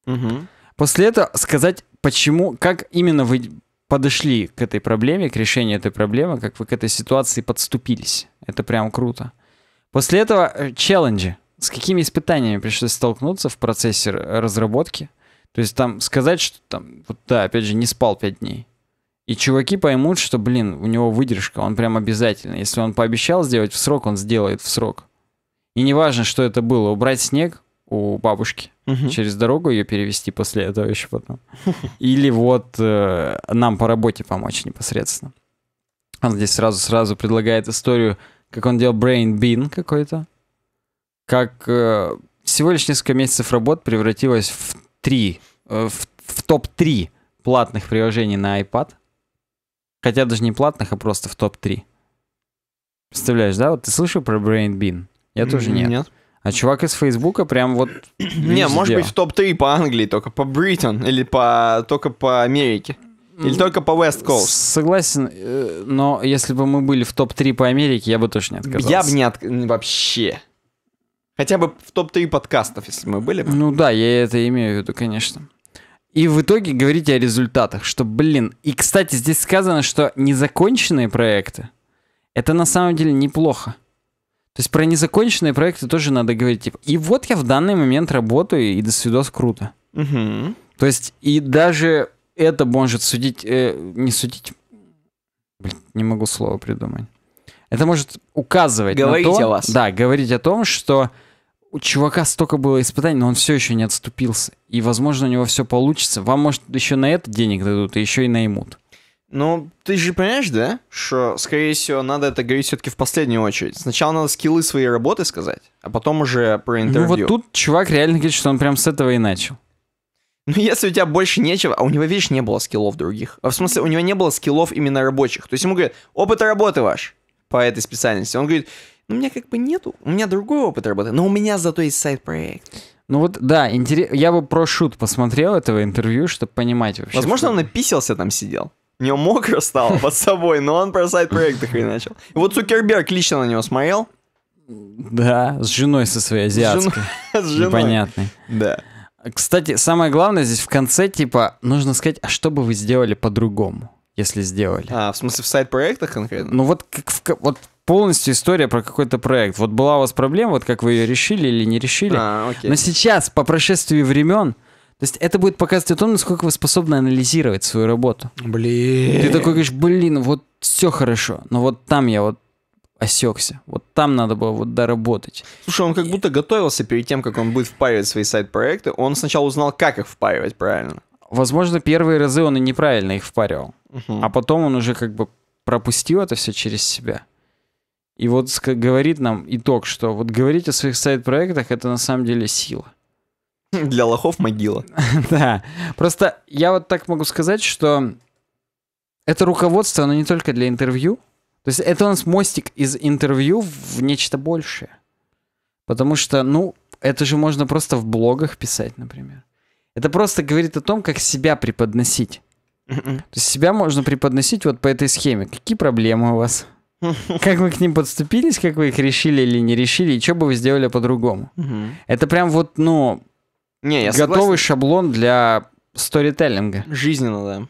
Угу. После этого сказать почему, как именно вы подошли к этой проблеме, к решению этой проблемы, как вы к этой ситуации подступились. Это прям круто. После этого э, челленджи. С какими испытаниями пришлось столкнуться в процессе разработки? То есть там сказать, что там, вот да, опять же, не спал пять дней. И чуваки поймут, что, блин, у него выдержка, он прям обязательно. Если он пообещал сделать в срок, он сделает в срок. И неважно, что это было, убрать снег, у бабушки угу. через дорогу ее перевести после этого еще потом. Или вот э, нам по работе помочь непосредственно. Он здесь сразу-сразу предлагает историю, как он делал Brain Bean какой-то, как э, всего лишь несколько месяцев работ превратилось в три, э, в, в топ-3 платных приложений на iPad. Хотя даже не платных, а просто в топ-3. Представляешь, да? Вот ты слышал про Brain Bean? Я тоже нет. Нет. А чувак из Фейсбука прям вот... Не, может быть в топ-3 по Англии только, по Бритон или по только по Америке. Или только по West Coast? Согласен, э, но если бы мы были в топ-3 по Америке, я бы точно не отказался. Я бы не от... вообще. Хотя бы в топ-3 подкастов, если мы были бы. Ну да, я это имею в виду, конечно. И в итоге говорите о результатах, что, блин... И, кстати, здесь сказано, что незаконченные проекты, это на самом деле неплохо. То есть про незаконченные проекты тоже надо говорить, типа, и вот я в данный момент работаю, и до свидос круто. Угу. То есть, и даже это может судить, э, не судить, блин, не могу слово придумать. Это может указывать говорить на то, о вас. Да, говорить о том, что у чувака столько было испытаний, но он все еще не отступился. И, возможно, у него все получится. Вам, может, еще на это денег дадут, и еще и наймут. Ну, ты же понимаешь, да, что, скорее всего, надо это говорить все-таки в последнюю очередь. Сначала надо скиллы своей работы сказать, а потом уже про ну, интервью. Ну вот тут чувак реально говорит, что он прям с этого и начал. Ну, если у тебя больше нечего, а у него, видишь, не было скиллов других. А в смысле, у него не было скиллов именно рабочих. То есть ему говорят, опыт работы ваш по этой специальности. Он говорит, ну, у меня как бы нету, у меня другой опыт работы, но у меня зато есть сайт-проект. Ну вот, да, интерес... я бы про шут посмотрел этого интервью, чтобы понимать вообще. Возможно, что... он написался там сидел у него мокро стало под собой, но он про сайт-проекты и начал. И вот Цукерберг лично на него смотрел. Да, с женой со своей азиатской. С женой. Непонятной. Да. Кстати, самое главное здесь в конце, типа, нужно сказать, а что бы вы сделали по-другому, если сделали? А, в смысле в сайт-проектах конкретно? Ну вот, как, в, вот полностью история про какой-то проект. Вот была у вас проблема, вот как вы ее решили или не решили. А, окей. Но сейчас, по прошествии времен, то есть это будет показывать о том, насколько вы способны анализировать свою работу. Блин. Ты такой говоришь, блин, вот все хорошо, но вот там я вот осекся. Вот там надо было вот доработать. Слушай, он как будто готовился перед тем, как он будет впаривать свои сайт-проекты. Он сначала узнал, как их впаривать правильно. Возможно, первые разы он и неправильно их впаривал. Угу. А потом он уже как бы пропустил это все через себя. И вот говорит нам итог, что вот говорить о своих сайт-проектах — это на самом деле сила. Для лохов могила. да. Просто я вот так могу сказать, что это руководство, оно не только для интервью. То есть это у нас мостик из интервью в нечто большее. Потому что, ну, это же можно просто в блогах писать, например. Это просто говорит о том, как себя преподносить. То есть себя можно преподносить вот по этой схеме. Какие проблемы у вас? Как вы к ним подступились, как вы их решили или не решили, и что бы вы сделали по-другому? Это прям вот, ну, не, я Готовый согласен. шаблон для сторителлинга. Жизненно, да.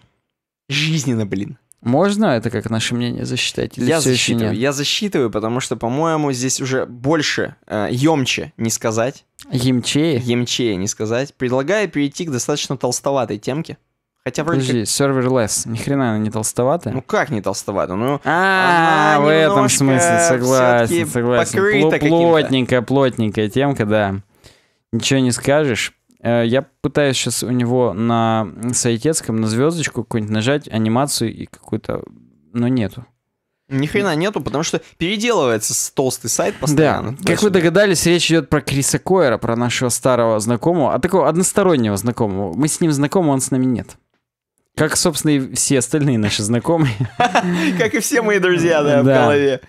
Жизненно, блин. Можно это как наше мнение засчитать? Или я засчитываю, я засчитываю, потому что, по-моему, здесь уже больше, э, емче не сказать. Емчее? Емчее не сказать. Предлагаю перейти к достаточно толстоватой темке. Хотя вроде Подожди, как... serverless, ни хрена она не толстоватая. Ну как не толстоватая? Ну, а, -а, -а в этом смысле, согласен, согласен. Пло плотненькая, плотненькая темка, да. Ничего не скажешь. Э, я пытаюсь сейчас у него на сайтецком на звездочку какую-нибудь нажать, анимацию и какую-то... Но нету. Ни хрена нету, потому что переделывается толстый сайт постоянно. Да. Как вы догадались, речь идет про Криса Койера, про нашего старого знакомого, а такого одностороннего знакомого. Мы с ним знакомы, он с нами нет. Как, собственно, и все остальные наши знакомые. Как и все мои друзья, да, в голове.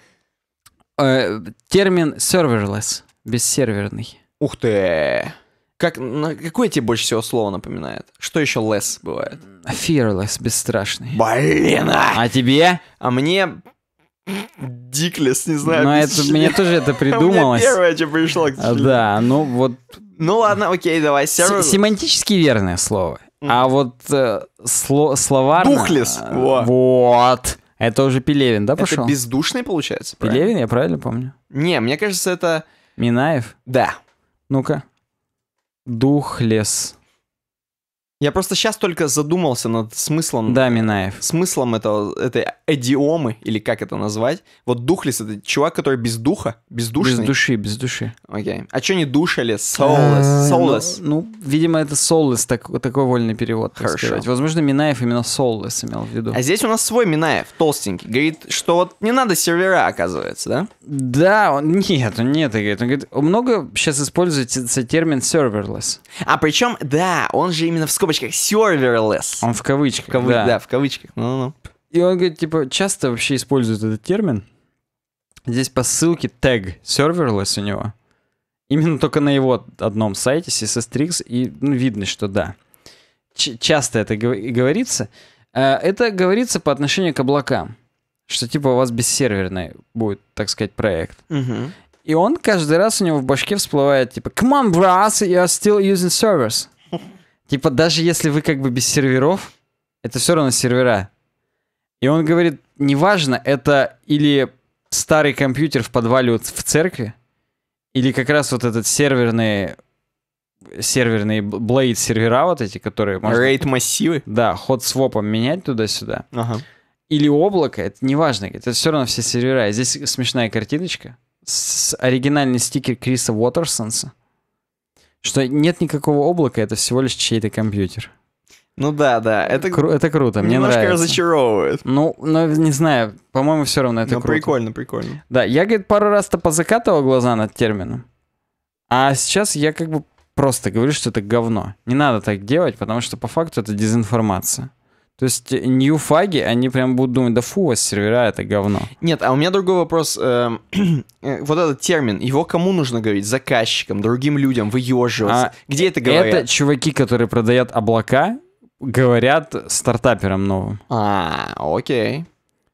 Э, термин serverless, бессерверный. Ух ты! Как, на, какое тебе больше всего слово напоминает? Что еще less бывает? Fearless, бесстрашный. Блин! А, а тебе? А мне Диклес, не знаю. Но это, член. мне тоже это придумалось. первое, что пришло к Да, ну вот... Ну ладно, окей, давай. Семантически верное слово. А вот э, сло, словарно... Духлес. Э, вот. Это уже Пелевин, да, пошел? Это бездушный, получается, Пелевин, я правильно помню? Не, мне кажется, это... Минаев? Да. Ну-ка дух лес. Я просто сейчас только задумался над смыслом... Да, Минаев. Смыслом этого, этой идиомы, или как это назвать. Вот духлес — это чувак, который без духа, бездушный. Без души, без души. Окей. А что не душали? Soulless. Э, ну, soulless. Ну, ну, видимо, это soulless, так, такой вольный перевод, так Хорошо. сказать. Возможно, Минаев именно soulless имел в виду. А здесь у нас свой Минаев, толстенький. Говорит, что вот не надо сервера, оказывается, да? Да, он... Нет, он нет, он говорит. Он говорит, много сейчас используется термин serverless. А причем, да, он же именно в скобочках serverless. Он в кавычках, в кавы... да. Да, в кавычках. ну ну И он говорит, типа, часто вообще используют этот термин. Здесь по ссылке тег serverless у него. Именно только на его одном сайте, CSS и ну, видно, что да. Ч- часто это говорится. А, это говорится по отношению к облакам. Что типа у вас бессерверный будет, так сказать, проект. Угу. И он каждый раз у него в башке всплывает типа «Come on, bros, you're still using servers». Типа, даже если вы как бы без серверов, это все равно сервера. И он говорит, неважно, это или старый компьютер в подвале вот в церкви, или как раз вот этот серверный серверные Blade сервера вот эти, которые... Можно, Рейд массивы? Да, ход свопом менять туда-сюда. Ага. Или облако, это неважно, это все равно все сервера. Здесь смешная картиночка с оригинальный стикер Криса Уотерсонса, что нет никакого облака, это всего лишь чей-то компьютер. Ну да, да, это, Кру- это круто, мне немножко нравится. Немножко разочаровывает. Ну, ну, не знаю, по-моему, все равно это Но ну, круто. прикольно, прикольно. Да, я, говорит, пару раз-то позакатывал глаза над термином, а сейчас я как бы просто говорю, что это говно. Не надо так делать, потому что по факту это дезинформация. То есть э, ньюфаги, они прям будут думать, да фу, у вас сервера это говно. Нет, а у меня другой вопрос. Эм, э, вот этот термин, его кому нужно говорить? Заказчикам, другим людям, выеживаться. А Где это э, говорят? Это чуваки, которые продают облака, говорят стартаперам новым. А, окей.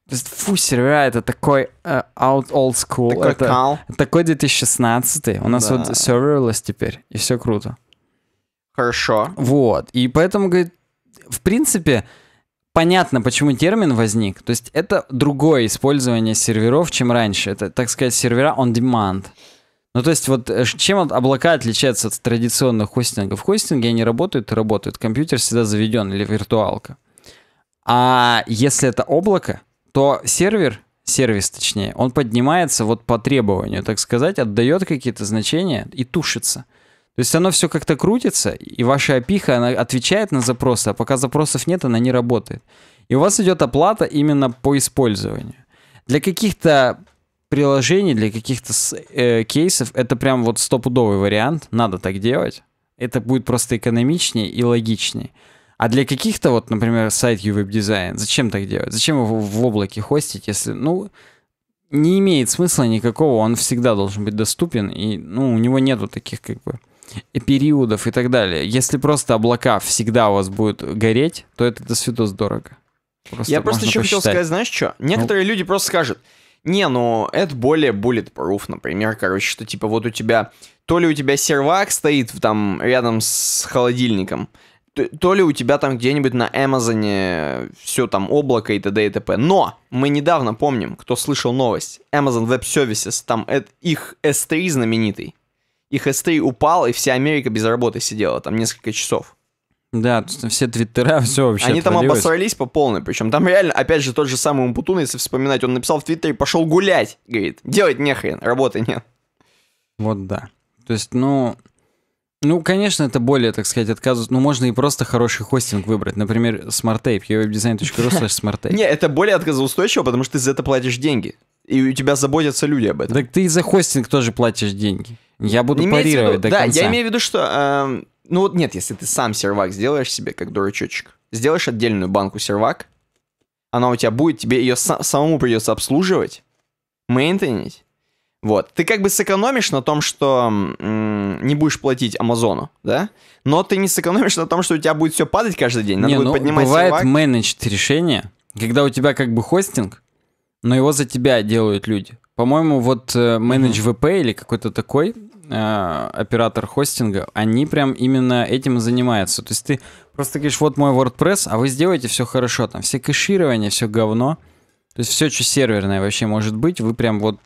То есть, фу, сервера, это такой uh, out old school. Такой это, кал. Такой 2016 У нас да. вот serverless теперь, и все круто. Хорошо. Вот, и поэтому, говорит, в принципе, понятно, почему термин возник. То есть это другое использование серверов, чем раньше. Это, так сказать, сервера on demand. Ну, то есть вот э, чем облака отличаются от традиционных хостингов? В хостинге они работают и работают. Компьютер всегда заведен или виртуалка. А если это облако, то сервер, сервис точнее, он поднимается вот по требованию, так сказать, отдает какие-то значения и тушится. То есть оно все как-то крутится, и ваша опиха, она отвечает на запросы, а пока запросов нет, она не работает. И у вас идет оплата именно по использованию. Для каких-то приложений, для каких-то э, кейсов это прям вот стопудовый вариант, надо так делать. Это будет просто экономичнее и логичнее. А для каких-то, вот, например, сайт UWeb Design, зачем так делать? Зачем его в облаке хостить, если, ну, не имеет смысла никакого, он всегда должен быть доступен, и, ну, у него нету таких, как бы, периодов и так далее. Если просто облака всегда у вас будут гореть, то это до свидос дорого. Просто Я просто еще посчитать. хотел сказать, знаешь что? Некоторые ну... люди просто скажут, не, ну это более bulletproof, например, короче, что типа вот у тебя, то ли у тебя сервак стоит там рядом с холодильником, то ли у тебя там где-нибудь на Амазоне все там облако и т.д. и т.п. Но мы недавно помним, кто слышал новость, Amazon Web Services, там это, их S3 знаменитый, их S3 упал, и вся Америка без работы сидела там несколько часов. Да, все твиттера, все вообще. Они отвалилось. там обосрались по полной, причем там реально, опять же, тот же самый Умпутун, если вспоминать, он написал в твиттере, пошел гулять, говорит, делать нехрен, работы нет. Вот да. То есть, ну, ну, конечно, это более, так сказать, отказывают. но ну, можно и просто хороший хостинг выбрать. Например, SmartTape, webdesign.ru slash SmartTape. Не, это более отказоустойчиво, потому что ты за это платишь деньги. И у тебя заботятся люди об этом. Так ты и за хостинг тоже платишь деньги. Я буду не парировать виду, до да, конца. Да, я имею в виду, что... Э, ну вот нет, если ты сам сервак сделаешь себе, как дурачочек, сделаешь отдельную банку сервак, она у тебя будет, тебе ее сам, самому придется обслуживать, мейнтенить. Вот. Ты как бы сэкономишь на том, что м- не будешь платить Амазону, да? Но ты не сэкономишь на том, что у тебя будет все падать каждый день. Надо не, будет ну, поднимать бывает сервак. менеджд решение, когда у тебя как бы хостинг, но его за тебя делают люди. По-моему, вот э, менедж ВП или какой-то такой э, оператор хостинга, они прям именно этим и занимаются. То есть ты просто говоришь, вот мой WordPress, а вы сделаете все хорошо, там все кэширование, все говно. То есть все, что серверное вообще может быть, вы прям вот,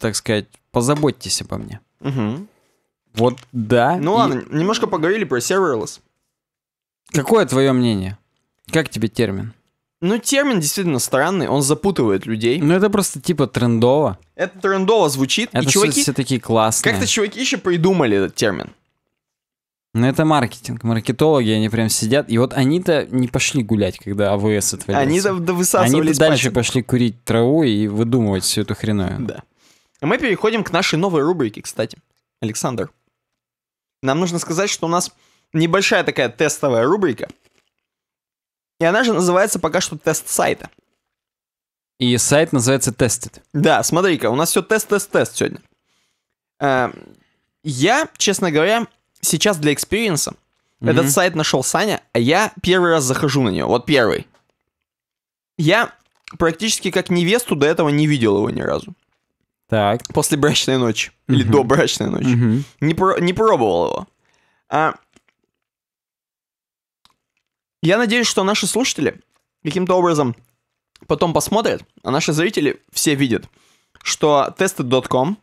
так сказать, позаботьтесь обо мне. Угу. Вот да. Ну и... ладно, немножко поговорили про serverless. Какое твое мнение? Как тебе термин? Ну, термин действительно странный, он запутывает людей. Ну, это просто типа трендово. Это трендово звучит, это и чуваки... все такие классные. Как-то чуваки еще придумали этот термин. Ну, это маркетинг. Маркетологи, они прям сидят. И вот они-то не пошли гулять, когда АВС отвалился. Они-то высасывали они дальше пошли курить траву и выдумывать всю эту хреную. Да. А мы переходим к нашей новой рубрике, кстати. Александр. Нам нужно сказать, что у нас небольшая такая тестовая рубрика — и она же называется пока что тест сайта. И сайт называется Tested. Да, смотри-ка, у нас все тест-тест-тест сегодня. Э, я, честно говоря, сейчас для экспириенса mm-hmm. этот сайт нашел Саня, а я первый раз захожу на него. Вот первый. Я практически как невесту до этого не видел его ни разу. Так. После брачной ночи. Mm-hmm. Или до брачной ночи. Mm-hmm. Не, про- не пробовал его. А, я надеюсь, что наши слушатели каким-то образом потом посмотрят, а наши зрители все видят, что tested.com,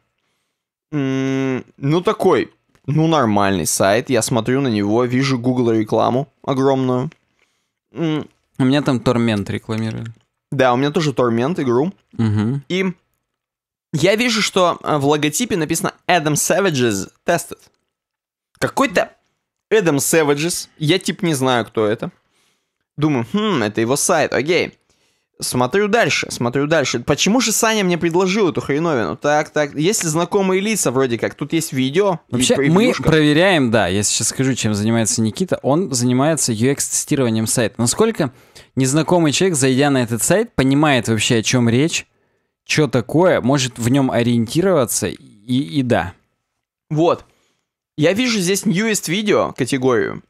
ну такой, ну нормальный сайт, я смотрю на него, вижу Google рекламу огромную. у меня там Тормент рекламировали. Да, у меня тоже Тормент игру. Угу. И я вижу, что э, в логотипе написано Adam Savages Tested. Какой-то Adam Savages, я типа не знаю, кто это. Думаю, хм, это его сайт, окей. Смотрю дальше, смотрю дальше. Почему же Саня мне предложил эту хреновину? Так, так, есть ли знакомые лица вроде как? Тут есть видео. Вообще, мы проверяем, да, я сейчас скажу, чем занимается Никита. Он занимается UX-тестированием сайта. Насколько незнакомый человек, зайдя на этот сайт, понимает вообще, о чем речь, что такое, может в нем ориентироваться и, и да. Вот. Я вижу здесь newest видео категорию.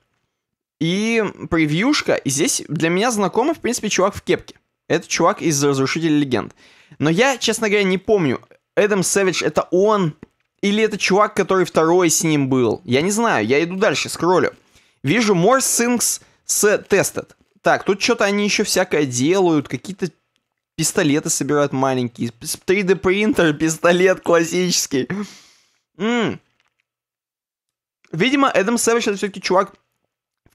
И превьюшка, и здесь для меня знакомый, в принципе, чувак в кепке. Это чувак из «Разрушителей легенд». Но я, честно говоря, не помню, Эдам Сэвидж это он или это чувак, который второй с ним был. Я не знаю, я иду дальше, скроллю. Вижу More Things с Tested. Так, тут что-то они еще всякое делают, какие-то пистолеты собирают маленькие, 3D принтер, пистолет классический. Видимо, Эдам Сэвидж это все-таки чувак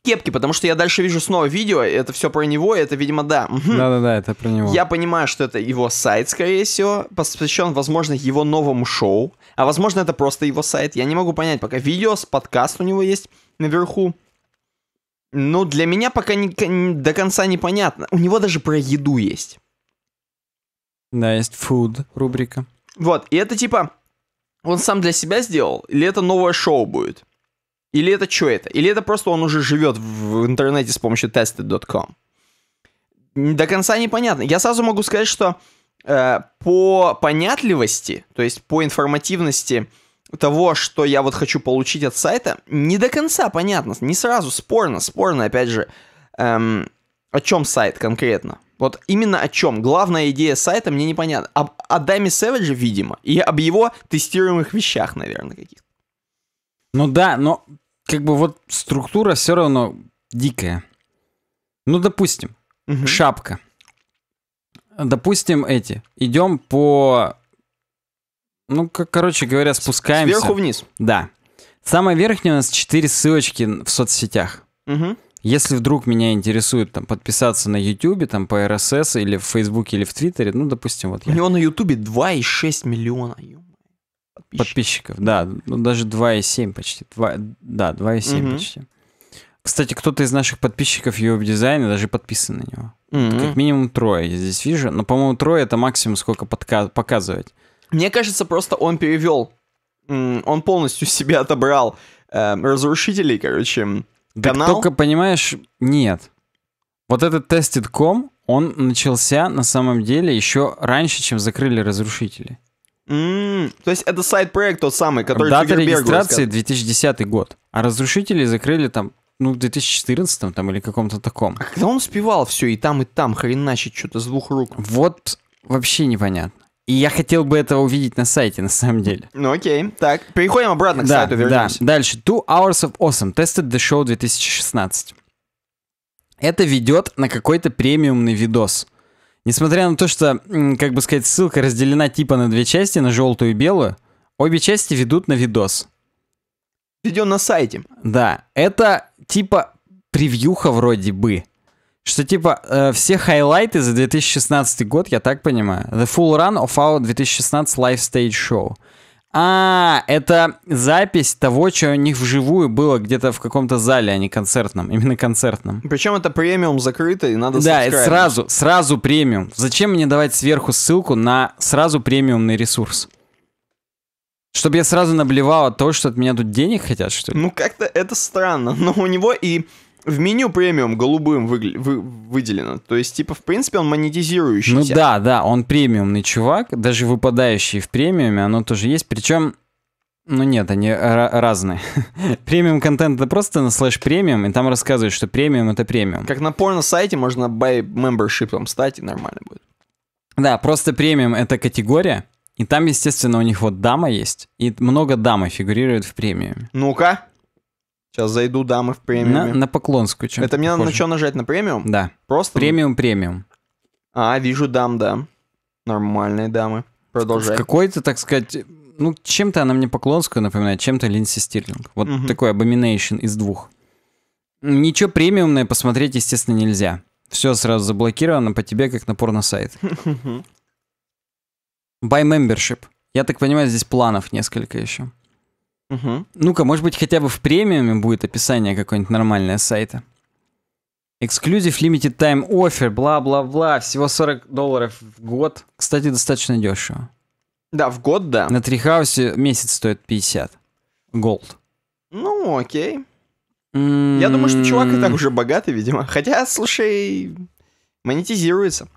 кепки, потому что я дальше вижу снова видео, это все про него, это, видимо, да. Да-да-да, это про него. Я понимаю, что это его сайт, скорее всего, посвящен, возможно, его новому шоу, а, возможно, это просто его сайт, я не могу понять, пока видео с подкаст у него есть наверху. Ну, для меня пока не, не, до конца непонятно. У него даже про еду есть. Да, есть food рубрика. Вот, и это типа он сам для себя сделал, или это новое шоу будет? Или это что это? Или это просто он уже живет в интернете с помощью tested.com? До конца непонятно. Я сразу могу сказать, что э, по понятливости, то есть по информативности того, что я вот хочу получить от сайта, не до конца понятно, не сразу, спорно, спорно, опять же, эм, о чем сайт конкретно. Вот именно о чем. Главная идея сайта мне непонятна. Об Адаме Сэвидже, видимо, и об его тестируемых вещах, наверное, каких-то. Ну да, но как бы вот структура все равно дикая. Ну, допустим, угу. шапка. Допустим, эти. Идем по... Ну, как, короче говоря, спускаемся. Сверху вниз. Да. Самая верхняя у нас 4 ссылочки в соцсетях. Угу. Если вдруг меня интересует там, подписаться на YouTube, там, по RSS, или в Facebook, или в Твиттере, ну, допустим, вот я. У него на YouTube 2,6 миллиона. Ё подписчиков. Подписчиков, да. Ну, даже 2,7 почти. 2, да, 2,7 угу. почти. Кстати, кто-то из наших подписчиков ее дизайна даже подписан на него. Угу. Как минимум трое я здесь вижу. Но, по-моему, трое это максимум, сколько подка- показывать. Мне кажется, просто он перевел. Он полностью себя отобрал э, разрушителей, короче, так канал. Только, понимаешь, нет. Вот этот тестит ком он начался на самом деле еще раньше, чем закрыли разрушители. Mm, то есть это сайт-проект тот самый, который Дата Цукерберг регистрации рассказал. 2010 год. А разрушители закрыли там, ну, в 2014 там или каком-то таком. А когда он успевал все и там, и там, хреначить что-то с двух рук? Вот вообще непонятно. И я хотел бы это увидеть на сайте, на самом деле. Ну окей, так. Переходим обратно к да, сайту, вернемся. Да, дальше. Two Hours of Awesome. Tested the Show 2016. Это ведет на какой-то премиумный видос. Несмотря на то, что, как бы сказать, ссылка разделена типа на две части, на желтую и белую, обе части ведут на видос. Введен на сайте. Да, это типа превьюха вроде бы. Что типа э, все хайлайты за 2016 год, я так понимаю. The Full Run of Our 2016 Live Stage Show. А, это запись того, что у них вживую было где-то в каком-то зале, а не концертном, именно концертном. Причем это премиум закрыто, и надо Да, это сразу, сразу премиум. Зачем мне давать сверху ссылку на сразу премиумный ресурс? Чтобы я сразу наблевал то, что от меня тут денег хотят, что ли? Ну, как-то это странно, но у него и в меню премиум голубым вы, вы, выделено. То есть, типа, в принципе, он монетизирующийся. Ну да, да, он премиумный чувак, даже выпадающий в премиуме, оно тоже есть. Причем, ну нет, они разные. премиум контент это просто на слэш премиум, и там рассказывают, что премиум это премиум. Как на порно-сайте можно buy membership там стать, и нормально будет. Да, просто премиум это категория, и там, естественно, у них вот дама есть, и много дамы фигурирует в премиуме. Ну-ка. Сейчас зайду дамы в премиум. На, на поклонскую чем Это мне похоже. надо на что нажать? На премиум? Да. Просто? Премиум-премиум. А, вижу дам, да. Нормальные дамы. Продолжай. Какой-то, так сказать... Ну, чем-то она мне Поклонскую напоминает, чем-то Линси Стирлинг. Вот угу. такой абоминейшн из двух. Ничего премиумное посмотреть, естественно, нельзя. Все сразу заблокировано по тебе, как на порно-сайт. By membership. Я так понимаю, здесь планов несколько еще. Угу. Ну-ка, может быть, хотя бы в премиуме будет описание какое-нибудь нормальное сайта. Эксклюзив Limited Time Offer, бла-бла-бла, всего 40 долларов в год. Кстати, достаточно дешево. Да, в год, да. На Трихаусе месяц стоит 50. Голд. Ну, окей. Mm-hmm. Я думаю, что чувак и так уже богатый, видимо. Хотя, слушай, монетизируется.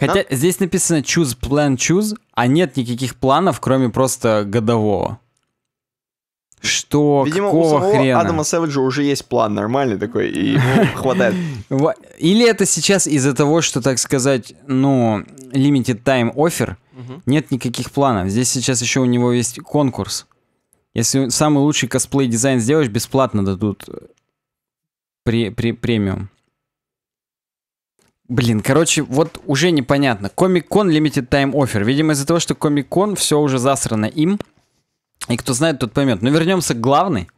Хотя Нам... здесь написано choose plan choose, а нет никаких планов, кроме просто годового что, Видимо, какого у самого хрена? Адама Сэвиджа уже есть план нормальный такой, и ему хватает. Или это сейчас из-за того, что, так сказать, ну, limited time offer, нет никаких планов. Здесь сейчас еще у него есть конкурс. Если самый лучший косплей-дизайн сделаешь, бесплатно дадут при, э, при, премиум. Блин, короче, вот уже непонятно. Комик-кон Limited Time Offer. Видимо, из-за того, что Комик-кон все уже засрано им. И кто знает, тот поймет. Но вернемся к главной.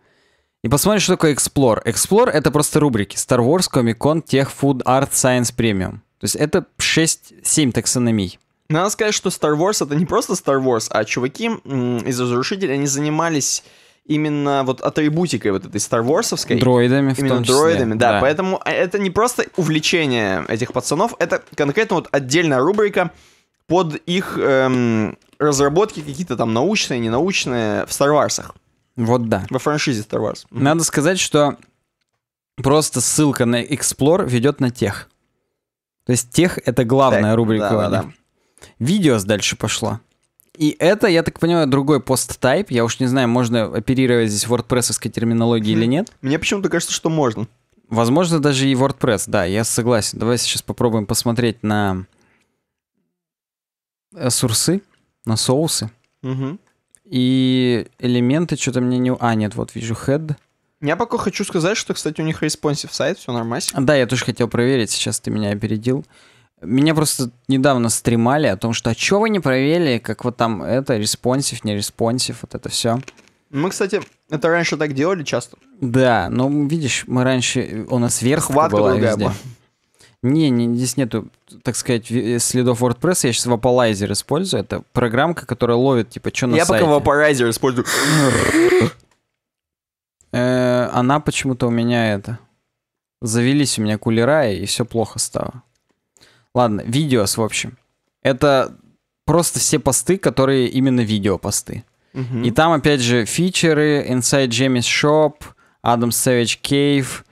И посмотрим, что такое Explore. Explore — это просто рубрики. Star Wars, Comic Con, Tech, Food, Art, Science, Premium. То есть это 6-7 таксономий. Надо сказать, что Star Wars — это не просто Star Wars, а чуваки из «Разрушителей», они занимались именно вот атрибутикой вот этой Star Warsовской. Дроидами, именно том числе. дроидами, да. да. Поэтому а, это не просто увлечение этих пацанов, это конкретно вот отдельная рубрика — под их эм, разработки какие-то там научные, ненаучные в Star Wars. Вот да. Во франшизе Star Wars. Надо сказать, что просто ссылка на Explore ведет на тех. То есть тех — это главная так, рубрика. Да, да, да. Видео дальше пошло. И это, я так понимаю, другой пост-тайп. Я уж не знаю, можно оперировать здесь wordpress терминологией mm или хм. нет. Мне почему-то кажется, что можно. Возможно, даже и WordPress, да, я согласен. Давай сейчас попробуем посмотреть на Э, сурсы на соусы. Угу. И элементы что-то мне не... А, нет, вот вижу head. Я пока хочу сказать, что, кстати, у них респонсив сайт, все нормально. Да, я тоже хотел проверить, сейчас ты меня опередил. Меня просто недавно стримали о том, что а чё вы не проверили, как вот там это, респонсив, не респонсив, вот это все. Мы, кстати, это раньше так делали часто. Да, но ну, видишь, мы раньше, у нас верхка Хватка была везде. Была. Не, не, здесь нету, так сказать, э, следов WordPress. Я сейчас Vapalizer использую. Это программка, которая ловит, типа, что на Я сайте. пока Vapalizer использую. Э, она почему-то у меня это... Завелись у меня кулера, и все плохо стало. Ладно, видео, в общем. Это просто все посты, которые именно видео посты. И там, опять же, фичеры, Inside Jamie's Shop, Adam Savage Cave,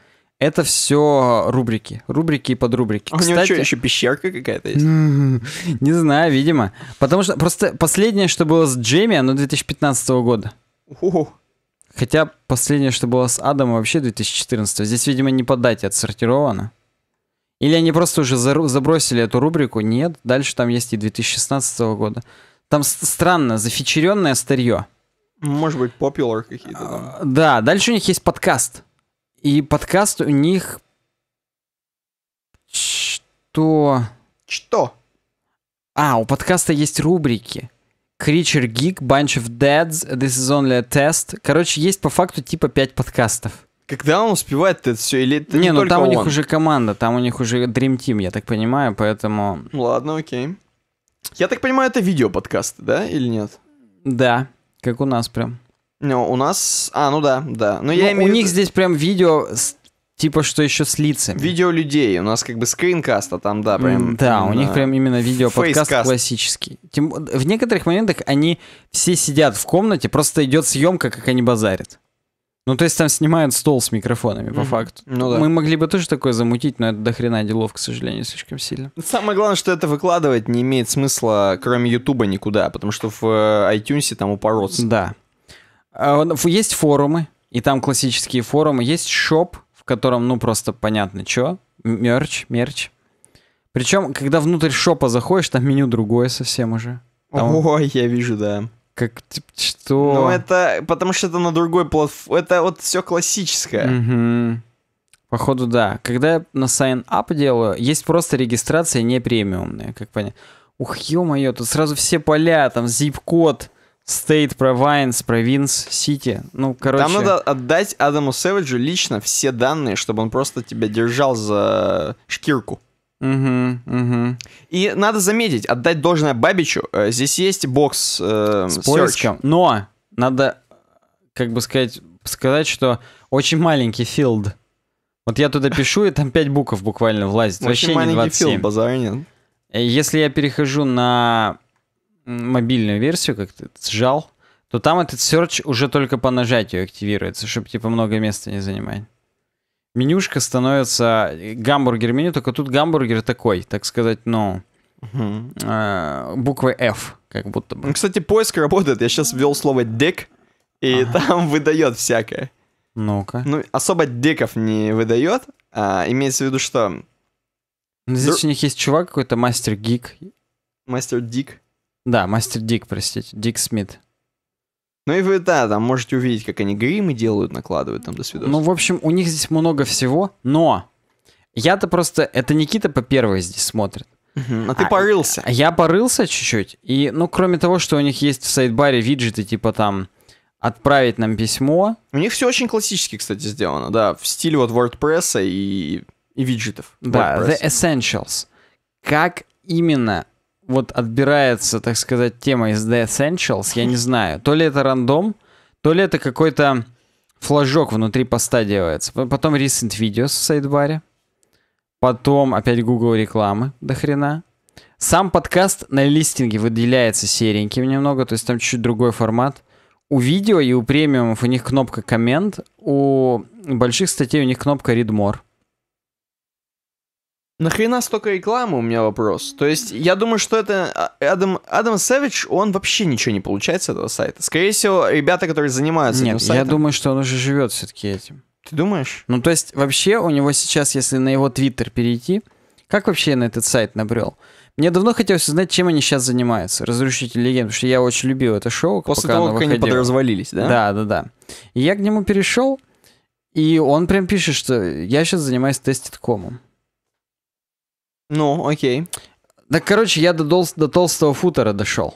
это все рубрики, рубрики и подрубрики. А Кстати, у него что, еще пещерка какая-то есть? Не знаю, видимо. Потому что просто последнее, что было с Джейми, оно 2015 года. О. Хотя последнее, что было с Адамом, вообще 2014. Здесь, видимо, не по дате отсортировано. Или они просто уже забросили эту рубрику? Нет, дальше там есть и 2016 года. Там странно, зафичеренное старье. Может быть, popular какие-то. Там. А, да, дальше у них есть подкаст. И подкаст у них... Что? Что? А, у подкаста есть рубрики. Creature Geek, Bunch of Dads, This is only a test. Короче, есть по факту типа 5 подкастов. Когда он успевает это все? Или это не, не ну там он? у них уже команда, там у них уже Dream Team, я так понимаю, поэтому... Ладно, окей. Я так понимаю, это видео подкасты, да, или нет? Да, как у нас прям. Ну, у нас... А, ну да, да. Но ну, ну, имею у них здесь прям видео с Типа, что еще с лицами. Видео людей. У нас как бы скринкаст, а там, да, прям... Да, у них прям именно видео-подкаст классический. Тем, в некоторых моментах они все сидят в комнате, просто идет съемка, как они базарят. Ну, то есть там снимают стол с микрофонами, по mm-hmm. факту. Ну, да. Мы могли бы тоже такое замутить, но это до хрена делов, к сожалению, слишком сильно. Самое главное, что это выкладывать не имеет смысла, кроме Ютуба, никуда, потому что в э, iTunes там упороться. Да. А, есть форумы, и там классические форумы. Есть шоп, в котором, ну, просто понятно, что. Мерч, мерч. Причем, когда внутрь шопа заходишь, там меню другое совсем уже. Там... Ой, я вижу, да. Как типа, что? Ну, это потому что это на другой платформе. Это вот все классическое. Угу. Походу, да. Когда я на sign up делаю, есть просто регистрация не премиумная, как понятно. Ух, ё-моё, тут сразу все поля, там zip-код, State, Province, Province, City. Ну, короче... Там надо отдать Адаму Сэвиджу лично все данные, чтобы он просто тебя держал за шкирку. Угу, угу. И надо заметить, отдать должное Бабичу. Э, здесь есть бокс э, с поиском, но надо, как бы сказать, сказать, что очень маленький филд. Вот я туда пишу, и там 5 букв буквально влазит. Очень Вообще маленький не 27. филд, базар нет. Э, если я перехожу на мобильную версию, как ты сжал, то там этот search уже только по нажатию активируется, чтобы типа много места не занимать. Менюшка становится э, гамбургер меню, только тут гамбургер такой, так сказать, ну, угу. э, буквы F, как будто бы. Ну, кстати, поиск работает. Я сейчас ввел слово дик, и ага. там выдает всякое. Ну-ка. Ну, особо диков не выдает. А, имеется в виду, что... Ну, здесь Дру... у них есть чувак какой-то, мастер-гик. Мастер-дик. Да, мастер Дик, простите, Дик Смит. Ну и вы, да, там можете увидеть, как они гримы делают, накладывают там до свидос. Ну, в общем, у них здесь много всего, но я-то просто... Это Никита по первой здесь смотрит. Uh-huh. А, а ты порылся. Я порылся чуть-чуть. И, ну, кроме того, что у них есть в сайдбаре виджеты, типа там отправить нам письмо. У них все очень классически, кстати, сделано, да, в стиле вот WordPress и, и виджетов. Да, The Essentials. Как именно вот отбирается, так сказать, тема из The Essentials, я не знаю. То ли это рандом, то ли это какой-то флажок внутри поста делается. Потом recent videos в сайдбаре. Потом опять Google рекламы до хрена. Сам подкаст на листинге выделяется сереньким немного, то есть там чуть-чуть другой формат. У видео и у премиумов у них кнопка коммент, у больших статей у них кнопка read more. Нахрена столько рекламы, у меня вопрос. То есть, я думаю, что это а, Адам, Адам Сэвидж, он вообще ничего не получает с этого сайта. Скорее всего, ребята, которые занимаются Нет, этим сайтом... я думаю, что он уже живет все-таки этим. Ты думаешь? Ну, то есть, вообще у него сейчас, если на его твиттер перейти, как вообще я на этот сайт набрел? Мне давно хотелось узнать, чем они сейчас занимаются, разрушители легенд, потому что я очень любил это шоу. После того, как выходило. они подразвалились, да? Да, да, да. И я к нему перешел, и он прям пишет, что я сейчас занимаюсь тестит комом. Ну, окей. Так, короче, я до, дол- до толстого футера дошел.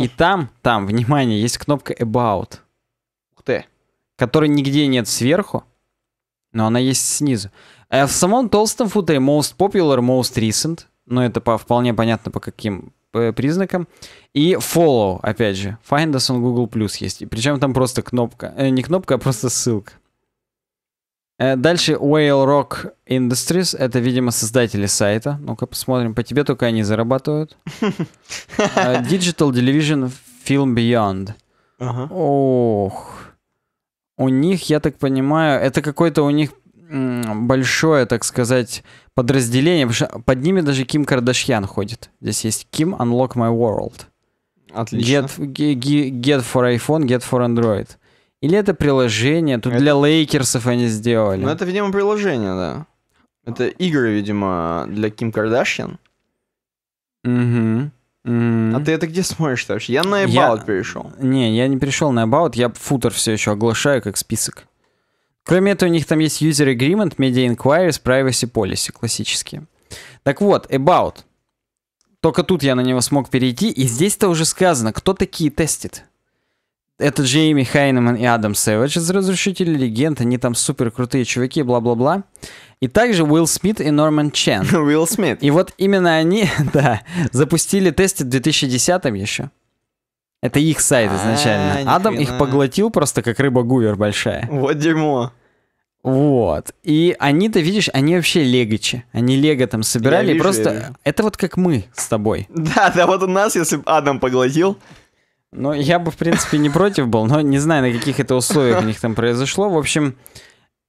И там, там, внимание, есть кнопка About. Ух ты. Которой нигде нет сверху, но она есть снизу. А в самом толстом футере Most Popular, Most Recent. Но ну, это по, вполне понятно по каким э, признакам. И Follow, опять же. Find us on Google Plus есть. причем там просто кнопка. Э, не кнопка, а просто ссылка. Э, дальше Whale Rock Industries. Это, видимо, создатели сайта. Ну-ка посмотрим. По тебе только они зарабатывают. Э, Digital Television Film Beyond. Ох. У них, я так понимаю, это какой-то у них большое, так сказать, подразделение. под ними даже Ким Кардашьян ходит. Здесь есть Ким Unlock My World. Отлично. Get, get for iPhone, get for Android. Или это приложение? Тут это... для лейкерсов они сделали. Ну, это, видимо, приложение, да. Это игры, видимо, для Ким Кардашьян. Угу. mm А ты это где смотришь вообще? Я на About я... перешел. Не, я не перешел на About, я футер все еще оглашаю как список. Кроме этого, у них там есть User Agreement, Media Inquiries, Privacy Policy, классические. Так вот, About. Только тут я на него смог перейти, и здесь-то уже сказано, кто такие тестит это Джейми Хайнеман и Адам Сэвидж из «Разрушители легенд», они там супер крутые чуваки, бла-бла-бла. И также Уилл Смит и Норман Чен. Уилл Смит. И вот именно они, да, запустили тесты в 2010-м еще. Это их сайт а, изначально. А, Адам их поглотил просто как рыба гувер большая. Вот дерьмо. Вот. И они-то, видишь, они вообще легачи. Они лего там собирали. Я вижу, просто я это вот как мы с тобой. Да, да, вот у нас, если Адам поглотил, ну, я бы, в принципе, не против был, но не знаю, на каких это условиях у них там произошло. В общем,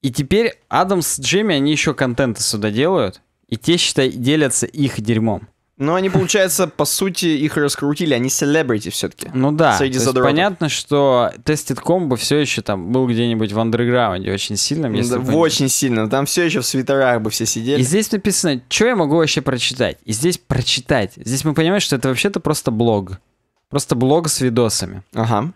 и теперь Адам с Джимми, они еще контента сюда делают, и те, считай, делятся их дерьмом. Ну, они, получается, по сути, их раскрутили, они селебрити все-таки. Ну да, среди то есть понятно, что Tested Combo все еще там был где-нибудь в андерграунде очень сильно. Да, очень сильно, там все еще в свитерах бы все сидели. И здесь написано, что я могу вообще прочитать? И здесь прочитать. Здесь мы понимаем, что это вообще-то просто блог. Просто блог с видосами. Ага.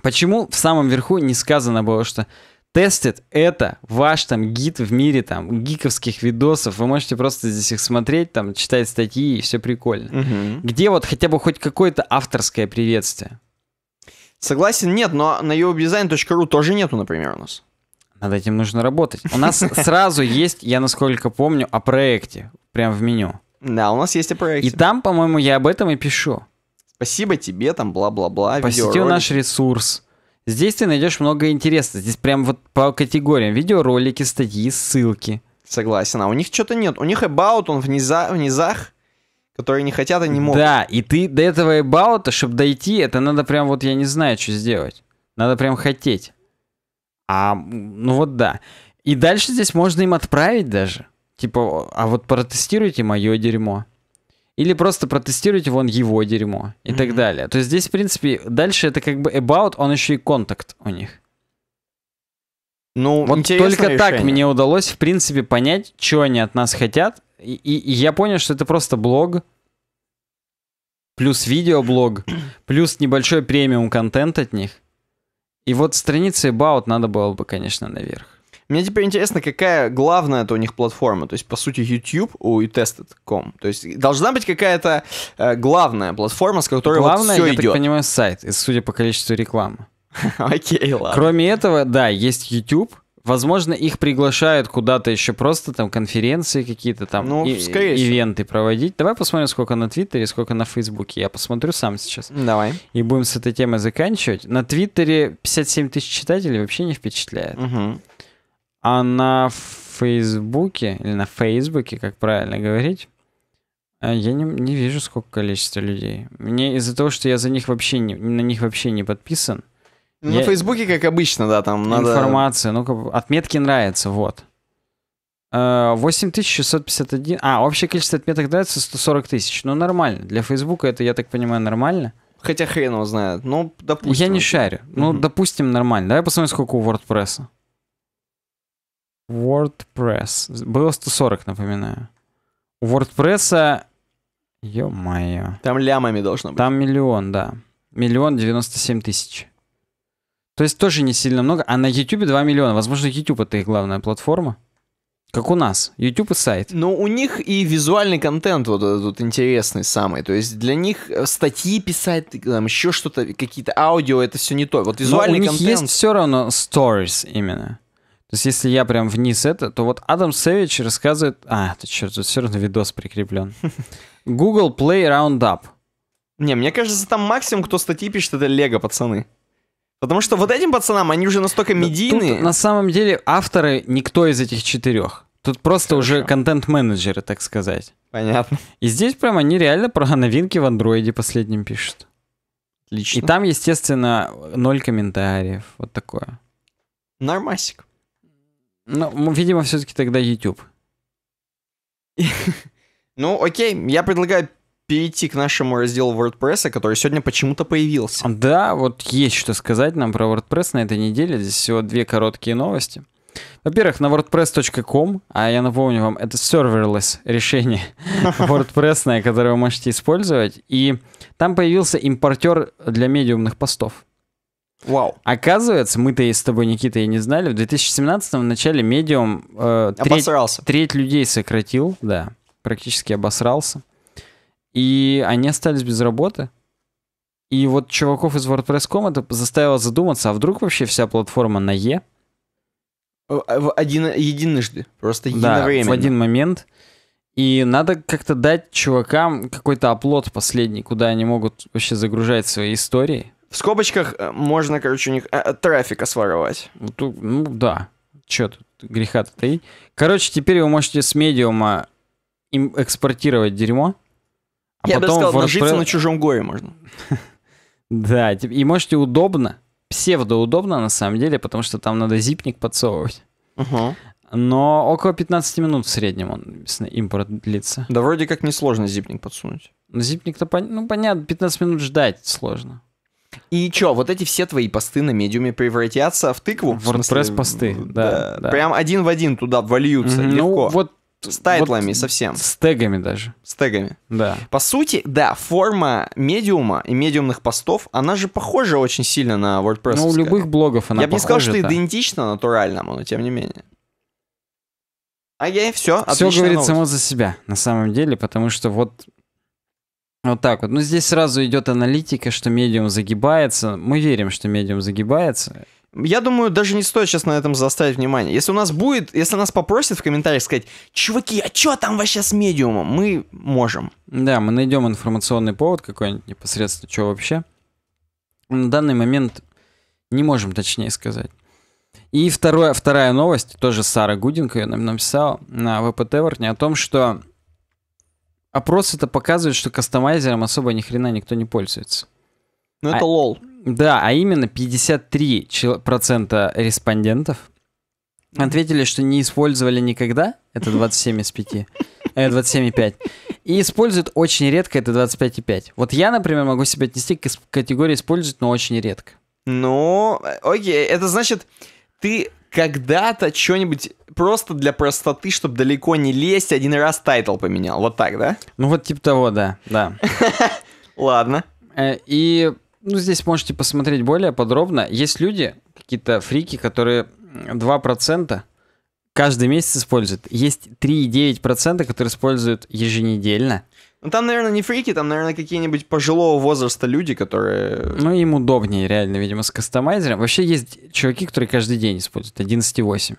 Почему в самом верху не сказано было, что тестит это ваш там гид в мире там гиковских видосов. Вы можете просто здесь их смотреть, там читать статьи и все прикольно. Угу. Где вот хотя бы хоть какое-то авторское приветствие? Согласен, нет, но на uobdesign.ru тоже нету, например, у нас. Над этим нужно работать. У нас сразу есть, я насколько помню, о проекте, прям в меню. Да, у нас есть о проекте. И там, по-моему, я об этом и пишу. Спасибо тебе, там, бла-бла-бла. Посетил наш ресурс. Здесь ты найдешь много интересного. Здесь прям вот по категориям. Видеоролики, статьи, ссылки. Согласен. А у них что-то нет. У них about, он в, низа, в низах, которые не хотят они не могут. Да, и ты до этого about, чтобы дойти, это надо прям вот, я не знаю, что сделать. Надо прям хотеть. А, ну вот да. И дальше здесь можно им отправить даже. Типа, а вот протестируйте мое дерьмо или просто протестируйте вон его дерьмо и mm-hmm. так далее. То есть здесь, в принципе, дальше это как бы about, он еще и контакт у них. Ну, вот только решение. так мне удалось, в принципе, понять, что они от нас хотят. И, и, и я понял, что это просто блог, плюс видеоблог, плюс небольшой премиум контент от них. И вот страницы about надо было бы, конечно, наверх. Мне теперь интересно, какая главная это у них платформа. То есть, по сути, YouTube у Utested.com. То есть, должна быть какая-то э, главная платформа, с которой главное, вот все я идет. я так понимаю, сайт, судя по количеству рекламы. Окей, ладно. Кроме этого, да, есть YouTube, Возможно, их приглашают куда-то еще просто там конференции какие-то там, ну, и, скорее ивенты всего. проводить. Давай посмотрим, сколько на Твиттере, сколько на Фейсбуке. Я посмотрю сам сейчас. Давай. И будем с этой темой заканчивать. На Твиттере 57 тысяч читателей вообще не впечатляет. Угу. А на Фейсбуке, или на Фейсбуке, как правильно говорить, э, я не, не вижу, сколько количества людей. Мне из-за того, что я за них вообще не, на них вообще не подписан. Ну, я... На Фейсбуке, как обычно, да, там надо... Информация, ну, отметки нравятся, вот. 8651... Э, а, общее количество отметок нравится 140 тысяч. Ну, нормально. Для Фейсбука это, я так понимаю, нормально. Хотя хрен его знает. Ну, допустим. Я не шарю. Ну, mm допустим, нормально. Давай посмотрим, сколько у WordPress. WordPress. Было 140, напоминаю. У WordPress... Ё-моё. Там лямами должно быть. Там миллион, да. Миллион девяносто семь тысяч. То есть тоже не сильно много. А на YouTube 2 миллиона. Возможно, YouTube это их главная платформа. Как у нас. YouTube и сайт. Но ну, у них и визуальный контент вот этот вот интересный самый. То есть для них э, статьи писать, там еще что-то, какие-то аудио, это все не то. Вот визуальный контент. у них контент... есть все равно stories именно. То есть если я прям вниз это, то вот Адам Севич рассказывает... А, это черт, тут все равно видос прикреплен. Google Play Roundup. Не, мне кажется, там максимум, кто статьи пишет, это Лего, пацаны. Потому что вот этим пацанам, они уже настолько медийные. Тут, на самом деле авторы никто из этих четырех. Тут просто Хорошо. уже контент-менеджеры, так сказать. Понятно. И здесь прям они реально про новинки в андроиде последним пишут. Отлично. И там, естественно, ноль комментариев. Вот такое. Нормасик. Ну, видимо, все-таки тогда YouTube. Ну, окей, я предлагаю перейти к нашему разделу WordPress, который сегодня почему-то появился. Да, вот есть что сказать нам про WordPress на этой неделе. Здесь всего две короткие новости. Во-первых, на wordpress.com, а я напомню вам, это serverless решение WordPress, которое вы можете использовать. И там появился импортер для медиумных постов. Вау. Оказывается, мы-то и с тобой, Никита, и не знали, в 2017 в начале медиум э, треть, треть людей сократил, да, практически обосрался. И они остались без работы. И вот чуваков из WordPress.com это заставило задуматься, а вдруг вообще вся платформа на Е? Э, э, один, единожды, просто единовременно. Да, в один момент. И надо как-то дать чувакам какой-то оплот последний, куда они могут вообще загружать свои истории. В скобочках э, можно, короче, у них э, э, трафика своровать. Ну, ну да. Че тут греха-то таить? Короче, теперь вы можете с медиума им экспортировать дерьмо. А Я потом бы сказал, распро... нажиться на чужом горе можно. Да, и можете удобно, псевдоудобно на самом деле, потому что там надо зипник подсовывать. Угу. Но около 15 минут в среднем он импорт длится. Да вроде как несложно зипник подсунуть. Зипник-то, пон... ну понятно, 15 минут ждать сложно. И чё, вот эти все твои посты на медиуме превратятся в тыкву? В WordPress посты, да, да, да. Прям один в один туда вольются, mm-hmm. легко. Ну, вот с тайтлами вот совсем. С тегами даже. С тегами. Да. По сути, да, форма медиума и медиумных постов, она же похожа очень сильно на WordPress. Ну, у любых блогов она Я бы не сказал, что там. идентично натуральному, но тем не менее. Окей, все, Все говорит новость. само за себя, на самом деле, потому что вот вот так вот. Ну, здесь сразу идет аналитика, что медиум загибается. Мы верим, что медиум загибается. Я думаю, даже не стоит сейчас на этом заставить внимание. Если у нас будет, если нас попросят в комментариях сказать, чуваки, а что там вообще с медиумом? Мы можем. Да, мы найдем информационный повод какой-нибудь непосредственно, что вообще. На данный момент не можем точнее сказать. И второе, вторая новость, тоже Сара Гудинка ее нам написала на ВПТ Вортне, о том, что опрос это показывает, что кастомайзером особо ни хрена никто не пользуется. Ну, а это а, лол. Да, а именно 53% респондентов ответили, что не использовали никогда, это 27 из 5, 27,5, э, и используют очень редко, это 25,5. Вот я, например, могу себя отнести к категории использовать, но очень редко». Ну, э, окей, это значит, ты когда-то что-нибудь просто для простоты, чтобы далеко не лезть, один раз тайтл поменял. Вот так, да? Ну вот типа того, да. Да. Ладно. Э, и ну, здесь можете посмотреть более подробно. Есть люди, какие-то фрики, которые 2% каждый месяц используют. Есть 3,9%, которые используют еженедельно. Ну, там, наверное, не фрики, там, наверное, какие-нибудь пожилого возраста люди, которые... Ну, им удобнее, реально, видимо, с кастомайзером. Вообще есть чуваки, которые каждый день используют 11,8.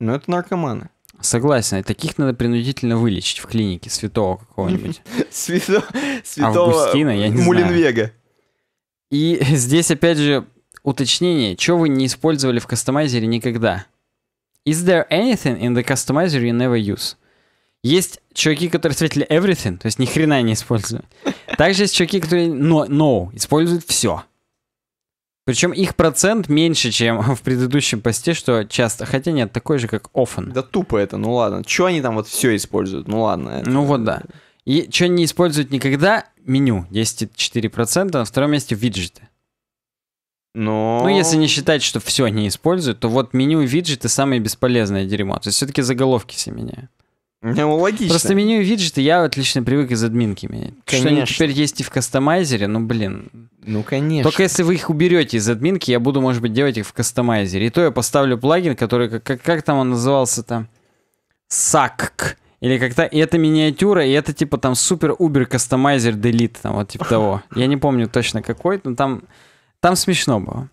Ну, это наркоманы. Согласен, и таких надо принудительно вылечить в клинике святого какого-нибудь. Святого Августина, я не Мулинвега. И здесь, опять же, уточнение, что вы не использовали в кастомайзере никогда. Is there anything in the customizer you never use? Есть чуваки, которые светили everything, то есть ни хрена не используют. Также есть чуваки, которые no, no используют все. Причем их процент меньше, чем в предыдущем посте, что часто. Хотя нет, такой же, как often. Да тупо это, ну ладно. Чего они там вот все используют? Ну ладно. Это... Ну вот да. И что они используют никогда? Меню 10,4%, на втором месте виджеты. Но... Ну, если не считать, что все они используют, то вот меню и виджеты самое бесполезное дерьмо. То есть все-таки заголовки все меняют. Ну, логично. Просто меню виджеты я отлично привык из админки менять. Конечно. Что они теперь есть и в кастомайзере, ну блин. Ну конечно. Только если вы их уберете из админки, я буду, может быть, делать их в кастомайзере. И то я поставлю плагин, который, как, как, как там он назывался там? Сакк. Или как-то и это миниатюра, и это типа там супер убер кастомайзер делит, там вот типа того. Я не помню точно какой, но там, там смешно было.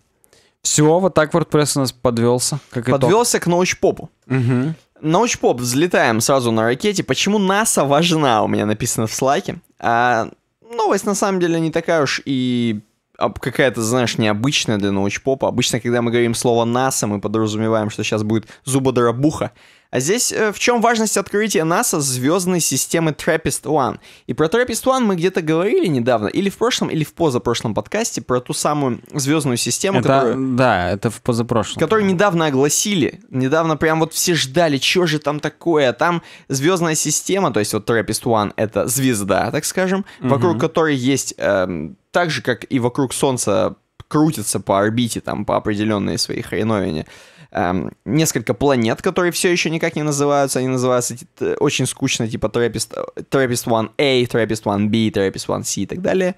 Все, вот так WordPress у нас подвелся. Как подвелся итог. к научпопу. Угу. Научпоп, взлетаем сразу на ракете. Почему НАСА важна, у меня написано в слайке. А, новость, на самом деле, не такая уж и какая-то, знаешь, необычная для научпопа. Обычно, когда мы говорим слово НАСА, мы подразумеваем, что сейчас будет зубодоробуха. А здесь э, в чем важность открытия НАСА звездной системы Trappist-1? И про Trappist-1 мы где-то говорили недавно, или в прошлом, или в позапрошлом подкасте, про ту самую звездную систему, это, которую... Да, это в позапрошлом. Которую недавно огласили, недавно прям вот все ждали, что же там такое. А там звездная система, то есть вот Trappist-1 — это звезда, так скажем, угу. вокруг которой есть... Эм, так же, как и вокруг Солнца крутится по орбите, там, по определенной своей хреновине, эм, несколько планет, которые все еще никак не называются, они называются э, очень скучно, типа Trappist Траппист 1A, Trappist 1B, Trappist 1C и так далее.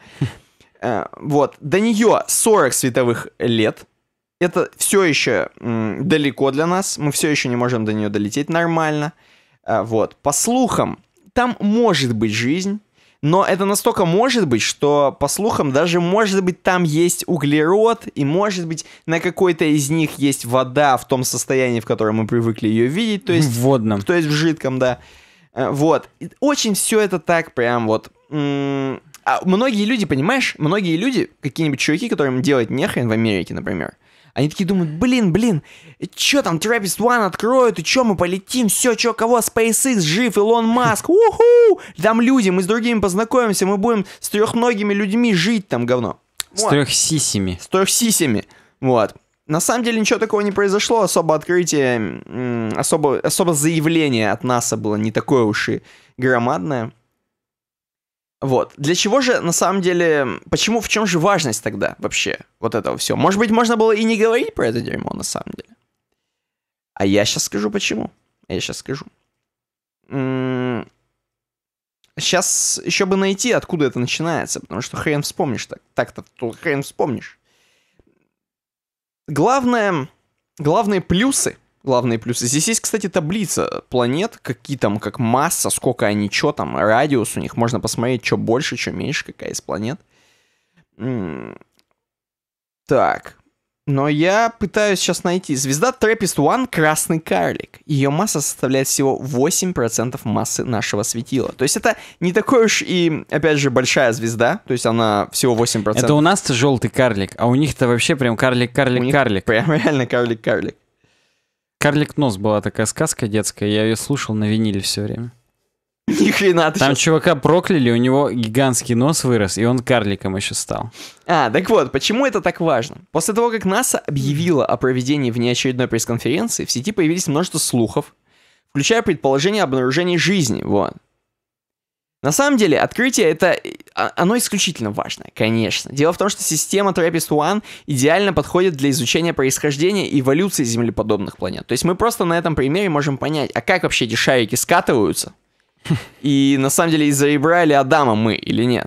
Э, вот, до нее 40 световых лет, это все еще м, далеко для нас, мы все еще не можем до нее долететь нормально. Э, вот, по слухам, там может быть жизнь, но это настолько может быть, что, по слухам, даже, может быть, там есть углерод, и, может быть, на какой-то из них есть вода в том состоянии, в котором мы привыкли ее видеть, то есть... В водном. То есть в жидком, да. Э, вот. Очень все это так прям вот... А многие люди, понимаешь, многие люди, какие-нибудь чуваки, которым делать нехрен в Америке, например, они такие думают, блин, блин, чё там, Travis ван откроют, и чё, мы полетим, все, чё, кого, SpaceX жив, Илон Маск, уху, там люди, мы с другими познакомимся, мы будем с трехногими людьми жить там, говно. Вот. С трехсисями. С трехсисями, вот. На самом деле ничего такого не произошло, особо открытие, особо, особо заявление от НАСА было не такое уж и громадное. Вот. Для чего же, на самом деле, почему, в чем же важность тогда вообще вот этого всего? Может быть, можно было и не говорить про это дерьмо, на самом деле. А я сейчас скажу, почему. Я сейчас скажу. сейчас м-м, еще бы найти, откуда это начинается, потому что хрен вспомнишь так. Так-то хрен вспомнишь. Главное, главные плюсы – главные плюсы. Здесь есть, кстати, таблица планет, какие там, как масса, сколько они, что там, радиус у них. Можно посмотреть, что больше, что меньше, какая из планет. Так. Но я пытаюсь сейчас найти. Звезда Трапест-1 — красный карлик. Ее масса составляет всего 8% массы нашего светила. То есть это не такой уж и, опять же, большая звезда. То есть она всего 8%. Это у нас-то желтый карлик, а у них-то вообще прям карлик-карлик-карлик. Прям реально карлик-карлик. Карлик Нос была такая сказка детская, я ее слушал на виниле все время. Ни хрена ты Там сейчас... чувака прокляли, у него гигантский нос вырос, и он карликом еще стал. А, так вот, почему это так важно? После того, как НАСА объявила о проведении внеочередной пресс-конференции, в сети появились множество слухов, включая предположение об обнаружении жизни, вот. На самом деле, открытие это, э, а, оно исключительно важно, конечно. Дело в том, что система TRAPPIST-1 идеально подходит для изучения происхождения и эволюции землеподобных планет. То есть мы просто на этом примере можем понять, а как вообще эти шарики скатываются? И на самом деле из-за ребра или Адама мы или нет?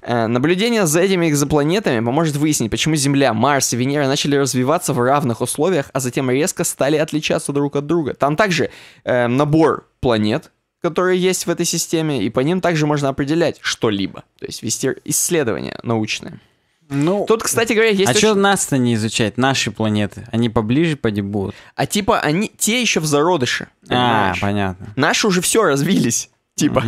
Э, наблюдение за этими экзопланетами поможет выяснить, почему Земля, Марс и Венера начали развиваться в равных условиях, а затем резко стали отличаться друг от друга. Там также э, набор планет, которые есть в этой системе, и по ним также можно определять что-либо, то есть вести исследования научные. Ну, Тут, кстати говоря, есть... А очень... что нас-то не изучать, наши планеты? Они поближе поди будут. А типа они, те еще в зародыше. А, понимаешь? А, понятно. Наши уже все развились, типа.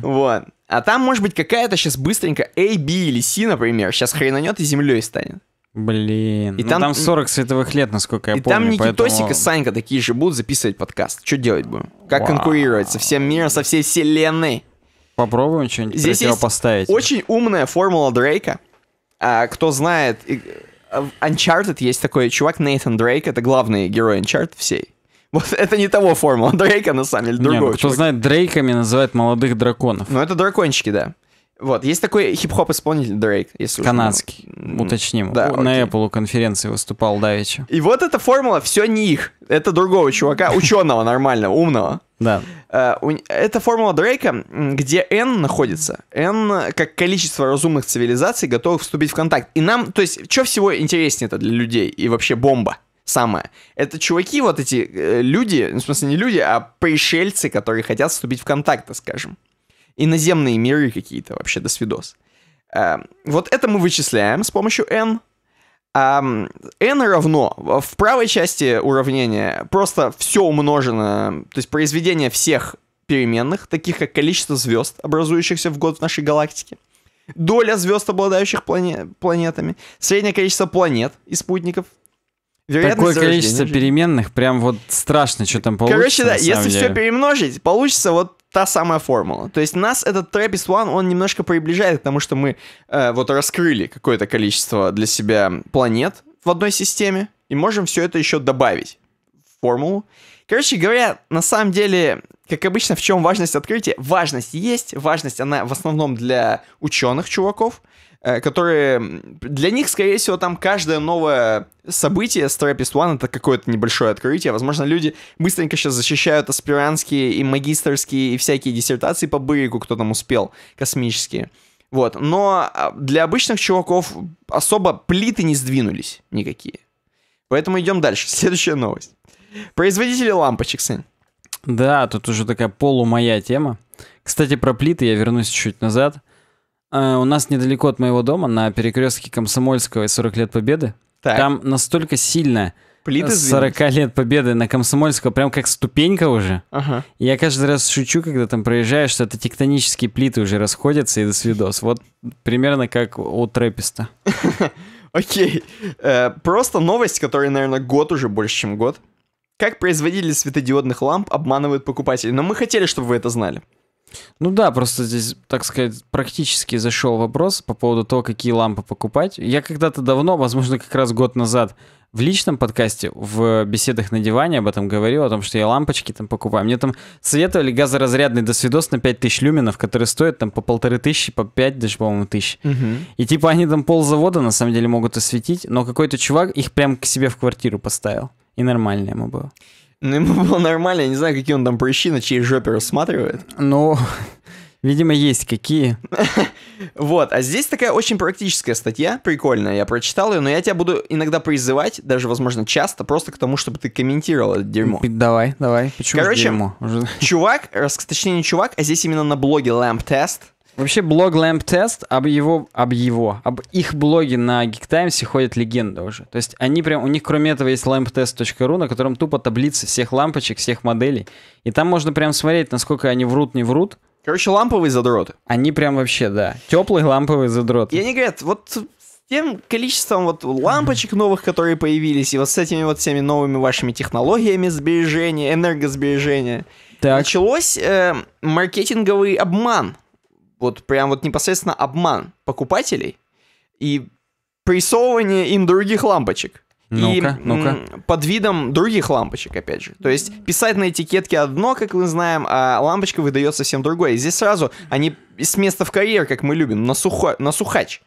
Вот. А там, может быть, какая-то сейчас быстренько A, B или C, например, сейчас хренанет и землей станет. Блин, и ну там, там 40 световых лет, насколько я и помню. И там Никитосик поэтому... и Санька такие же будут записывать подкаст. Что делать будем? Как Вау. конкурировать со всем миром, со всей вселенной? Попробуем что-нибудь Здесь противопоставить. Есть очень умная формула Дрейка. А, кто знает, а, в Uncharted есть такой чувак, Нейтан Дрейк, это главный герой Uncharted всей. Вот это не того формула Дрейка, на самом деле, Не, Нет, ну кто чувака. знает, Дрейками называют молодых драконов. Ну, это дракончики, да. Вот, есть такой хип-хоп исполнитель Дрейк, если Канадский, уж... уточним. Да, На окей. Apple конференции выступал Давича. И вот эта формула все не их. Это другого чувака, ученого нормального, умного. Да. Э, это формула Дрейка, где N находится. N как количество разумных цивилизаций, готовых вступить в контакт. И нам, то есть, что всего интереснее это для людей и вообще бомба самое. Это чуваки, вот эти э, люди, ну, в смысле не люди, а пришельцы, которые хотят вступить в контакт, скажем иноземные миры какие-то вообще, до свидос. Эм, вот это мы вычисляем с помощью n. А n равно в правой части уравнения просто все умножено, то есть произведение всех переменных, таких как количество звезд, образующихся в год в нашей галактике, доля звезд, обладающих плане планетами, среднее количество планет и спутников, Такое количество переменных, прям вот страшно, что там получится. Короче, да, если деле. все перемножить, получится вот та самая формула. То есть нас этот Trappist One, он немножко приближает к тому, что мы э, вот раскрыли какое-то количество для себя планет в одной системе, и можем все это еще добавить в формулу. Короче говоря, на самом деле как обычно, в чем важность открытия? Важность есть, важность она в основном для ученых чуваков, э, которые... Для них, скорее всего, там каждое новое событие с Trappist One — это какое-то небольшое открытие. Возможно, люди быстренько сейчас защищают аспирантские и магистрские и всякие диссертации по Бырику, кто там успел, космические. Вот, но а, для обычных чуваков особо плиты не сдвинулись никакие. Поэтому идем дальше. Следующая новость. Производители лампочек, Сань. Да, тут уже такая полумоя тема. Кстати, про плиты я вернусь чуть назад. Э, у нас недалеко от моего дома, на перекрестке Комсомольского и 40 лет Победы, так. там настолько сильно Плиты 40 э, лет победы на Комсомольского, прям как ступенька уже. Ага. я каждый раз шучу, когда там проезжаю, что это тектонические плиты уже расходятся и до свидос. Вот примерно как у Трэписта. Окей. Э, просто новость, которая, наверное, год уже больше, чем год как производители светодиодных ламп обманывают покупателей. Но мы хотели, чтобы вы это знали. Ну да, просто здесь, так сказать, практически зашел вопрос по поводу того, какие лампы покупать. Я когда-то давно, возможно, как раз год назад, в личном подкасте, в беседах на диване об этом говорил, о том, что я лампочки там покупаю. Мне там советовали газоразрядный досвидос на 5000 люменов, который стоит там по полторы тысячи, по 5 даже, по-моему, тысяч. Угу. И типа они там пол завода на самом деле могут осветить, но какой-то чувак их прям к себе в квартиру поставил. И нормально ему было. Ну, ему было нормально, я не знаю, какие он там прыщи на чьей жопе рассматривает. Ну, видимо, есть какие. Вот, а здесь такая очень практическая статья, прикольная, я прочитал ее, но я тебя буду иногда призывать, даже, возможно, часто, просто к тому, чтобы ты комментировал это дерьмо. Давай, давай, почему Короче, чувак, точнее не чувак, а здесь именно на блоге Lamp Test, Вообще блог Lamp Test об его, об его, об их блоге на Geek Times ходит легенда уже. То есть они прям, у них кроме этого есть lamptest.ru, на котором тупо таблицы всех лампочек, всех моделей. И там можно прям смотреть, насколько они врут, не врут. Короче, ламповые задроты. Они прям вообще, да. Теплые ламповые задроты. И они говорят, вот тем количеством вот лампочек новых, которые появились, и вот с этими вот всеми новыми вашими технологиями сбережения, энергосбережения, так. началось э, маркетинговый обман вот прям вот непосредственно обман покупателей и прессовывание им других лампочек. Ну-ка, и ну, -ка, под видом других лампочек, опять же. То есть писать на этикетке одно, как мы знаем, а лампочка выдает совсем другое. И здесь сразу они с места в карьер, как мы любим, на, сухо, на сухач.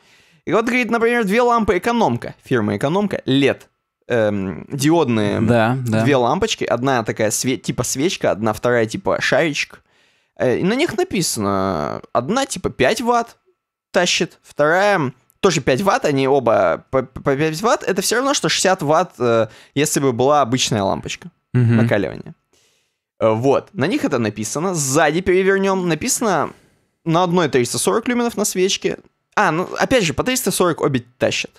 И вот, говорит, например, две лампы экономка, фирма экономка, LED, эм, диодные да, да. две лампочки, одна такая све- типа свечка, одна вторая типа шаричек. Э, и на них написано, одна типа 5 ватт тащит, вторая тоже 5 ватт, они оба по, по 5 ватт, это все равно, что 60 ватт, э, если бы была обычная лампочка угу. накаливания. Э, вот, на них это написано, сзади перевернем, написано на одной 340 люменов на свечке. А, ну опять же, по 340 обе тащат.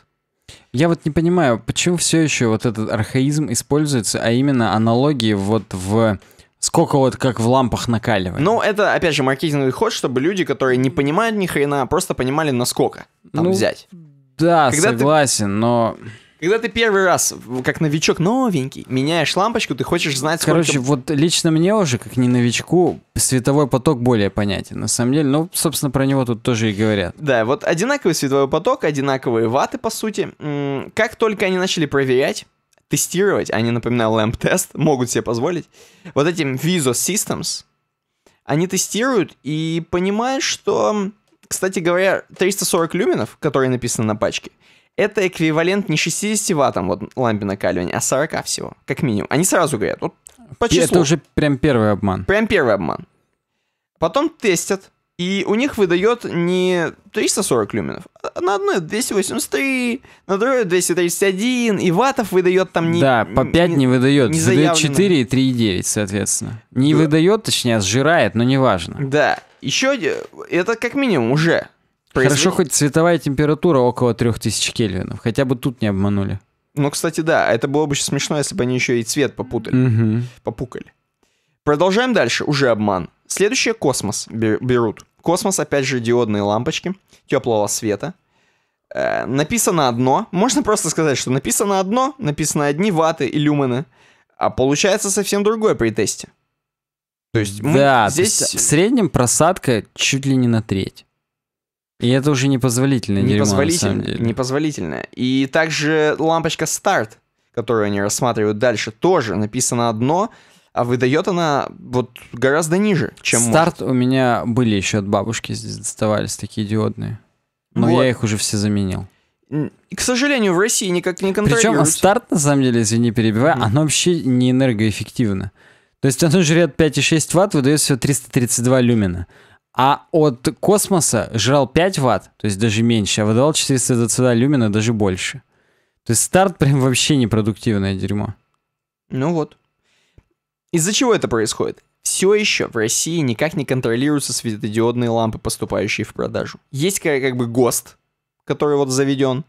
Я вот не понимаю, почему все еще вот этот архаизм используется, а именно аналогии вот в Сколько вот как в лампах накаливает? Ну, это, опять же, маркетинговый ход, чтобы люди, которые не понимают ни хрена, просто понимали, насколько там ну, взять. Да, Когда согласен, ты... но... Когда ты первый раз, как новичок новенький, меняешь лампочку, ты хочешь знать, сколько... Короче, вот лично мне уже, как не новичку, световой поток более понятен. На самом деле, ну, собственно, про него тут тоже и говорят. Да, вот одинаковый световой поток, одинаковые ваты, по сути. Как только они начали проверять, тестировать, они, напоминаю, LAMP-тест, могут себе позволить, вот этим Visual Systems, они тестируют и понимают, что, кстати говоря, 340 люменов, которые написаны на пачке, это эквивалент не 60 ваттам вот лампе накаливания, а 40 всего, как минимум. Они сразу говорят, вот по числу. Это уже прям первый обман. Прям первый обман. Потом тестят, и у них выдает не 340 люменов. На одной 283, на другой 231, и ватов выдает там не... Да, по 5 не, не выдает, не выдает 4 и 3,9, соответственно. Не да. выдает, точнее, а сжирает, но неважно. Да, еще это как минимум уже. Произвед... Хорошо, хоть цветовая температура около 3000 кельвинов, хотя бы тут не обманули. Ну, кстати, да, это было бы смешно, если бы они еще и цвет попутали, угу. попукали. Продолжаем дальше, уже обман. Следующее космос берут космос, опять же, диодные лампочки теплого света. Э, написано одно. Можно просто сказать, что написано одно, написано одни ваты и люмены. А получается совсем другое при тесте. То есть мы да, здесь... есть в среднем просадка чуть ли не на треть. И это уже непозволительное непозволительно, дерьмо, на самом деле. Непозволительно. И также лампочка старт, которую они рассматривают дальше, тоже написано одно, а выдает она вот гораздо ниже, чем Старт может. у меня были еще от бабушки здесь доставались такие диодные. Но вот. я их уже все заменил. к сожалению, в России никак не контролируется. Причем старт, на самом деле, извини, перебиваю, mm. оно вообще не энергоэффективно. То есть оно жрет 5,6 ватт, выдает всего 332 люмина. А от космоса жрал 5 ватт, то есть даже меньше, а выдавал 422 люмина, даже больше. То есть старт прям вообще непродуктивное дерьмо. Ну вот. Из-за чего это происходит? все еще в России никак не контролируются светодиодные лампы, поступающие в продажу. Есть как, как бы ГОСТ, который вот заведен.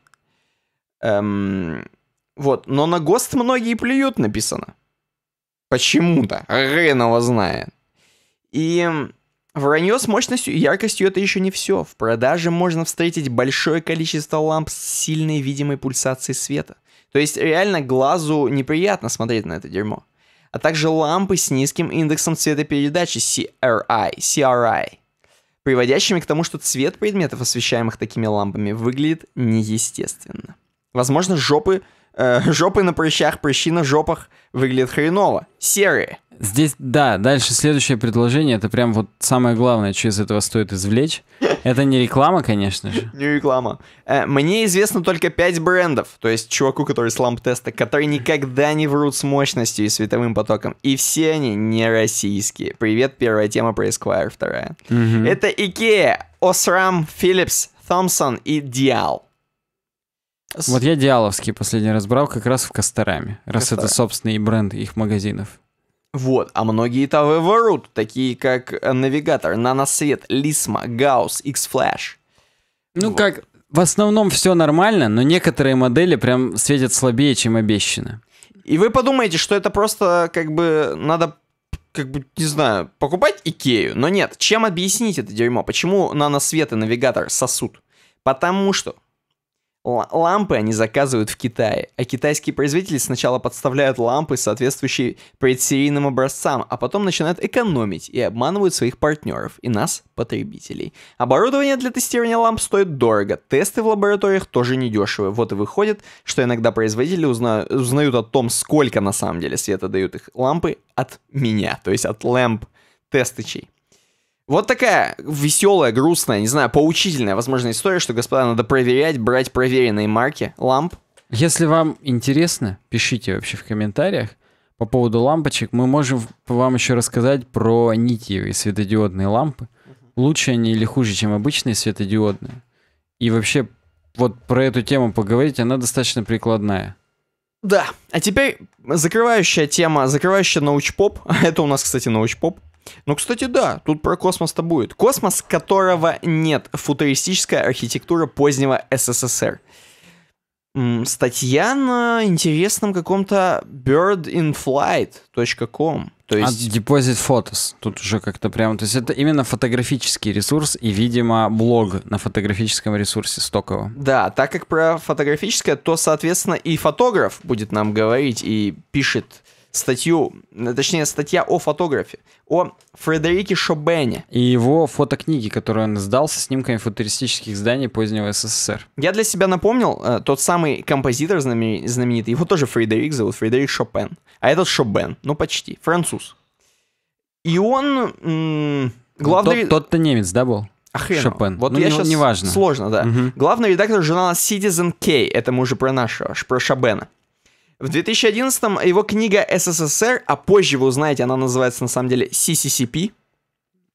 Эм, вот, но на ГОСТ многие плюют написано. Почему-то, хрен его знает. И эм, вранье с мощностью и яркостью это еще не все. В продаже можно встретить большое количество ламп с сильной видимой пульсацией света. То есть реально глазу неприятно смотреть на это дерьмо а также лампы с низким индексом цветопередачи CRI, CRI, приводящими к тому, что цвет предметов, освещаемых такими лампами, выглядит неестественно. Возможно, жопы, э, жопы на прыщах, прыщи на жопах выглядят хреново, серые – Здесь, да, дальше следующее предложение, это прям вот самое главное, что из этого стоит извлечь. Это не реклама, конечно же. Не реклама. Э, мне известно только пять брендов, то есть чуваку, который с ламп-теста, которые никогда не врут с мощностью и световым потоком. И все они не российские. Привет, первая тема про Esquire, вторая. Это Ikea, Osram, Philips, Thomson и Dial. Вот я Диаловский последний раз брал как раз в Кастораме, раз это собственный бренд их магазинов. Вот, а многие того ворут, такие как э, Навигатор, Наносвет, Лисма, Гаус, X-Flash. Ну вот. как, в основном все нормально, но некоторые модели прям светят слабее, чем обещано. И вы подумаете, что это просто как бы надо как бы, не знаю, покупать Икею, но нет. Чем объяснить это дерьмо? Почему наносвет и навигатор сосут? Потому что Лампы они заказывают в Китае, а китайские производители сначала подставляют лампы, соответствующие предсерийным образцам, а потом начинают экономить и обманывают своих партнеров и нас, потребителей. Оборудование для тестирования ламп стоит дорого, тесты в лабораториях тоже недешевы. Вот и выходит, что иногда производители узна... узнают о том, сколько на самом деле света дают их лампы от меня, то есть от ламп тестычей. Вот такая веселая, грустная, не знаю, поучительная, возможно, история, что, господа, надо проверять, брать проверенные марки ламп. Если вам интересно, пишите вообще в комментариях. По поводу лампочек мы можем вам еще рассказать про нити и светодиодные лампы. Лучше они или хуже, чем обычные светодиодные. И вообще вот про эту тему поговорить, она достаточно прикладная. Да, а теперь закрывающая тема, закрывающая научпоп. Это у нас, кстати, научпоп ну, кстати, да, тут про космос-то будет. Космос, которого нет. Футуристическая архитектура позднего СССР. Статья на интересном каком-то birdinflight.com. То а, есть... От Deposit Photos. Тут уже как-то прям... То есть это именно фотографический ресурс и, видимо, блог на фотографическом ресурсе стокового. Да, так как про фотографическое, то, соответственно, и фотограф будет нам говорить и пишет статью, точнее, статья о фотографе, о Фредерике Шобене. И его фотокниги, которые он издал со снимками футуристических зданий позднего СССР. Я для себя напомнил, э, тот самый композитор знаменитый, его тоже Фредерик зовут, Фредерик Шопен. А этот Шобен, ну почти, француз. И он... М- ну, главный... тот, тот-то немец, да, был? Охрен. А Шопен. Вот ну, я не, сейчас... Неважно. Сложно, да. Угу. Главный редактор журнала Citizen K, это мы уже про нашего, про Шабена. В 2011-м его книга «СССР», а позже вы узнаете, она называется на самом деле «CCCP»,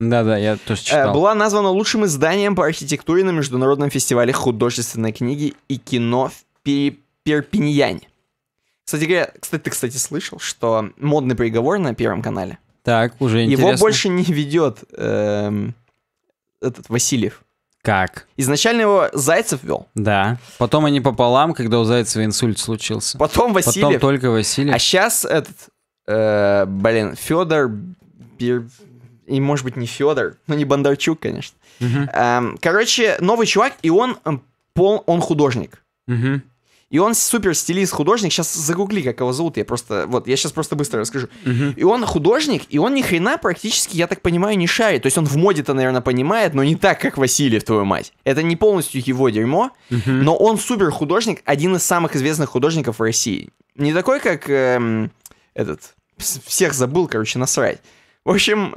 да-да, я тоже э, читал. Была названа лучшим изданием по архитектуре на Международном фестивале художественной книги и кино в Пер... Перпиньяне. Кстати я, кстати, ты, кстати, слышал, что модный приговор на Первом канале? Так, уже интересно. Его больше не ведет эм, этот Васильев. Как? Изначально его Зайцев вел. Да. Потом они пополам, когда у Зайцева инсульт случился. Потом Василий. Потом только Василий. А сейчас этот, э, блин, Федор, и может быть не Федор, но ну, не Бондарчук, конечно. Угу. Эм, короче, новый чувак, и он, э, пол, он художник. Угу. И он супер стилист, художник. Сейчас загугли, как его зовут. Я просто, вот, я сейчас просто быстро расскажу. Угу. И он художник, и он ни хрена практически, я так понимаю, не шарит. То есть он в моде-то, наверное, понимает, но не так, как Васильев, твою мать. Это не полностью его дерьмо, угу. но он супер художник, один из самых известных художников в России. Не такой, как эм, этот, всех забыл, короче, насрать. В общем,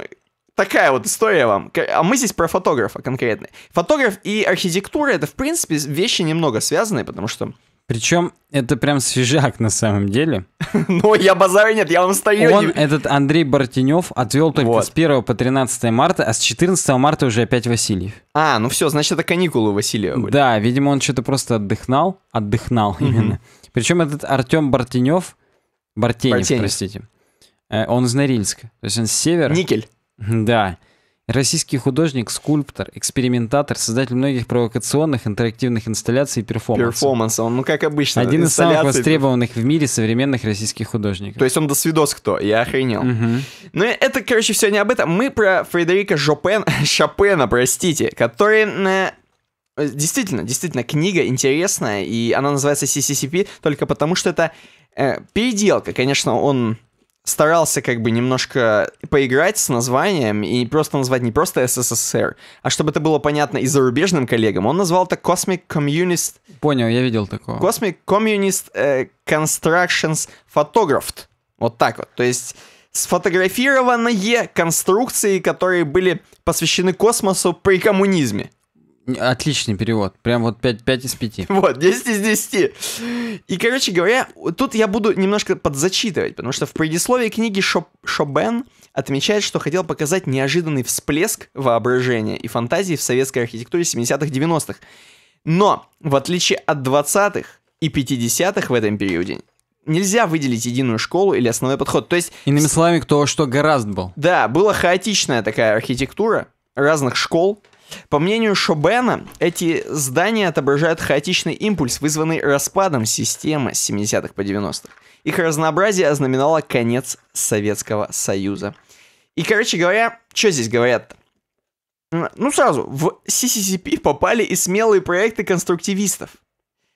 такая вот история вам. А мы здесь про фотографа конкретно. Фотограф и архитектура это, в принципе, вещи немного связаны, потому что причем это прям свежак на самом деле. Ну, я базарю нет, я вам стою. Он, этот Андрей Бартенев, отвел только с 1 по 13 марта, а с 14 марта уже опять Васильев. А, ну все, значит, это каникулы Васильева были. Да, видимо, он что-то просто отдыхнал, отдыхнал именно. Причем этот Артем Бартенев, Бартенев, простите, э, он из Норильска, то есть он с севера. Никель. Да. Российский художник, скульптор, экспериментатор, создатель многих провокационных интерактивных инсталляций и перформансов. Перформансов, ну как обычно. Один из самых востребованных в мире современных российских художников. То есть он до свидос кто, я охренел. Угу. Ну, Но это, короче, все не об этом. Мы про Фредерика Жопен, Шопена, простите, который э, Действительно, действительно, книга интересная, и она называется CCCP только потому, что это э, переделка. Конечно, он старался как бы немножко поиграть с названием и просто назвать не просто СССР, а чтобы это было понятно и зарубежным коллегам, он назвал это Cosmic Communist... Понял, я видел такого. Cosmic Communist э, Constructions Photographed. Вот так вот. То есть сфотографированные конструкции, которые были посвящены космосу при коммунизме. Отличный перевод. Прям вот 5, 5 из 5. Вот, 10 из 10. И, короче говоря, тут я буду немножко подзачитывать, потому что в предисловии книги Шоп, Шобен отмечает, что хотел показать неожиданный всплеск воображения и фантазии в советской архитектуре 70-х, 90-х. Но, в отличие от 20-х и 50-х в этом периоде, нельзя выделить единую школу или основной подход. То есть... Иными словами, кто что гораздо был. Да, была хаотичная такая архитектура разных школ, по мнению Шобена, эти здания отображают хаотичный импульс, вызванный распадом системы с 70-х по 90-х. Их разнообразие ознаменовало конец Советского Союза. И, короче говоря, что здесь говорят-то? Ну, сразу, в CCCP попали и смелые проекты конструктивистов.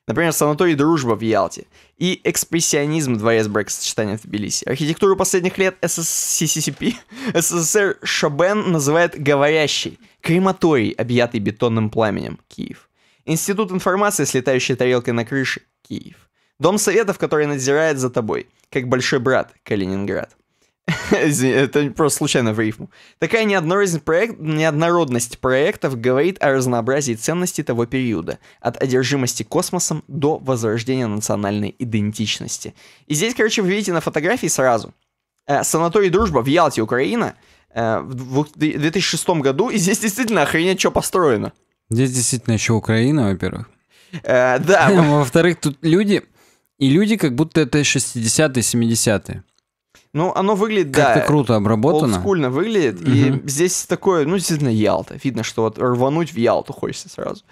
Например, санаторий «Дружба» в Ялте и экспрессионизм «Дворец бракосочетания» в Тбилиси. Архитектуру последних лет СС... СССР Шобен называет «говорящей», Крематорий, объятый бетонным пламенем. Киев. Институт информации с летающей тарелкой на крыше. Киев. Дом советов, который надзирает за тобой. Как большой брат. Калининград. Это просто случайно в рифму. Такая неоднородность, проект, неоднородность проектов говорит о разнообразии ценностей того периода, от одержимости космосом до возрождения национальной идентичности. И здесь, короче, вы видите на фотографии сразу. Э, санаторий «Дружба» в Ялте, Украина – Э, в 2006 году, и здесь действительно охренеть, что построено. Здесь действительно еще Украина, во-первых. Э, да. Во-вторых, тут люди, и люди как будто это 60-е, 70-е. Ну, оно выглядит, Как-то да. круто обработано. Олдскульно выглядит. Угу. И здесь такое, ну, действительно, Ялта. Видно, что вот рвануть в Ялту хочется сразу.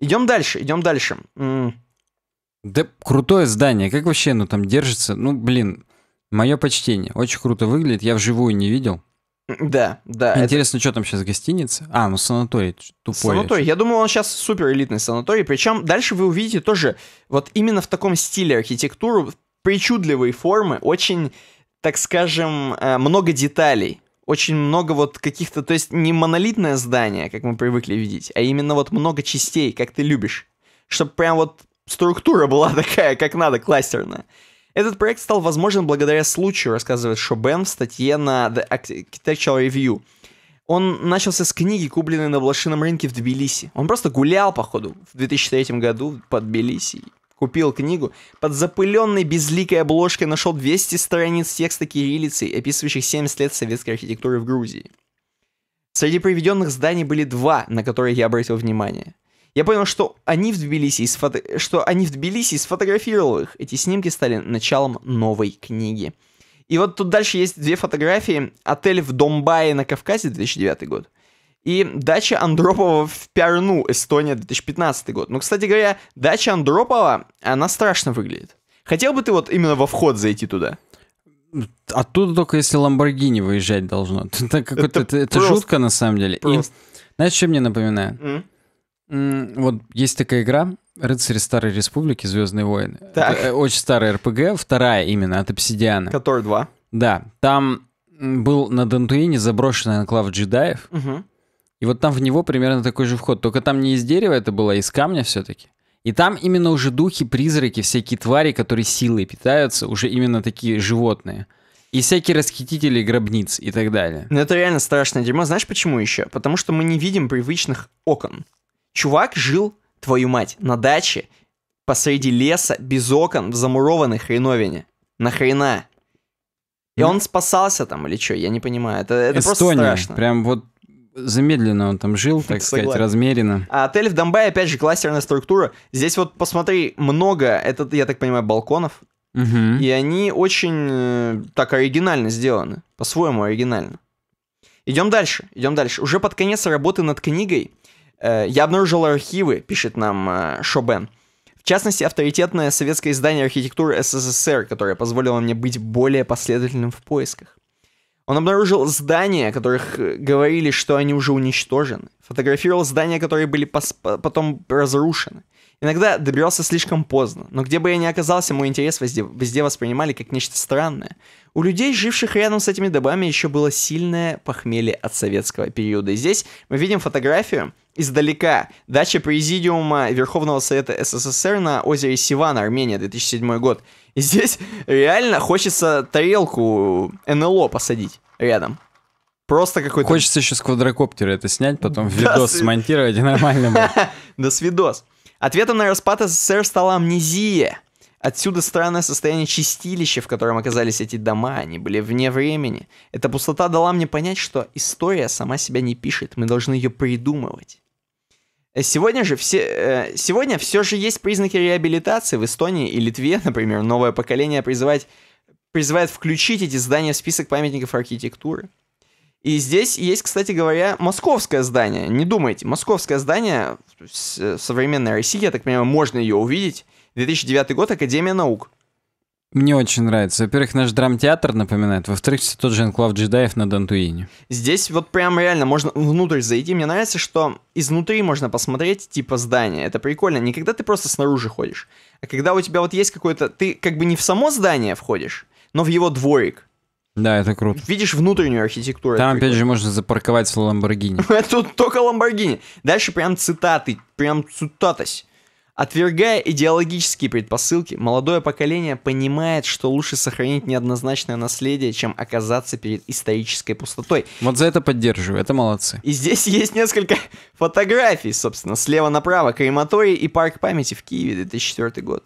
Идем дальше, идем дальше. М да, крутое здание. Как вообще оно там держится? Ну, блин, мое почтение. Очень круто выглядит. Я вживую не видел. Да, да. Интересно, это... что там сейчас гостиница? А, ну санаторий тупой. Санаторий. Я думаю, он сейчас супер элитный санаторий. Причем дальше вы увидите тоже вот именно в таком стиле архитектуру, причудливые формы, очень, так скажем, э, много деталей. Очень много вот каких-то, то есть не монолитное здание, как мы привыкли видеть, а именно вот много частей, как ты любишь. Чтобы прям вот структура была такая, как надо, кластерная. Этот проект стал возможен благодаря случаю, рассказывает Шобен в статье на The Architectural Review. Он начался с книги, купленной на блошином рынке в Тбилиси. Он просто гулял, походу, в 2003 году под Тбилиси. Купил книгу, под запыленной безликой обложкой нашел 200 страниц текста кириллицы, описывающих 70 лет советской архитектуры в Грузии. Среди приведенных зданий были два, на которые я обратил внимание – я понял, что они в Тбилиси, сфото... что они в Тбилиси сфотографировал их. Эти снимки стали началом новой книги. И вот тут дальше есть две фотографии. Отель в Домбае на Кавказе, 2009 год. И дача Андропова в Пярну, Эстония, 2015 год. Ну, кстати говоря, дача Андропова, она страшно выглядит. Хотел бы ты вот именно во вход зайти туда? Оттуда только если Ламборгини выезжать должно. Это, это, это, это просто, жутко на самом деле. Просто. И, знаешь, что мне напоминает? Mm? Вот есть такая игра «Рыцари Старой Республики. Звездные войны». Так. Это очень старая РПГ, вторая именно, от Обсидиана. Котор два. Да, там был на Дантуине заброшенный анклав джедаев. Угу. И вот там в него примерно такой же вход. Только там не из дерева это было, а из камня все-таки. И там именно уже духи, призраки, всякие твари, которые силой питаются, уже именно такие животные. И всякие расхитители гробниц и так далее. Ну это реально страшное дерьмо. Знаешь почему еще? Потому что мы не видим привычных окон. Чувак жил, твою мать, на даче, посреди леса, без окон, в замурованной хреновине. Нахрена? И он спасался там или что, я не понимаю. Это, это Эстония, просто страшно. Прям вот замедленно он там жил, так Согласен. сказать, размеренно. А отель в Донбай, опять же, кластерная структура. Здесь вот посмотри, много, это, я так понимаю, балконов. Угу. И они очень э, так оригинально сделаны, по-своему оригинально. Идем дальше, идем дальше. Уже под конец работы над книгой Э, я обнаружил архивы, пишет нам э, Шобен. В частности, авторитетное советское издание архитектуры СССР, которое позволило мне быть более последовательным в поисках. Он обнаружил здания, о которых э, говорили, что они уже уничтожены. Фотографировал здания, которые были потом разрушены. Иногда добирался слишком поздно, но где бы я ни оказался, мой интерес везде, везде воспринимали как нечто странное. У людей, живших рядом с этими домами, еще было сильное похмелье от советского периода. И здесь мы видим фотографию издалека. Дача президиума Верховного Совета СССР на озере Сиван, Армения, 2007 год. И здесь реально хочется тарелку НЛО посадить рядом. Просто какой-то... Хочется еще с квадрокоптера это снять, потом да, видос с... смонтировать и нормально будет. Да, свидос. Ответом на распад СССР стала амнезия. Отсюда странное состояние чистилища, в котором оказались эти дома, они были вне времени. Эта пустота дала мне понять, что история сама себя не пишет, мы должны ее придумывать. Э, сегодня же все, э, сегодня все же есть признаки реабилитации в Эстонии и Литве, например, новое поколение призывает призывает включить эти здания в список памятников архитектуры. И здесь есть, кстати говоря, московское здание. Не думайте, московское здание в э, современной России, я так понимаю, можно ее увидеть. 2009 год, Академия наук. Мне очень нравится. Во-первых, наш драмтеатр напоминает. Во-вторых, все тот же энклав джедаев на Дантуине. Здесь вот прям реально можно внутрь зайти. Мне нравится, что изнутри можно посмотреть типа здание. Это прикольно. Не когда ты просто снаружи ходишь, а когда у тебя вот есть какое-то... Ты как бы не в само здание входишь, но в его дворик. Да, это круто. Видишь внутреннюю архитектуру. Там, опять же, можно запарковать свой Ламборгини. Тут только Ламборгини. Дальше прям цитаты, прям цитатась. Отвергая идеологические предпосылки, молодое поколение понимает, что лучше сохранить неоднозначное наследие, чем оказаться перед исторической пустотой. Вот за это поддерживаю, это молодцы. И здесь есть несколько фотографий, собственно, слева направо, крематорий и парк памяти в Киеве 2004 год.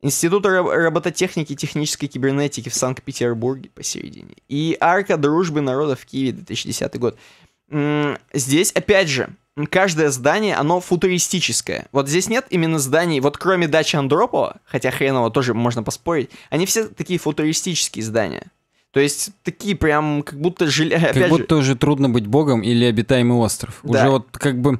Института робототехники и технической кибернетики в Санкт-Петербурге посередине. И арка дружбы народов в Киеве 2010 год. Здесь, опять же, каждое здание, оно футуристическое. Вот здесь нет именно зданий, вот кроме дачи Андропова, хотя хреново тоже можно поспорить, они все такие футуристические здания. То есть такие прям, как будто жили... Как опять будто же... уже трудно быть богом или обитаемый остров. Да. Уже вот как бы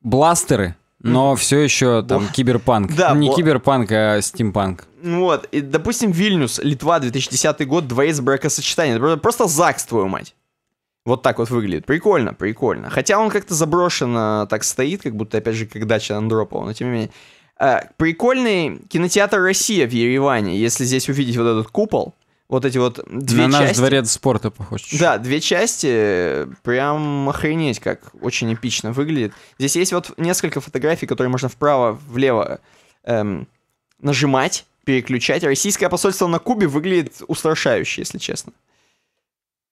бластеры, но все еще там Бо... киберпанк. Да, Не бо... киберпанк, а стимпанк. Ну вот, и, допустим, Вильнюс, Литва, 2010 год, дворец бракосочетания. Это просто ЗАГС, твою мать. Вот так вот выглядит. Прикольно, прикольно. Хотя он как-то заброшенно так стоит, как будто, опять же, как дача Андропова, но тем не менее. А, прикольный кинотеатр «Россия» в Ереване, если здесь увидеть вот этот купол, вот эти вот две На части. наш дворец спорта похож. Да, две части, прям охренеть как, очень эпично выглядит. Здесь есть вот несколько фотографий, которые можно вправо-влево эм, нажимать, переключать. Российское посольство на Кубе выглядит устрашающе, если честно.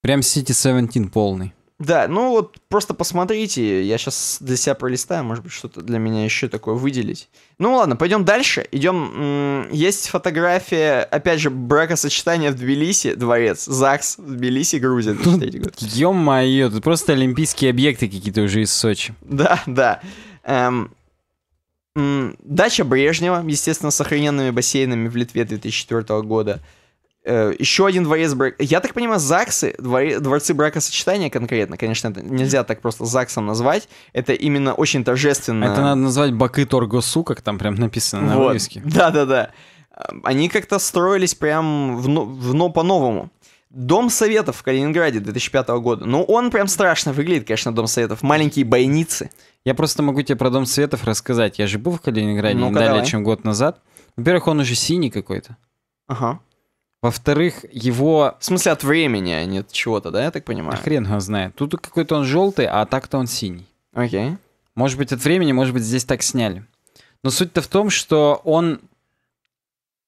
Прям City 17 полный. Да, ну вот просто посмотрите, я сейчас для себя пролистаю, может быть, что-то для меня еще такое выделить. Ну ладно, пойдем дальше. Идем. Есть фотография, опять же, бракосочетания в Тбилиси, дворец, ЗАГС в Тбилиси, Грузия, 23 ну, год. Ё-моё, тут просто олимпийские объекты какие-то уже из Сочи. Да, да. Эм, дача Брежнева, естественно, с охрененными бассейнами в Литве 2004 года. Э, еще один дворец брака. Я так понимаю, ЗАГСы, двор дворцы бракосочетания конкретно, конечно, это нельзя так просто ЗАГСом назвать. Это именно очень торжественно. Это надо назвать Бакы Торгосу, как там прям написано на вот. вывеске. Да-да-да. Они как-то строились прям в, в, но по-новому. Дом Советов в Калининграде 2005 года. Ну, он прям страшно выглядит, конечно, Дом Советов. Маленькие бойницы. Я просто могу тебе про Дом Советов рассказать. Я же был в Калининграде ну не далее, чем год назад. Во-первых, он уже синий какой-то. Ага. Во-вторых, его... В смысле от времени, а не от чего-то, да, я так понимаю? А хрен его знает. Тут какой-то он желтый, а так-то он синий. Окей. Okay. Может быть, от времени, может быть, здесь так сняли. Но суть-то в том, что он...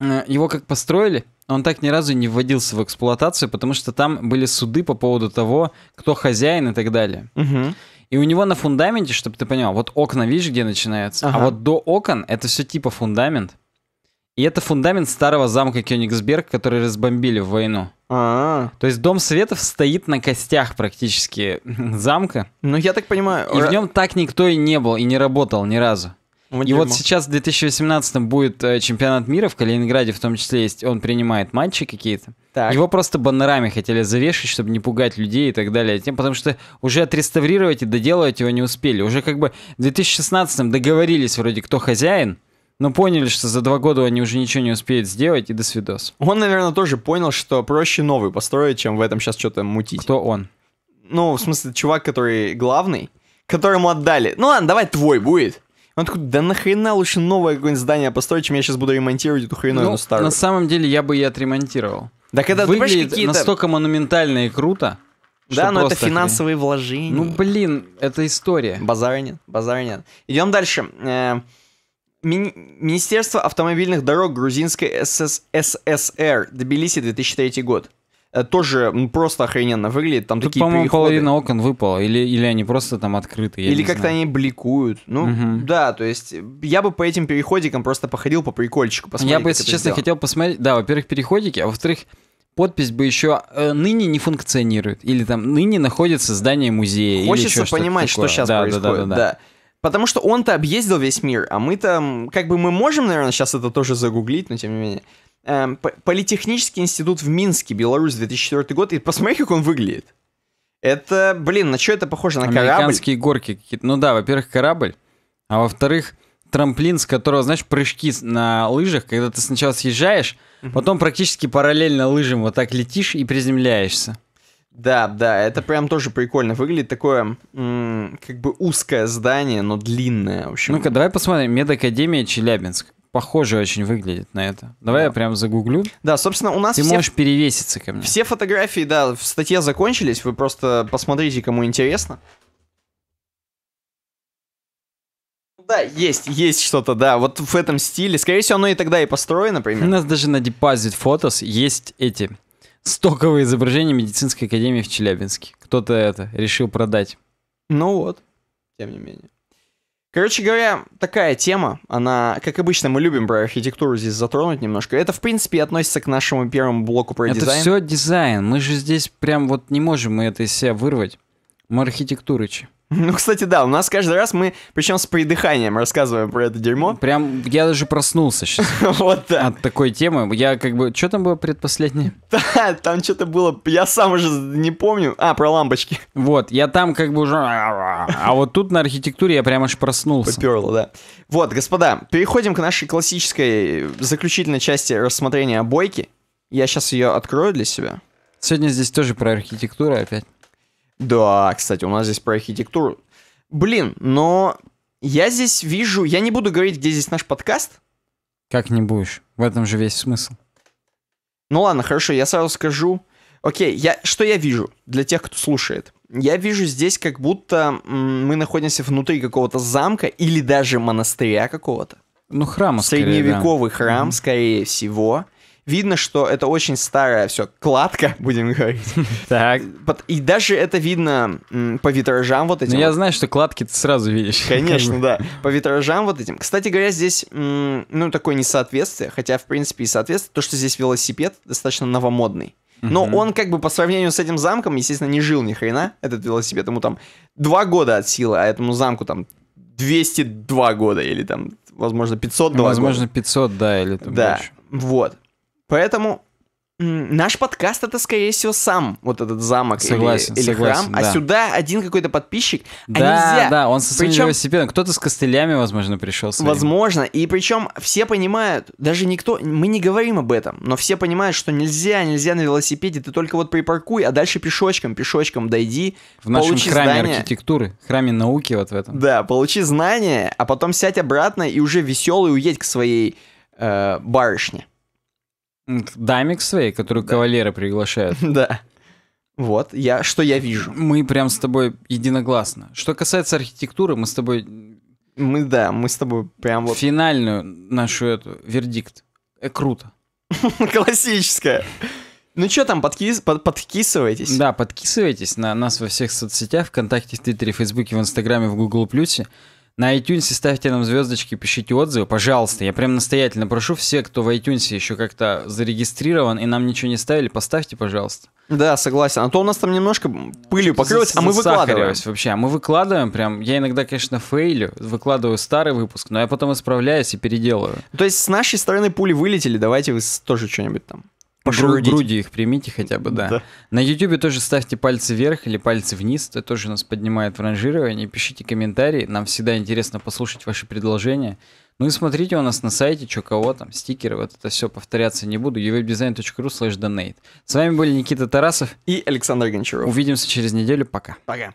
Э, его как построили, он так ни разу не вводился в эксплуатацию, потому что там были суды по поводу того, кто хозяин и так далее. Угу. И у него на фундаменте, чтобы ты понял, вот окна видишь, где начинаются, а ага. а вот до окон это все типа фундамент. И это фундамент старого замка Кёнигсберг, который разбомбили в войну. А, -а, а То есть Дом светов стоит на костях практически замка. Ну, я так понимаю... И в нем так никто и не был, и не работал ни разу. Ну, вот и вот сейчас в 2018 будет э, чемпионат мира в Калининграде, в том числе есть, он принимает матчи какие-то. Так. Его просто баннерами хотели завешивать, чтобы не пугать людей и так далее. Тем, потому что уже отреставрировать и доделывать его не успели. Уже как бы в 2016 договорились вроде кто хозяин, но ну, поняли, что за два года они уже ничего не успеют сделать, и до свидос. Он, наверное, тоже понял, что проще новый построить, чем в этом сейчас что-то мутить. Кто он? Ну, в смысле, чувак, который главный, которому отдали. Ну ладно, давай твой будет. Он такой, да нахрена лучше новое какое-нибудь здание построить, чем я сейчас буду ремонтировать эту хреновину ну, старую. На самом деле я бы и отремонтировал. Да когда Выглядит ты настолько монументально и круто. Да, но это финансовые хрен... вложения. Ну блин, это история. Базара нет, базара нет. Идем дальше. Э, Мини- Министерство автомобильных дорог Грузинской СС- ССР, Тбилиси, 2003 год. Э, тоже просто охрененно выглядит. Там Тут, такие по-моему, переходы. половина окон выпала. Или, или они просто там открыты. Или как-то знаю. они бликуют. Ну, угу. да, то есть я бы по этим переходикам просто походил по прикольчику. Я бы, если честно, сделано. хотел посмотреть. Да, во-первых, переходики, а во-вторых, подпись бы еще э, ныне не функционирует или там ныне находится здание музея. Хочется или понимать, такое. что сейчас да, происходит. Да, да, да, да. да. Потому что он-то объездил весь мир, а мы то как бы мы можем, наверное, сейчас это тоже загуглить, но тем не менее. Эм, Политехнический институт в Минске, Беларусь, 2004 год, и посмотри, как он выглядит. Это, блин, на что это похоже? На корабль? Американские горки какие-то. Ну да, во-первых, корабль, а во-вторых, трамплин, с которого, знаешь, прыжки на лыжах, когда ты сначала съезжаешь, mm-hmm. потом практически параллельно лыжам вот так летишь и приземляешься. Да, да, это прям тоже прикольно. Выглядит такое, как бы узкое здание, но длинное, в общем. Ну-ка, давай посмотрим. Медакадемия Челябинск. Похоже очень выглядит на это. Давай да. я прям загуглю. Да, собственно, у нас Ты все... можешь перевеситься ко мне. Все фотографии, да, в статье закончились. Вы просто посмотрите, кому интересно. Да, есть, есть что-то, да, вот в этом стиле. Скорее всего, оно и тогда и построено, например. У нас даже на депозит фотос есть эти Стоковое изображение медицинской академии в Челябинске. Кто-то это решил продать. Ну вот, тем не менее. Короче говоря, такая тема, она, как обычно, мы любим про архитектуру здесь затронуть немножко. Это, в принципе, относится к нашему первому блоку про это дизайн. Это все дизайн, мы же здесь прям вот не можем мы это из себя вырвать. Мы архитектурычи. Ну, кстати, да, у нас каждый раз мы, причем с придыханием, рассказываем про это дерьмо. Прям, я даже проснулся сейчас. Вот так. От такой темы. Я как бы, что там было предпоследнее? Да, там что-то было, я сам уже не помню. А, про лампочки. Вот, я там как бы уже... А вот тут на архитектуре я прям аж проснулся. Поперло, да. Вот, господа, переходим к нашей классической заключительной части рассмотрения обойки. Я сейчас ее открою для себя. Сегодня здесь тоже про архитектуру опять. Да, кстати, у нас здесь про архитектуру. Блин, но я здесь вижу... Я не буду говорить, где здесь наш подкаст. Как не будешь? В этом же весь смысл. Ну ладно, хорошо, я сразу скажу. Окей, я, что я вижу для тех, кто слушает? Я вижу здесь, как будто мы находимся внутри какого-то замка или даже монастыря какого-то. Ну, храма, Средневековый скорее, да. храм, mm-hmm. скорее всего видно, что это очень старая все кладка, будем говорить. Так. И даже это видно по витражам вот этим. Ну, я знаю, что кладки ты сразу видишь. Конечно, да. По витражам вот этим. Кстати говоря, здесь, ну, такое несоответствие, хотя, в принципе, и соответствие, то, что здесь велосипед достаточно новомодный. Но mm он как бы по сравнению с этим замком, естественно, не жил ни хрена, этот велосипед. Ему там два года от силы, а этому замку там 202 года или там, возможно, 502 Возможно, года. 500, да, или там да. больше. Вот. Поэтому Наш подкаст это, скорее всего, сам вот этот замок согласен, или, или согласен, храм, да. а сюда один какой-то подписчик. А да, а нельзя. да, он со своим причем, велосипедом, кто-то с костылями, возможно, пришел. Своим. Возможно, и причем все понимают, даже никто, мы не говорим об этом, но все понимают, что нельзя, нельзя на велосипеде, ты только вот припаркуй, а дальше пешочком, пешочком дойди. В нашем храме знания. архитектуры, храме науки вот в этом. Да, получи знания, а потом сядь обратно и уже веселый уедь к своей э, барышне. Дамик своей, которую да. кавалеры приглашают. Да. Вот, я, что я вижу. Мы прям с тобой единогласно. Что касается архитектуры, мы с тобой... Мы, да, мы с тобой прям вот... Финальную нашу эту, вердикт. Э, круто. Классическая. Ну что там, подкис... под... подкисывайтесь? Да, подкисывайтесь на нас во всех соцсетях, ВКонтакте, в Твиттере, Фейсбуке, в Инстаграме, в Гугл Плюсе на iTunes ставьте нам звездочки, пишите отзывы, пожалуйста. Я прям настоятельно прошу все, кто в iTunes еще как-то зарегистрирован и нам ничего не ставили, поставьте, пожалуйста. Да, согласен. А то у нас там немножко пылью покрылось, а мы выкладываем. вообще. А мы выкладываем прям. Я иногда, конечно, фейлю, выкладываю старый выпуск, но я потом исправляюсь и переделываю. То есть с нашей стороны пули вылетели, давайте вы тоже что-нибудь там пошерудить. Груди их примите хотя бы, да. да. На YouTube тоже ставьте пальцы вверх или пальцы вниз, это тоже нас поднимает в ранжирование. Пишите комментарии, нам всегда интересно послушать ваши предложения. Ну и смотрите у нас на сайте, что кого там, стикеры, вот это все повторяться не буду. uwebdesign.ru slash donate. С вами были Никита Тарасов и Александр Гончаров. Увидимся через неделю, пока. Пока.